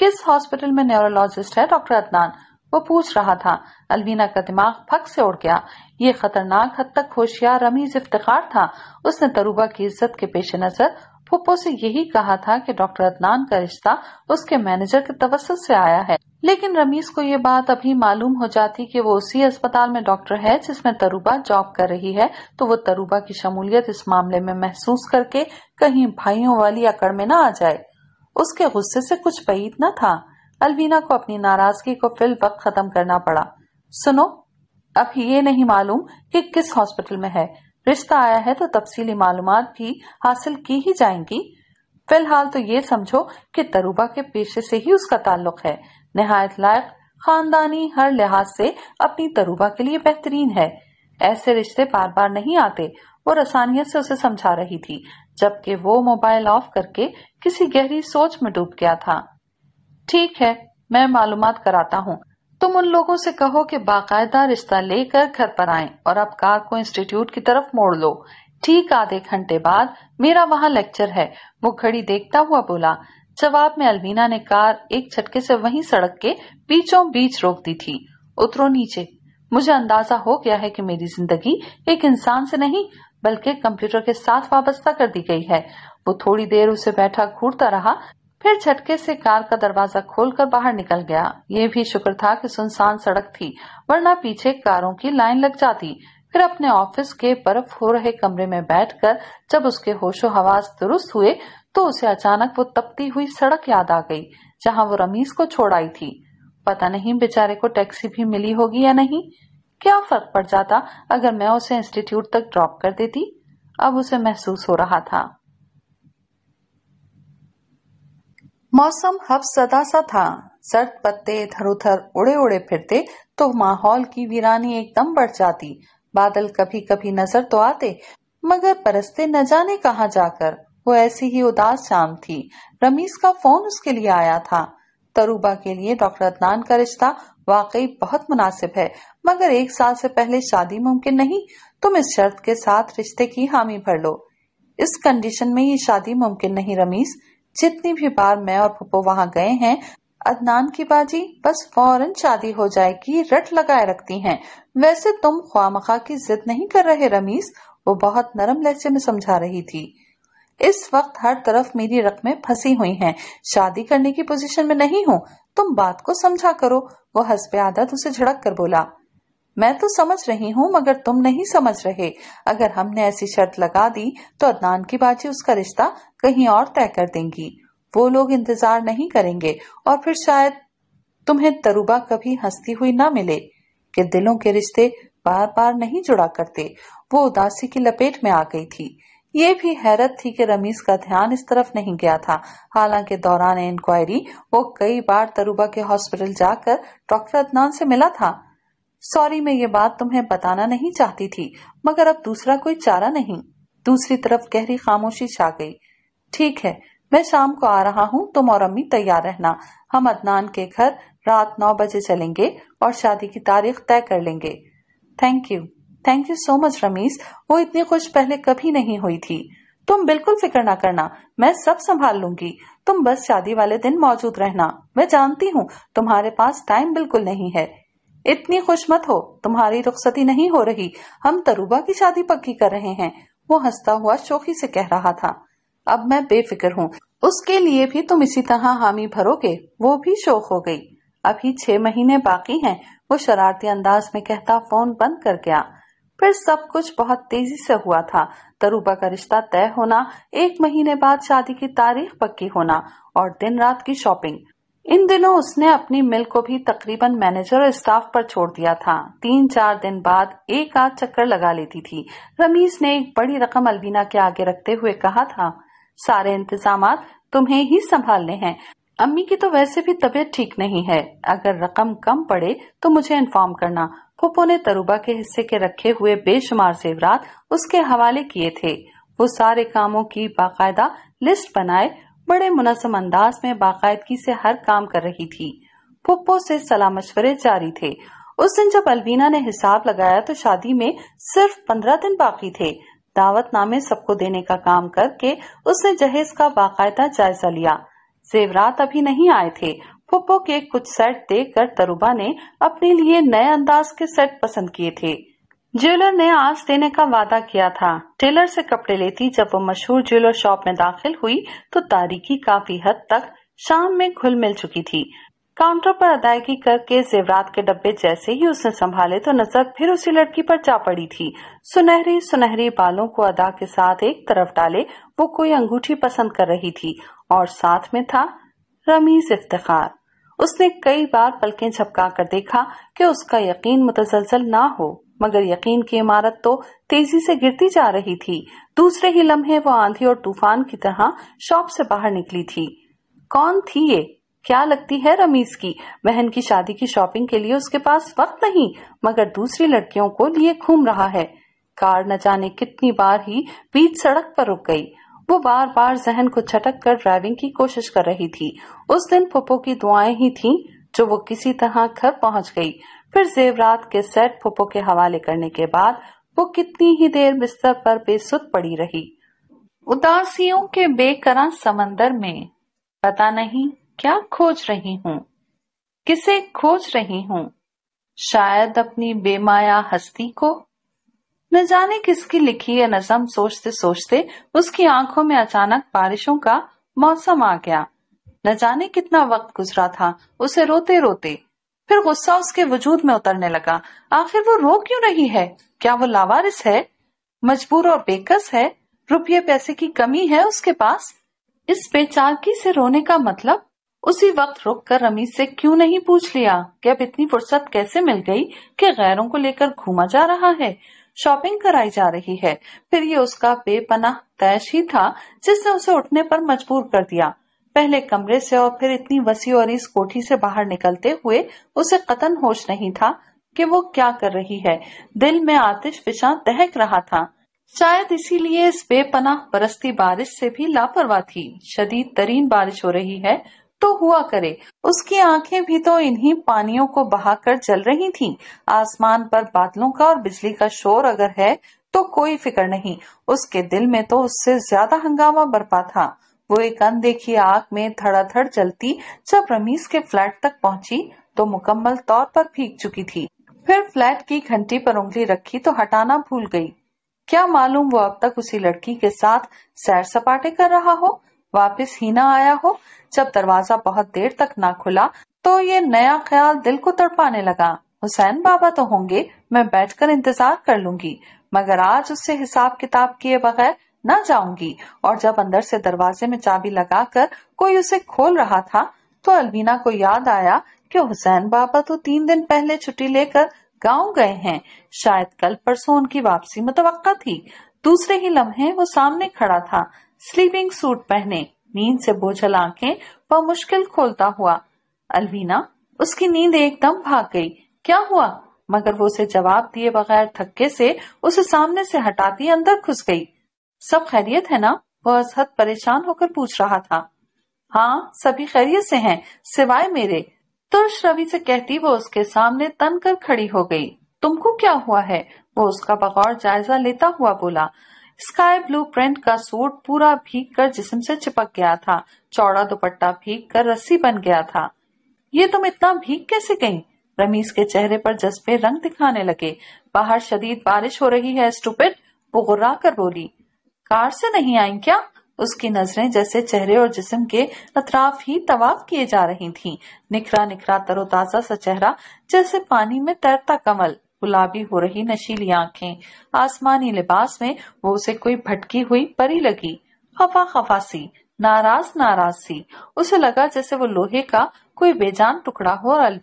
किस हॉस्पिटल में न्यूरोलॉजिस्ट है डॉक्टर अदनान वो पूछ रहा था अलवीना का दिमाग फक से उड़ गया ये खतरनाक हद तक होशियार रमीज इफ्तार था उसने तरूबा की इज्जत के पेश नजर फुप्पो से यही कहा था कि डॉक्टर अदनान का रिश्ता उसके मैनेजर के तवसत से आया है लेकिन रमीज को ये बात अभी मालूम हो जाती कि वो उसी अस्पताल में डॉक्टर है जिसमें तरूबा जॉब कर रही है तो वो तरूबा की शमूलियत इस मामले में महसूस करके कहीं भाइयों वाली अकड़ में न आ जाए उसके गुस्से से कुछ पहीद न था अलवीना को अपनी नाराजगी को फिल वक्त खत्म करना पड़ा सुनो अब ये नहीं मालूम कि किस हॉस्पिटल में है रिश्ता आया है तो तफसीली मालूम भी हासिल की ही जाएंगी फिलहाल तो ये समझो कि तरूबा के पेशे से ही उसका ताल्लुक है नहायत लायक खानदानी हर लिहाज से अपनी तरूबा के लिए बेहतरीन है ऐसे रिश्ते बार बार नहीं आते वो रसानियत से उसे समझा रही थी जबकि वो मोबाइल ऑफ करके किसी गहरी सोच में डूब गया था ठीक है मैं मालूम कराता हूँ तुम उन लोगों से कहो कि बाकायदा रिश्ता लेकर घर पर आए और अब कार को इंस्टीट्यूट की तरफ मोड़ लो ठीक आधे घंटे बाद मेरा वहाँ लेक्चर है वो घड़ी देखता हुआ बोला जवाब में अलवीना ने कार एक छटके से वहीं सड़क के बीचों बीच रोक दी थी उतरो नीचे मुझे अंदाजा हो गया है कि मेरी जिंदगी एक इंसान से नहीं बल्कि कंप्यूटर के साथ वाबस्ता कर दी गई है वो थोड़ी देर उसे बैठा घूरता रहा फिर झटके से कार का दरवाजा खोलकर बाहर निकल गया ये भी शुक्र था कि सुनसान सड़क थी वरना पीछे कारों की लाइन लग जाती फिर अपने ऑफिस के बर्फ हो रहे कमरे में बैठकर जब उसके होशो हवास दुरुस्त हुए तो उसे अचानक वो तपती हुई सड़क याद आ गई जहाँ वो रमीज को छोड़ आई थी पता नहीं बेचारे को टैक्सी भी मिली होगी या नहीं क्या फर्क पड़ जाता अगर मैं उसे इंस्टीट्यूट तक ड्रॉप कर देती अब उसे महसूस हो रहा था मौसम सदा सा था सर्द पत्ते इधर उधर उड़े उड़े फिरते तो माहौल की वीरानी एकदम बढ़ जाती बादल कभी कभी नजर तो आते मगर परस्ते न जाने कहा जाकर वो ऐसी ही उदास शाम थी रमीज का फोन उसके लिए आया था तरूबा के लिए डॉक्टर अदनान का रिश्ता वाकई बहुत मुनासिब है मगर एक साल से पहले शादी मुमकिन नहीं तुम इस शर्त के साथ रिश्ते की हामी भर लो इस कंडीशन में ये शादी मुमकिन नहीं रमीस जितनी भी बार मैं और पप्पो वहाँ गए हैं अदनान की बाजी बस फौरन शादी हो जाएगी रट लगाए रखती हैं। वैसे तुम ख्वामखा की जिद नहीं कर रहे रमीस वो बहुत नरम लहजे में समझा रही थी इस वक्त हर तरफ मेरी रकमें फंसी हुई हैं। शादी करने की पोजीशन में नहीं हूँ तुम बात को समझा करो वो हसबे आदत उसे झड़क कर बोला मैं तो समझ रही हूँ मगर तुम नहीं समझ रहे अगर हमने ऐसी शर्त लगा दी तो अदनान की बाजी उसका रिश्ता कहीं और तय कर देंगी वो लोग इंतजार नहीं करेंगे और फिर शायद तुम्हें तरुबा कभी हंसती हुई ना मिले कि दिलों के रिश्ते बार बार नहीं जुड़ा करते वो उदासी की लपेट में आ गई थी ये भी हैरत थी कि रमीज का ध्यान इस तरफ नहीं गया था हालांकि दौरान इंक्वायरी वो कई बार तरुबा के हॉस्पिटल जाकर डॉक्टर अदनान से मिला था सॉरी मैं ये बात तुम्हें बताना नहीं चाहती थी मगर अब दूसरा कोई चारा नहीं दूसरी तरफ गहरी खामोशी छा गई ठीक है मैं शाम को आ रहा हूँ तुम और अम्मी तैयार रहना हम अदनान के घर रात नौ बजे चलेंगे और शादी की तारीख तय कर लेंगे thank you thank you so much Rameez वो इतनी खुश पहले कभी नहीं हुई थी तुम बिल्कुल फिक्र ना करना मैं सब संभाल लूंगी तुम बस शादी वाले दिन मौजूद रहना मैं जानती हूँ तुम्हारे पास टाइम बिल्कुल नहीं है इतनी खुश मत हो तुम्हारी रुखसती नहीं हो रही हम तरुबा की शादी पक्की कर रहे हैं वो हंसता हुआ शोखी से कह रहा था अब मैं बेफिक्र हूँ उसके लिए भी तुम इसी तरह हामी भरोगे वो भी शोक हो गई अभी छह महीने बाकी हैं वो शरारती अंदाज में कहता फोन बंद कर गया फिर सब कुछ बहुत तेजी से हुआ था तरूबा का रिश्ता तय होना एक महीने बाद शादी की तारीख पक्की होना और दिन रात की शॉपिंग इन दिनों उसने अपनी मिल को भी तकरीबन मैनेजर और स्टाफ पर छोड़ दिया था तीन चार दिन बाद एक आध चक्कर लगा लेती थी रमीज ने एक बड़ी रकम अलबीना के आगे रखते हुए कहा था सारे इंतजाम तुम्हें ही संभालने हैं अम्मी की तो वैसे भी तबीयत ठीक नहीं है अगर रकम कम पड़े तो मुझे इन्फॉर्म करना फुप्पो ने तरुबा के हिस्से के रखे हुए बेशुमार जेवरात उसके हवाले किए थे वो सारे कामों की बाकायदा लिस्ट बनाए बड़े मुनसम अंदाज में बाकायदगी से हर काम कर रही थी फुप्पो से सलाह मशवरे जारी थे उस दिन जब अलवीना ने हिसाब लगाया तो शादी में सिर्फ पंद्रह दिन बाकी थे दावत नामे सबको देने का काम करके उसने जहेज का बाकायदा जायजा लिया जेवरात अभी नहीं आए थे फुप्पो के कुछ सेट देखकर तरुबा ने अपने लिए नए अंदाज के सेट पसंद किए थे ज्वेलर ने आज देने का वादा किया था टेलर से कपड़े लेती जब वो मशहूर ज्वेलर शॉप में दाखिल हुई तो तारीखी काफी हद तक शाम में घुल मिल चुकी थी काउंटर पर अदायगी करके जेवरात के डब्बे जैसे ही उसने संभाले तो नजर फिर उसी लड़की पर जा पड़ी थी सुनहरी सुनहरी बालों को अदा के साथ एक तरफ डाले वो कोई अंगूठी पसंद कर रही थी और साथ में था रमीज इफ्तार उसने कई बार पलकें झपका कर देखा कि उसका यकीन मुतसलसल ना हो मगर यकीन की इमारत तो तेजी से गिरती जा रही थी दूसरे ही लम्हे वो आंधी और तूफान की तरह शॉप से बाहर निकली थी कौन थी ये क्या लगती है रमीज की बहन की शादी की शॉपिंग के लिए उसके पास वक्त नहीं मगर दूसरी लड़कियों को लिए घूम रहा है कार न जाने कितनी बार ही बीच सड़क पर रुक गई वो बार बार जहन को छटक कर ड्राइविंग की कोशिश कर रही थी उस दिन पुप्पो की दुआएं ही थीं जो वो किसी तरह घर पहुंच गई फिर जेवरात के सेट पुप्पो के हवाले करने के बाद वो कितनी ही देर बिस्तर पर बेसुध पड़ी रही उदासियों के बेकरा समंदर में पता नहीं क्या खोज रही हूँ किसे खोज रही हूँ शायद अपनी बेमाया हस्ती को न जाने किसकी लिखी यह नजम सोचते सोचते उसकी आंखों में अचानक बारिशों का मौसम आ गया न जाने कितना वक्त गुजरा था उसे रोते रोते फिर गुस्सा उसके वजूद में उतरने लगा आखिर वो रो क्यों रही है क्या वो लावारिस है मजबूर और बेकस है रुपये पैसे की कमी है उसके पास इस बेचारकी से रोने का मतलब उसी वक्त रुक कर रमीज से क्यों नहीं पूछ लिया कि अब इतनी फुर्सत कैसे मिल गई कि गैरों को लेकर घूमा जा रहा है शॉपिंग कराई जा रही है फिर ये उसका बेपनाह तैश ही था जिसने उसे उठने पर मजबूर कर दिया पहले कमरे से और फिर इतनी वसी और इस कोठी से बाहर निकलते हुए उसे कतन होश नहीं था कि वो क्या कर रही है दिल में आतिश फिशा दहक रहा था शायद इसीलिए इस बेपनाह बरसती बारिश से भी लापरवाह थी शदीद तरीन बारिश हो रही है तो हुआ करे उसकी आंखें भी तो इन्हीं पानियों को बहाकर चल रही थीं। आसमान पर बादलों का और बिजली का शोर अगर है तो कोई फिक्र नहीं उसके दिल में तो उससे ज्यादा हंगामा बरपा था वो एक अनदेखी आग में धड़ाधड़ चलती जब रमीश के फ्लैट तक पहुंची तो मुकम्मल तौर पर फीक चुकी थी फिर फ्लैट की घंटी पर उंगली रखी तो हटाना भूल गई क्या मालूम वो अब तक उसी लड़की के साथ सैर सपाटे कर रहा हो वापस ही ना आया हो जब दरवाजा बहुत देर तक ना खुला तो ये नया ख्याल दिल को तड़पाने लगा हुसैन बाबा तो होंगे मैं बैठकर इंतजार कर लूंगी मगर आज उससे हिसाब किताब किए बगैर न जाऊंगी और जब अंदर से दरवाजे में चाबी लगाकर कोई उसे खोल रहा था तो अलवीना को याद आया कि हुसैन बाबा तो तीन दिन पहले छुट्टी लेकर गांव गए हैं शायद कल परसों उनकी वापसी मुतवक्का थी दूसरे ही लम्हे वो सामने खड़ा था स्लीपिंग सूट पहने नींद से बोझल आंखें वह मुश्किल खोलता हुआ अलवीना उसकी नींद एकदम भाग गई क्या हुआ मगर वो उसे जवाब दिए बगैर थक्के से उसे सामने से हटाती अंदर घुस गई सब खैरियत है ना वो असहद परेशान होकर पूछ रहा था हाँ सभी खैरियत से हैं सिवाय मेरे तुरश तो रवि से कहती वो उसके सामने तन कर खड़ी हो गई तुमको क्या हुआ है वो उसका बगौर जायजा लेता हुआ बोला स्काई ब्लू प्रिंट का सूट पूरा भीग कर जिसम से चिपक गया था चौड़ा दुपट्टा भीग कर रस्सी बन गया था ये तुम इतना भीग कैसे गई रमीज के चेहरे पर जज्बे रंग दिखाने लगे बाहर शदीद बारिश हो रही है वो गुर्रा कर बोली कार से नहीं आई क्या उसकी नजरें जैसे चेहरे और जिस्म के अतराफ ही तवाफ किए जा रही थीं। निखरा निखरा तरोताजा सा चेहरा जैसे पानी में तैरता कमल गुलाबी हो रही नशीली आंखें आसमानी लिबास में वो उसे कोई भटकी हुई परी लगी खफा खफा सी नाराज नाराज सी उसे लगा जैसे वो लोहे का कोई बेजान टुकड़ा हो और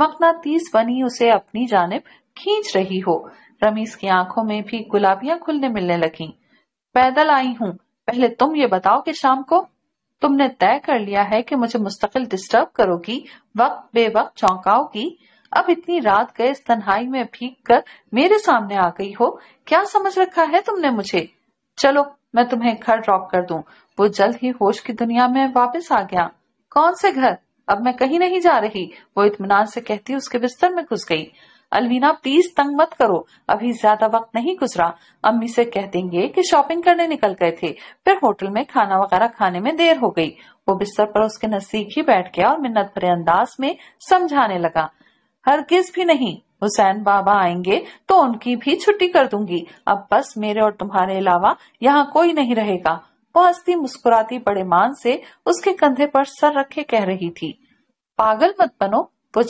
मकना तीस बनी उसे अपनी जानब खींच रही हो रमीज की आंखों में भी गुलाबियां खुलने मिलने लगी पैदल आई हूँ पहले तुम ये बताओ कि शाम को तुमने तय कर लिया है कि मुझे मुस्तकिल डिस्टर्ब करोगी वक्त बेवक्त चौंकाओगी अब इतनी रात गए इस तन्हाई में भीग कर मेरे सामने आ गई हो क्या समझ रखा है तुमने मुझे चलो मैं तुम्हें घर ड्रॉप कर दूं वो जल्द ही होश की दुनिया में वापस आ गया कौन से घर अब मैं कहीं नहीं जा रही वो इतमान से कहती उसके बिस्तर में घुस गई अलवीना प्लीज तंग मत करो अभी ज्यादा वक्त नहीं गुजरा अम्मी से कह देंगे कि शॉपिंग करने निकल गए थे फिर होटल में खाना वगैरह खाने में देर हो गई वो बिस्तर पर उसके नजदीक ही बैठ गया और मिन्नत भरे अंदाज में समझाने लगा हर किस भी नहीं हुसैन बाबा आएंगे तो उनकी भी छुट्टी कर दूंगी अब बस मेरे और तुम्हारे अलावा यहाँ कोई नहीं रहेगा वह हस्ती मुस्कुराती बड़े मान से उसके कंधे पर सर रखे कह रही थी पागल मत बनो वो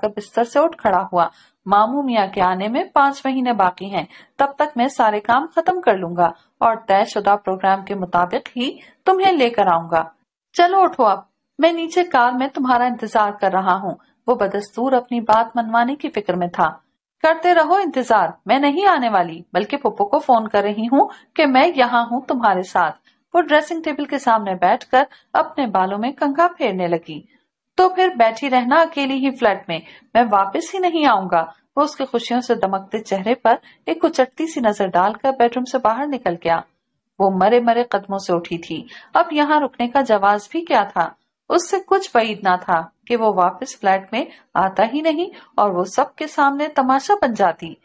कर बिस्तर से उठ खड़ा हुआ मामू मिया के आने में पांच महीने बाकी हैं तब तक मैं सारे काम खत्म कर लूंगा और तयशुदा प्रोग्राम के मुताबिक ही तुम्हें लेकर आऊंगा चलो उठो अब मैं नीचे कार में तुम्हारा इंतजार कर रहा हूँ वो बदस्तूर अपनी बात मनवाने की फिक्र में था करते रहो इंतजार मैं नहीं आने वाली बल्कि पप्पो को फोन कर रही हूँ कि मैं यहाँ हूँ तुम्हारे साथ वो ड्रेसिंग टेबल के सामने बैठकर अपने बालों में कंघा फेरने लगी तो फिर बैठी रहना अकेली ही फ्लैट में मैं वापस ही नहीं आऊंगा वो उसके खुशियों से दमकते चेहरे पर एक उचटती सी नजर डालकर बेडरूम से बाहर निकल गया वो मरे मरे कदमों से उठी थी अब यहाँ रुकने का जवाब भी क्या था उससे कुछ बैद ना था कि वो वापस फ्लैट में आता ही नहीं और वो सबके सामने तमाशा बन जाती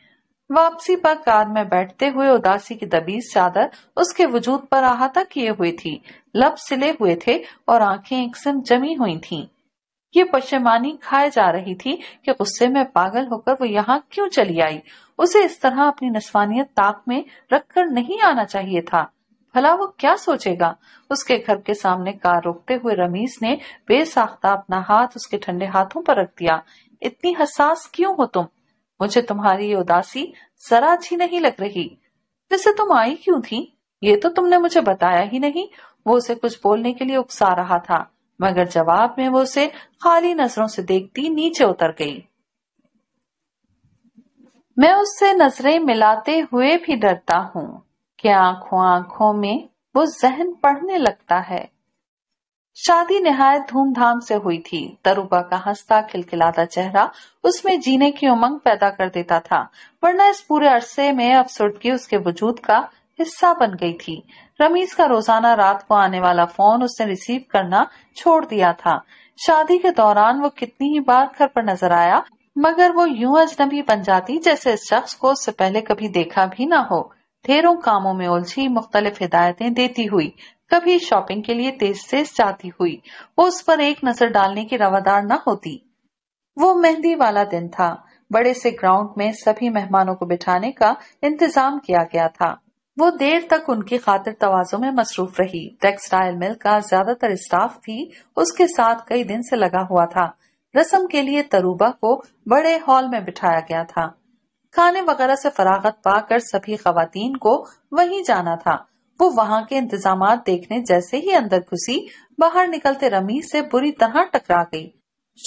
वापसी पर कार में बैठते हुए उदासी की दबीज चादर उसके वजूद पर आहता किए हुए थी लब सिले हुए थे और आंखें एक सिम जमी हुई थीं। ये पशेमानी खाए जा रही थी कि गुस्से में पागल होकर वो यहाँ क्यों चली आई उसे इस तरह अपनी नस्वानियत ताक में रखकर नहीं आना चाहिए था भला वो क्या सोचेगा उसके घर के सामने कार रोकते हुए रमीज ने बेसाख्ता अपना हाथ उसके ठंडे हाथों पर रख दिया इतनी हसास क्यों हो तुम मुझे तुम्हारी ये उदासी जरा अच्छी नहीं लग रही वैसे तुम आई क्यों थी ये तो तुमने मुझे बताया ही नहीं वो उसे कुछ बोलने के लिए उकसा रहा था मगर जवाब में वो उसे खाली नजरों से देखती नीचे उतर गई मैं उससे नजरें मिलाते हुए भी डरता हूँ के आंखों आंखों में वो जहन पढ़ने लगता है शादी नहायत धूमधाम से हुई थी तरुबा का हंसता खिलखिलाता चेहरा उसमें जीने की उमंग पैदा कर देता था वरना इस पूरे अरसे में अफसुर्दगी उसके वजूद का हिस्सा बन गई थी रमीज का रोजाना रात को आने वाला फोन उसने रिसीव करना छोड़ दिया था शादी के दौरान वो कितनी ही बार घर पर नजर आया मगर वो यूं अजनबी बन जाती जैसे इस शख्स को उससे पहले कभी देखा भी ना हो ढेरों कामों में उलझी मुख्तलिफ हिदायतें देती हुई कभी शॉपिंग के लिए तेज से जाती हुई वो उस पर एक नजर डालने की रवादार न होती वो मेहंदी वाला दिन था बड़े से ग्राउंड में सभी मेहमानों को बिठाने का इंतजाम किया गया था वो देर तक उनकी खातिर तवाजों में मसरूफ रही टेक्सटाइल मिल का ज्यादातर स्टाफ भी उसके साथ कई दिन से लगा हुआ था रस्म के लिए तरूबा को बड़े हॉल में बिठाया गया था खाने वगैरह से फरागत पाकर सभी खातन को वहीं जाना था वो वहाँ के इंतजाम देखने जैसे ही अंदर घुसी बाहर निकलते रमी से बुरी तरह टकरा गई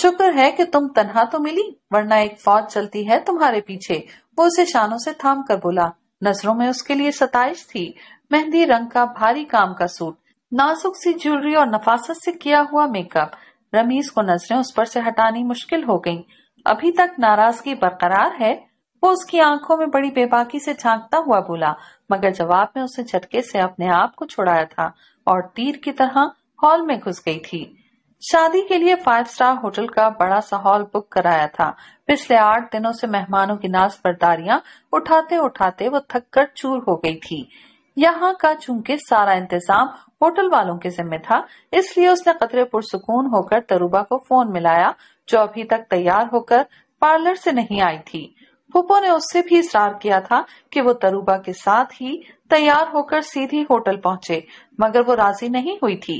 शुक्र है कि तुम तनहा तो मिली वरना एक फौज चलती है तुम्हारे पीछे वो उसे शानों से थाम कर बोला नजरों में उसके लिए सताइश थी मेहंदी रंग का भारी काम का सूट नाजुक सी ज्वेलरी और नफासत से किया हुआ मेकअप रमीज को नजरें उस पर से हटानी मुश्किल हो गईं। अभी तक नाराजगी बरकरार है वो उसकी आंखों में बड़ी बेबाकी से झांकता हुआ बोला मगर जवाब में उसने झटके से अपने आप को छुड़ाया था और तीर की तरह हॉल में घुस गई थी शादी के लिए फाइव स्टार होटल का बड़ा सा हॉल बुक कराया था पिछले आठ दिनों से मेहमानों की नाज बरदारियाँ उठाते उठाते वो थककर चूर हो गई थी यहाँ का चूंकि सारा इंतजाम होटल वालों के जिम्मे था इसलिए उसने कतरे पुरसकून होकर तरुबा को फोन मिलाया जो अभी तक तैयार होकर पार्लर से नहीं आई थी पुप्पो ने उससे भी इसरार किया था कि वो तरूबा के साथ ही तैयार होकर सीधी होटल पहुंचे मगर वो राजी नहीं हुई थी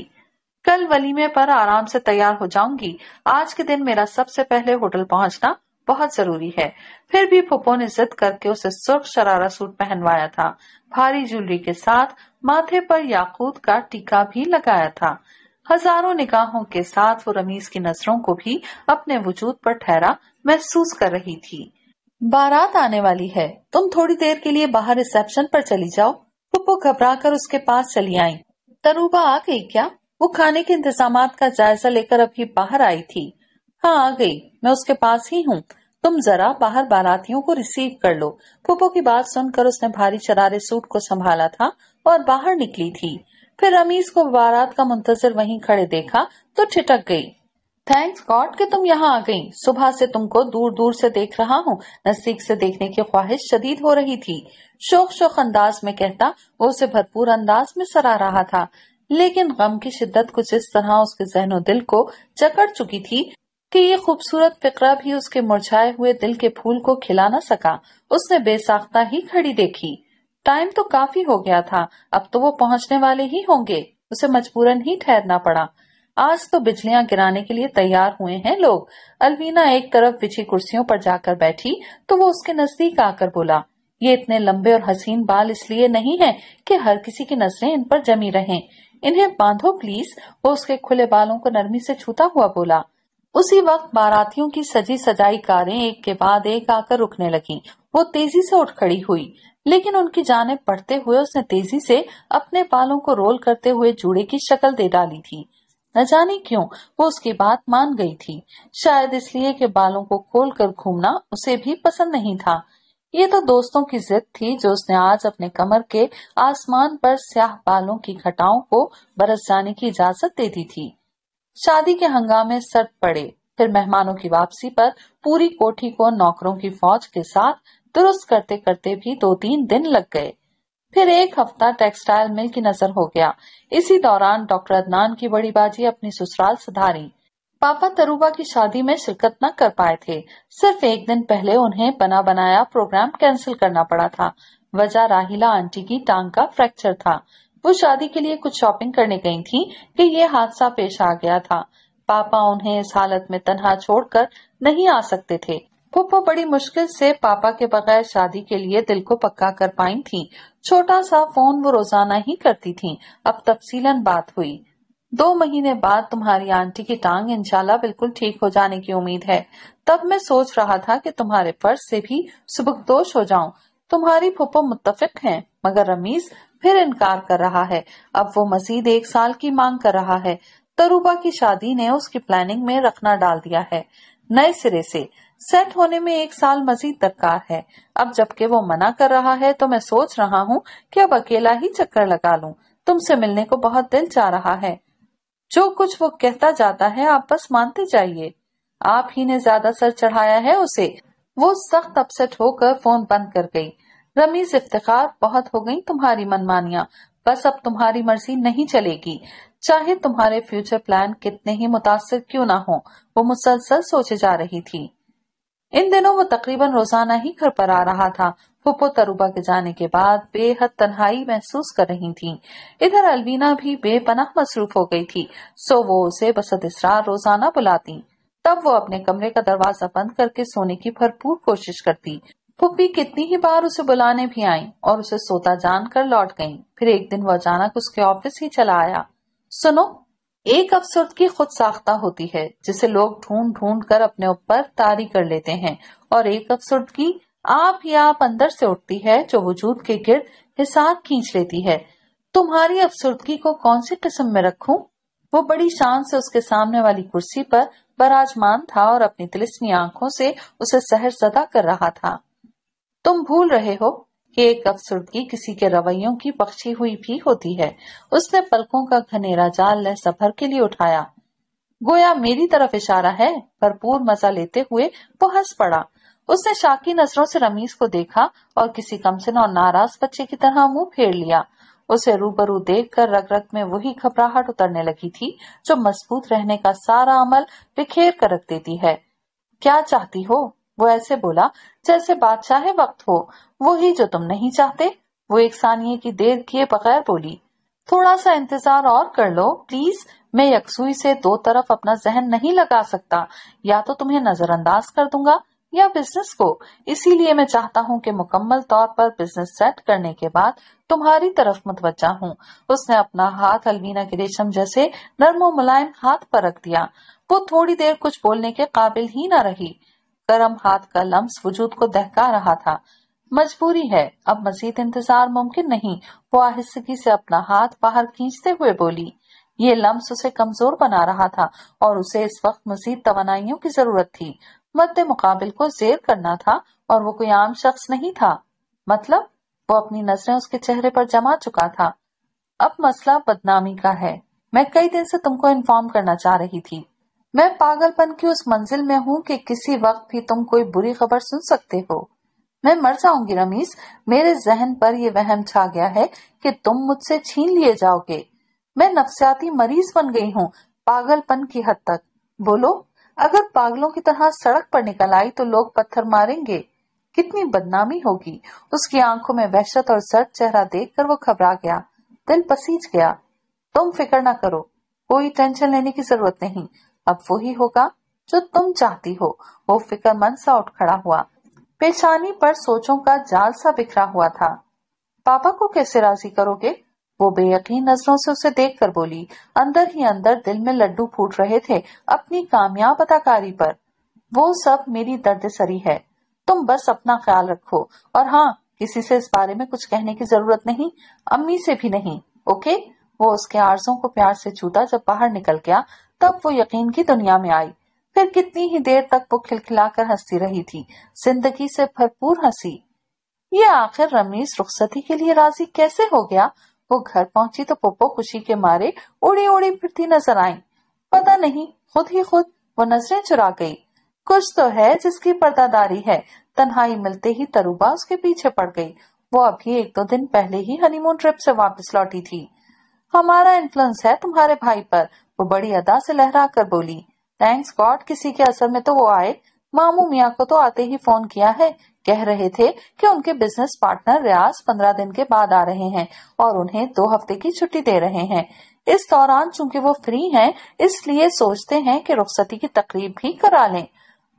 कल वलीमे पर आराम से तैयार हो जाऊंगी आज के दिन मेरा सबसे पहले होटल पहुंचना बहुत जरूरी है फिर भी पुप्पो ने जिद करके उसे सुर्ख शरारा सूट पहनवाया था भारी ज्वेलरी के साथ माथे पर याकूत का टीका भी लगाया था हजारों निगाहों के साथ वो रमीज की नजरों को भी अपने वजूद पर ठहरा महसूस कर रही थी बारात आने वाली है तुम थोड़ी देर के लिए बाहर रिसेप्शन पर चली जाओ पुप्पो घबरा कर उसके पास चली आई तरूबा आ गई क्या वो खाने के इंतजाम का जायजा लेकर अभी बाहर आई थी हाँ आ गई मैं उसके पास ही हूँ तुम जरा बाहर बारातियों को रिसीव कर लो पुप्पो की बात सुनकर उसने भारी शरारे सूट को संभाला था और बाहर निकली थी फिर रमीज को बारात का मुंतजर वहीं खड़े देखा तो ठिटक गई थैंक्स गॉड कि तुम यहाँ आ गई सुबह से तुमको दूर दूर से देख रहा हूँ नजदीक से देखने की ख्वाहिश शदीद हो रही थी शोक शोक अंदाज में कहता वो उसे भरपूर अंदाज में सरा रहा था लेकिन गम की शिद्दत कुछ इस तरह उसके जहनो दिल को चकड़ चुकी थी कि ये खूबसूरत फिक्रा भी उसके मुरझाए हुए दिल के फूल को खिला न सका उसने बेसाख्ता ही खड़ी देखी टाइम तो काफी हो गया था अब तो वो पहुँचने वाले ही होंगे उसे मजबूरन ही ठहरना पड़ा आज तो बिजलियां गिराने के लिए तैयार हुए हैं लोग अलवीना एक तरफ बिछी कुर्सियों पर जाकर बैठी तो वो उसके नजदीक आकर बोला ये इतने लंबे और हसीन बाल इसलिए नहीं है कि हर किसी की नजरें इन पर जमी रहें इन्हें बांधो प्लीज वो उसके खुले बालों को नरमी से छूता हुआ बोला उसी वक्त बारातियों की सजी सजाई कारें एक के बाद एक आकर रुकने लगी वो तेजी से उठ खड़ी हुई लेकिन उनकी जाने पड़ते हुए उसने तेजी से अपने बालों को रोल करते हुए जूड़े की शक्ल दे डाली थी न जाने क्यों वो उसकी बात मान गई थी शायद इसलिए कि बालों को खोल कर घूमना उसे भी पसंद नहीं था ये तो दोस्तों की जिद थी जो उसने आज अपने कमर के आसमान पर स्याह बालों की घटाओं को बरस जाने की इजाजत दे दी थी शादी के हंगामे सट पड़े फिर मेहमानों की वापसी पर पूरी कोठी को नौकरों की फौज के साथ दुरुस्त करते करते भी दो तीन दिन लग गए फिर एक हफ्ता टेक्सटाइल मिल की नजर हो गया इसी दौरान डॉक्टर अदनान की बड़ी बाजी अपनी ससुराल सुधारी पापा तरूबा की शादी में शिरकत न कर पाए थे सिर्फ एक दिन पहले उन्हें बना बनाया प्रोग्राम कैंसिल करना पड़ा था वजह राहिला आंटी की टांग का फ्रैक्चर था वो शादी के लिए कुछ शॉपिंग करने गई थी कि ये हादसा पेश आ गया था पापा उन्हें इस हालत में तनहा छोड़कर नहीं आ सकते थे पुप्पो बड़ी मुश्किल से पापा के बगैर शादी के लिए दिल को पक्का कर पाई थी छोटा सा फोन वो रोजाना ही करती थी अब तफसीलन बात हुई दो महीने बाद तुम्हारी आंटी की टांग इंशाल्लाह बिल्कुल ठीक हो जाने की उम्मीद है तब मैं सोच रहा था कि तुम्हारे फर्ज से भी सुबकदोश हो जाऊं तुम्हारी फुप्पो मुत्तफिक हैं मगर रमीज फिर इनकार कर रहा है अब वो मजीद एक साल की मांग कर रहा है तरूबा की शादी ने उसकी प्लानिंग में रखना डाल दिया है नए सिरे ऐसी सेट होने में एक साल मजीद दरकार है अब जबकि वो मना कर रहा है तो मैं सोच रहा हूँ कि अब अकेला ही चक्कर लगा तुम तुमसे मिलने को बहुत दिल चाह रहा है जो कुछ वो कहता जाता है आप बस मानते जाइए आप ही ने ज्यादा सर चढ़ाया है उसे वो सख्त अपसेट होकर फोन बंद कर गई रमीज इफ्तार बहुत हो गई तुम्हारी मनमानिया बस अब तुम्हारी मर्जी नहीं चलेगी चाहे तुम्हारे फ्यूचर प्लान कितने ही मुतासर क्यों ना हो वो मुसलसल सोचे जा रही थी इन दिनों वो तकरीबन रोजाना ही घर पर आ रहा था फुप्पो तरुबा के जाने के बाद बेहद तन्हाई महसूस कर रही थी इधर अलवीना भी बेपनाह मसरूफ हो गई थी सो वो उसे बसत इसरार रोजाना बुलाती तब वो अपने कमरे का दरवाजा बंद करके सोने की भरपूर कोशिश करती पुप्पी कितनी ही बार उसे बुलाने भी आई और उसे सोता जान कर लौट गई फिर एक दिन वो अचानक उसके ऑफिस ही चला आया सुनो एक अफसर्दगी खुद साख्ता होती है जिसे लोग ढूंढ ढूंढ कर अपने ऊपर तारी कर लेते हैं और एक अफसर्दगी आप ही आप अंदर से उठती है जो वजूद के गिर हिसाब खींच लेती है तुम्हारी अफसरदगी को कौन सी किस्म में रखूं? वो बड़ी शान से उसके सामने वाली कुर्सी पर बराजमान था और अपनी तिलिस्मी आंखों से उसे सहर सदा कर रहा था तुम भूल रहे हो कि एक अफसुर्गी किसी के रवैयों की बख्शी हुई भी होती है उसने पलकों का घनेरा जाल ले सफर के लिए उठाया गोया मेरी तरफ इशारा है भरपूर मजा लेते हुए वो हंस पड़ा उसने शाकी नजरों से रमीज को देखा और किसी कमसिन और नाराज बच्चे की तरह मुंह फेर लिया उसे रूबरू देखकर रग रग में वही घबराहट उतरने लगी थी जो मजबूत रहने का सारा अमल बिखेर कर रख देती है क्या चाहती हो वो ऐसे बोला जैसे बादशाह वक्त हो वही जो तुम नहीं चाहते वो एक सानिये की देर किए बगैर बोली थोड़ा सा इंतजार और कर लो प्लीज मैं यकसुई से दो तरफ अपना जहन नहीं लगा सकता या तो तुम्हें नजरअंदाज कर दूंगा या बिजनेस को इसीलिए मैं चाहता हूँ कि मुकम्मल तौर पर बिजनेस सेट करने के बाद तुम्हारी तरफ मुतवजा हूँ उसने अपना हाथ अलवीना के रेशम जैसे नरमो मुलायम हाथ पर रख दिया वो थोड़ी देर कुछ बोलने के काबिल ही न रही गर्म हाथ का लम्स वजूद को दहका रहा था मजबूरी है अब मजीद इंतजार मुमकिन नहीं वो आहिस्तगी से अपना हाथ बाहर खींचते हुए बोली ये लम्स उसे कमजोर बना रहा था और उसे इस वक्त मजीद तो की जरूरत थी मद्दे मुकाबल को जेर करना था और वो कोई आम शख्स नहीं था मतलब वो अपनी नजरें उसके चेहरे पर जमा चुका था अब मसला बदनामी का है मैं कई दिन से तुमको इन्फॉर्म करना चाह रही थी मैं पागलपन की उस मंजिल में हूँ कि किसी वक्त भी तुम कोई बुरी खबर सुन सकते हो मैं मर जाऊंगी रमीस मेरे जहन पर यह वहम छा गया है कि तुम मुझसे छीन लिए जाओगे मैं नफसियाती मरीज बन गई हूँ पागलपन की हद तक बोलो अगर पागलों की तरह सड़क पर निकल आई तो लोग पत्थर मारेंगे कितनी बदनामी होगी उसकी आंखों में वहशत और सर चेहरा देखकर वो घबरा गया दिल पसीज गया तुम फिक्र ना करो कोई टेंशन लेने की जरूरत नहीं अब वो ही होगा जो तुम चाहती हो वो फिक्रमंद सा उठ खड़ा हुआ पेशानी पर सोचों का जाल सा बिखरा हुआ था पापा को कैसे राजी करोगे वो बेयकीन नजरों से उसे देखकर बोली अंदर ही अंदर दिल में लड्डू फूट रहे थे अपनी कामयाब अदाकारी पर वो सब मेरी दर्द सरी है तुम बस अपना ख्याल रखो और हाँ किसी से इस बारे में कुछ कहने की जरूरत नहीं अम्मी से भी नहीं ओके वो उसके आरजों को प्यार से छूता जब बाहर निकल गया तब वो यकीन की दुनिया में आई फिर कितनी ही देर तक वो खिलखिलाकर हंसती रही थी जिंदगी से भरपूर हंसी ये आखिर रमीज रुखसती के लिए राजी कैसे हो गया वो घर पहुंची तो पोपो खुशी के मारे उड़ी उड़ी फिरती नजर आई पता नहीं खुद ही खुद वो नजरें चुरा गई कुछ तो है जिसकी पर्दादारी है तन्हाई मिलते ही तरूबा उसके पीछे पड़ गई वो अभी एक दो दिन पहले ही हनीमून ट्रिप से वापस लौटी थी हमारा इन्फ्लुएंस है तुम्हारे भाई पर वो बड़ी अदा से लहरा कर बोली थैंक्स गॉड किसी के असर में तो वो आए मामू मिया को तो आते ही फोन किया है कह रहे थे कि उनके बिजनेस पार्टनर रियाज पंद्रह दिन के बाद आ रहे हैं और उन्हें दो हफ्ते की छुट्टी दे रहे हैं इस दौरान चूंकि वो फ्री हैं इसलिए सोचते हैं कि रुखसती की तकरीब भी करा लें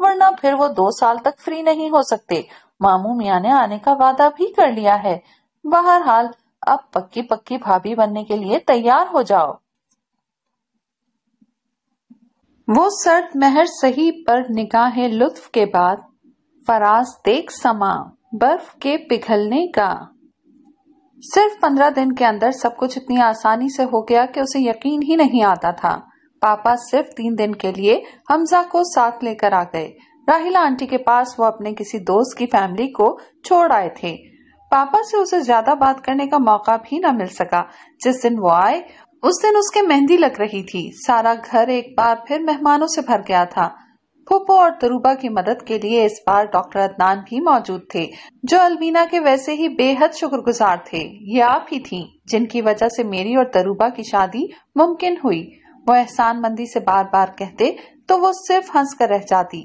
वरना फिर वो दो साल तक फ्री नहीं हो सकते मामू मिया ने आने का वादा भी कर लिया है बहरहाल अब पक्की पक्की भाभी बनने के लिए तैयार हो जाओ वो सर्द महर सही पर निगाह लुत्फ के बाद फराज देख समा बर्फ के पिघलने का सिर्फ पंद्रह दिन के अंदर सब कुछ इतनी आसानी से हो गया कि उसे यकीन ही नहीं आता था पापा सिर्फ तीन दिन के लिए हमजा को साथ लेकर आ गए राहिला आंटी के पास वो अपने किसी दोस्त की फैमिली को छोड़ आए थे पापा से उसे ज्यादा बात करने का मौका भी न मिल सका जिस दिन वो आए उस दिन उसके मेहंदी लग रही थी सारा घर एक बार फिर मेहमानों से भर गया था फूपो और तरूबा की मदद के लिए इस बार डॉक्टर अदनान भी मौजूद थे जो अलवीना के वैसे ही बेहद शुक्रगुजार थे ये आप ही थी जिनकी वजह से मेरी और तरूबा की शादी मुमकिन हुई वो एहसान मंदी से बार बार कहते तो वो सिर्फ हंस कर रह जाती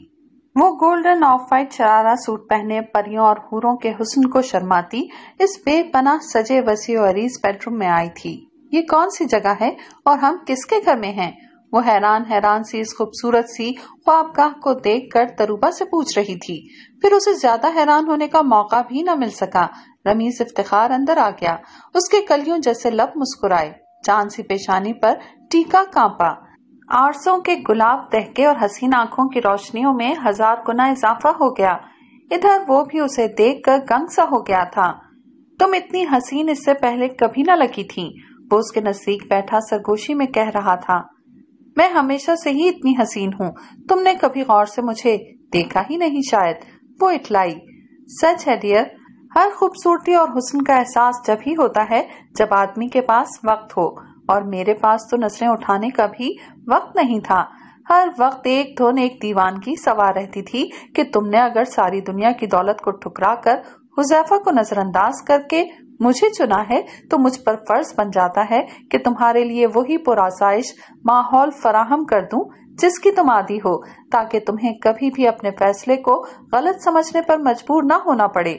वो golden off white sharara suit पहने परियों और हूरों के हुस्न को शर्माती इस बेपनाह सजे वसी और बेडरूम में आई थी ये कौन सी जगह है और हम किसके घर में हैं? वो हैरान हैरान सी इस खूबसूरत सी ख्वाबगाह को देख कर तरूबा से पूछ रही थी फिर उसे ज्यादा हैरान होने का मौका भी न मिल सका रमीज इफ्तार अंदर आ गया उसके कलियों जैसे लब मुस्कुराए चांद सी पेशानी पर टीका कांपा आरसों के गुलाब दहके और हसीन आंखों की रोशनियों में हजार गुना इजाफा हो गया इधर वो भी उसे देख कर गंग सा हो गया था तुम इतनी हसीन इससे पहले कभी न लगी थी बोस के नजदीक बैठा सरगोशी में कह रहा था मैं हमेशा से ही इतनी हसीन हूँ तुमने कभी गौर से मुझे देखा ही नहीं शायद वो इटलाई सच है डियर हर खूबसूरती और हुस्न का एहसास जब ही होता है जब आदमी के पास वक्त हो और मेरे पास तो नजरें उठाने का भी वक्त नहीं था हर वक्त एक धुन एक दीवान की सवार रहती थी कि तुमने अगर सारी दुनिया की दौलत को ठुकरा कर हुजैफा को नजरअंदाज करके मुझे चुना है तो मुझ पर फर्ज बन जाता है कि तुम्हारे लिए वही पुरासाइश माहौल फराहम कर दूं जिसकी तुम आदि हो ताकि तुम्हें कभी भी अपने फैसले को गलत समझने पर मजबूर ना होना पड़े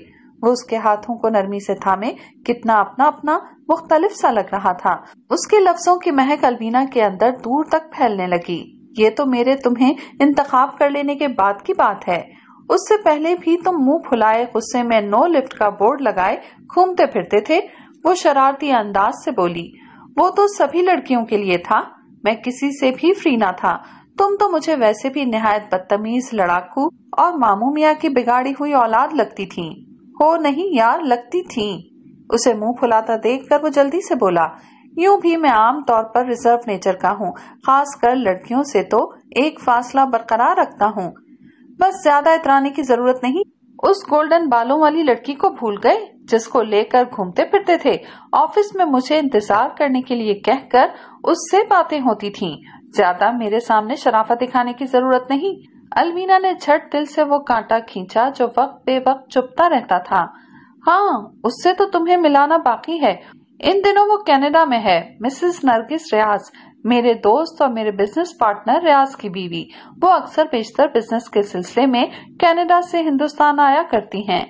वो उसके हाथों को नरमी से थामे कितना अपना अपना मुख्तलिफ सा लग रहा था उसके लफ्जों की महक अलबीना के अंदर दूर तक फैलने लगी ये तो मेरे तुम्हें इंतखाब कर लेने के बाद की बात है उससे पहले भी तुम मुंह फुलाए गुस्से में नो लिफ्ट का बोर्ड लगाए घूमते फिरते थे वो शरारती अंदाज से बोली वो तो सभी लड़कियों के लिए था मैं किसी से भी फ्री ना था तुम तो मुझे वैसे भी नहायत बदतमीज लड़ाकू और मामू मियाँ की बिगाड़ी हुई औलाद लगती थी हो नहीं यार लगती थी उसे मुंह फुलाता देखकर वो जल्दी से बोला यूं भी मैं आम तौर पर रिजर्व नेचर का हूँ खासकर लड़कियों से तो एक फासला बरकरार रखता हूँ बस ज्यादा इतराने की जरूरत नहीं उस गोल्डन बालों वाली लड़की को भूल गए जिसको लेकर घूमते फिरते थे ऑफिस में मुझे इंतजार करने के लिए कहकर उससे बातें होती थीं। ज्यादा मेरे सामने शराफत दिखाने की जरूरत नहीं अलवीना ने झट दिल से वो कांटा खींचा जो वक्त बे वक्त चुपता रहता था हाँ उससे तो तुम्हें मिलाना बाकी है इन दिनों वो कनाडा में है मिसेस नरगिस रियाज मेरे दोस्त और मेरे बिजनेस पार्टनर रियाज की बीवी वो अक्सर बेशतर बिजनेस के सिलसिले में कनाडा से हिंदुस्तान आया करती हैं।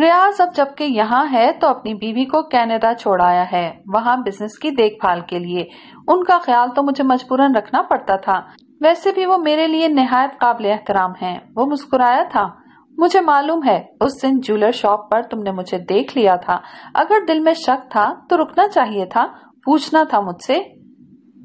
रियाज अब जबकि यहाँ है तो अपनी बीवी को कनाडा छोड़ आया है वहाँ बिजनेस की देखभाल के लिए उनका ख्याल तो मुझे मजबूरन रखना पड़ता था वैसे भी वो मेरे लिए नहायत काबिल एहतराम है वो मुस्कुराया था मुझे मालूम है उस दिन ज्वेलर शॉप पर तुमने मुझे देख लिया था अगर दिल में शक था तो रुकना चाहिए था पूछना था मुझसे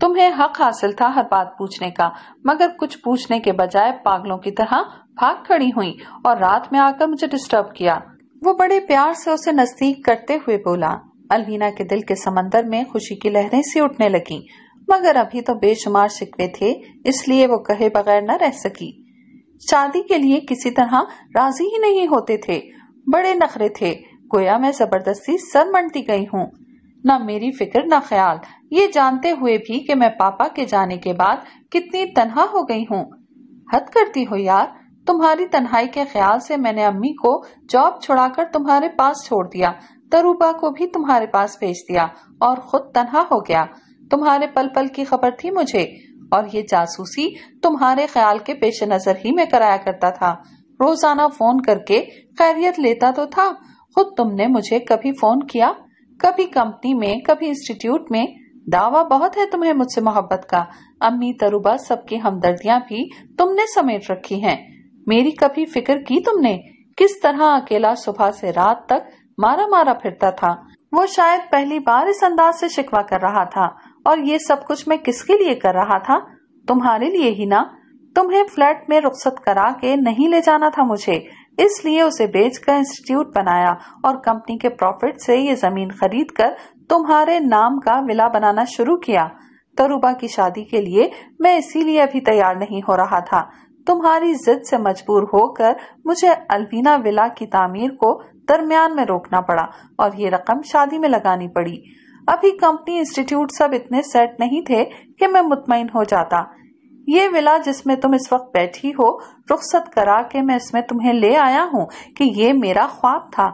तुम्हें हक हासिल था हर बात पूछने का मगर कुछ पूछने के बजाय पागलों की तरह भाग खड़ी हुई और रात में आकर मुझे डिस्टर्ब किया वो बड़े प्यार से उसे नजदीक करते हुए बोला अलवीना के दिल के समंदर में खुशी की लहरें सी उठने लगी मगर अभी तो बेशुमार शिकवे थे इसलिए वो कहे बगैर न रह सकी शादी के लिए किसी तरह राजी ही नहीं होते थे बड़े नखरे थे गोया मैं जबरदस्ती सर मंडती गई हूँ ना मेरी फिक्र ना ख्याल ये जानते हुए भी कि मैं पापा के जाने के बाद कितनी तनहा हो गई हूँ हद करती हो यार तुम्हारी तन्हाई के ख्याल से मैंने अम्मी को जॉब छुड़ाकर तुम्हारे पास छोड़ दिया तरूबा को भी तुम्हारे पास भेज दिया और खुद तनहा हो गया तुम्हारे पल पल की खबर थी मुझे और ये जासूसी तुम्हारे ख्याल के पेश नजर ही मैं कराया करता था रोजाना फोन करके खैरियत लेता तो था खुद तुमने मुझे कभी फोन किया कभी कंपनी में कभी इंस्टीट्यूट में दावा बहुत है तुम्हें मुझसे मोहब्बत का अम्मी तरुबा सबकी हमदर्दियां भी तुमने समेट रखी हैं। मेरी कभी फिक्र की तुमने किस तरह अकेला सुबह से रात तक मारा मारा फिरता था वो शायद पहली बार इस अंदाज से शिकवा कर रहा था और ये सब कुछ मैं किसके लिए कर रहा था तुम्हारे लिए ही ना तुम्हें फ्लैट में रुख्सत करा के नहीं ले जाना था मुझे इसलिए उसे बेचकर इंस्टीट्यूट बनाया और कंपनी के प्रॉफिट से ये जमीन खरीद कर तुम्हारे नाम का विला बनाना शुरू किया तरुबा की शादी के लिए मैं इसीलिए अभी तैयार नहीं हो रहा था तुम्हारी जिद से मजबूर होकर मुझे अल्बीना विला की तामीर को दरमियान में रोकना पड़ा और ये रकम शादी में लगानी पड़ी अभी कंपनी इंस्टीट्यूट सब इतने सेट नहीं थे कि मैं मुतमिन हो जाता ये विला जिसमें तुम इस वक्त बैठी हो रुखसत करा के मैं इसमें तुम्हें ले आया हूँ कि ये मेरा ख्वाब था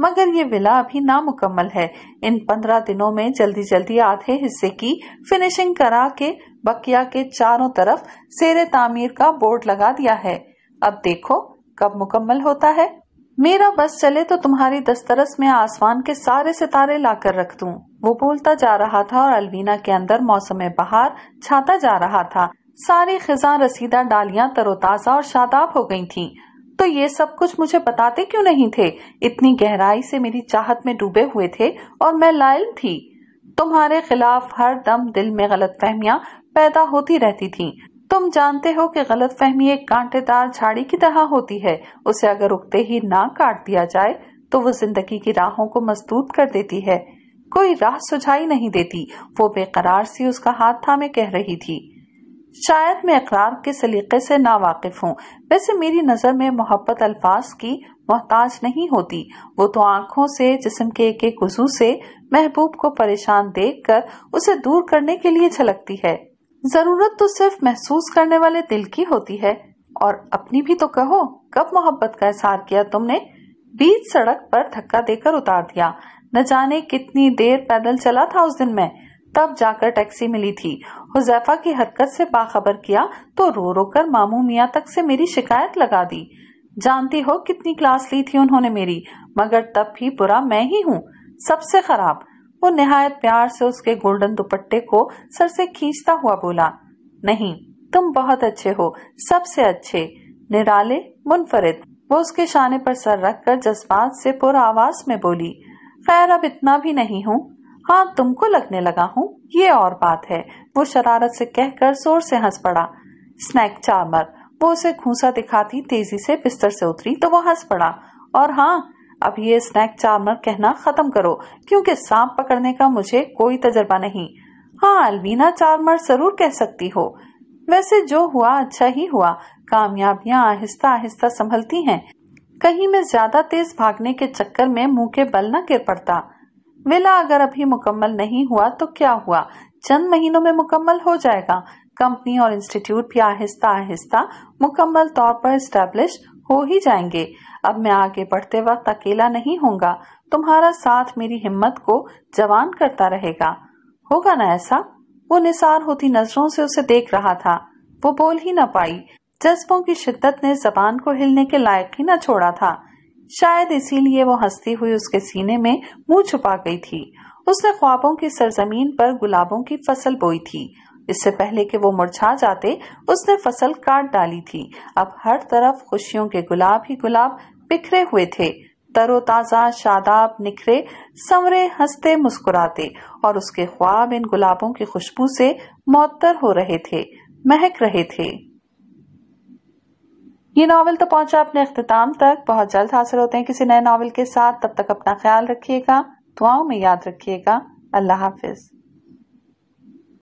मगर ये विला अभी नामुकम्मल है इन पंद्रह दिनों में जल्दी जल्दी आधे हिस्से की फिनिशिंग करा के बकिया के चारों तरफ सेरे तामीर का बोर्ड लगा दिया है अब देखो कब मुकम्मल होता है मेरा बस चले तो तुम्हारी दस्तरस में आसमान के सारे सितारे लाकर रख दूं। वो बोलता जा रहा था और अलवीना के अंदर मौसम बहार छाता जा रहा था सारी खिजा रसीदा डालियां तरोताजा और शादाब हो गई थीं। तो ये सब कुछ मुझे बताते क्यों नहीं थे इतनी गहराई से मेरी चाहत में डूबे हुए थे और मैं लायल थी तुम्हारे खिलाफ हर दम दिल में गलत फहमियाँ पैदा होती रहती थीं। तुम जानते हो कि गलत फहमी एक कांटेदार झाड़ी की तरह होती है उसे अगर रुकते ही ना काट दिया जाए तो वो जिंदगी की राहों को मजबूत कर देती है कोई राह सुझाई नहीं देती वो बेकरार सी उसका हाथ थामे कह रही थी शायद मैं अकरार के सलीके से ना वाकिफ हूँ वैसे मेरी नज़र में मोहब्बत अल्फाज की मोहताज नहीं होती वो तो आंखों से जिसम के एक एक वजू से महबूब को परेशान देखकर उसे दूर करने के लिए छलकती है जरूरत तो सिर्फ महसूस करने वाले दिल की होती है और अपनी भी तो कहो कब मोहब्बत का एहसार किया तुमने बीच सड़क पर धक्का देकर उतार दिया न जाने कितनी देर पैदल चला था उस दिन में तब जाकर टैक्सी मिली थी हुजैफा की हरकत से बाखबर किया तो रो रो कर मामू मियाँ तक से मेरी शिकायत लगा दी जानती हो कितनी क्लास ली थी उन्होंने मेरी मगर तब भी बुरा मैं ही हूँ सबसे खराब वो निहायत प्यार से उसके गोल्डन दुपट्टे को सर से खींचता हुआ बोला नहीं तुम बहुत अच्छे हो सबसे अच्छे निराले मुनफरिद वो उसके शाने पर सर रख कर जज्बात से पुर आवाज में बोली खैर अब इतना भी नहीं हूँ हाँ तुमको लगने लगा हूँ ये और बात है वो शरारत से कहकर जोर से हंस पड़ा स्नैक चार्मर वो उसे घूसा दिखाती तेजी से बिस्तर से उतरी तो वो हंस पड़ा और हाँ अब ये स्नैक चार्मर कहना खत्म करो क्योंकि सांप पकड़ने का मुझे कोई तजर्बा नहीं हाँ अलवीना चार्मर जरूर कह सकती हो वैसे जो हुआ अच्छा ही हुआ कामयाबियाँ आहिस्ता आहिस्ता संभलती हैं कहीं मैं ज्यादा तेज भागने के चक्कर में मुंह के बल न गिर पड़ता मिला अगर अभी मुकम्मल नहीं हुआ तो क्या हुआ चंद महीनों में मुकम्मल हो जाएगा कंपनी और इंस्टीट्यूट भी आहिस्ता आहिस्ता मुकम्मल तौर पर स्टेब्लिश हो ही जाएंगे अब मैं आगे बढ़ते वक्त अकेला नहीं होंगे तुम्हारा साथ मेरी हिम्मत को जवान करता रहेगा होगा ना ऐसा वो निसार होती नजरों से उसे देख रहा था वो बोल ही ना पाई जज्बों की शिद्दत ने जबान को हिलने के लायक ही न छोड़ा था शायद इसीलिए वो हंसती हुई उसके सीने में मुंह छुपा गई थी उसने ख्वाबों की सरजमीन पर गुलाबों की फसल बोई थी इससे पहले कि वो मुरझा जाते उसने फसल काट डाली थी अब हर तरफ खुशियों के गुलाब ही गुलाब बिखरे हुए थे तरोताजा शादाब निखरे संवरे हंसते मुस्कुराते और उसके ख्वाब इन गुलाबों की खुशबू से मअतर हो रहे थे महक रहे थे ये नावल तो पहुंचा अपने अख्ताम तक बहुत जल्द हासिल होते हैं किसी नए नावल के साथ तब तक अपना ख्याल रखिएगा दुआओं में याद रखिएगा अल्लाह हाफिज़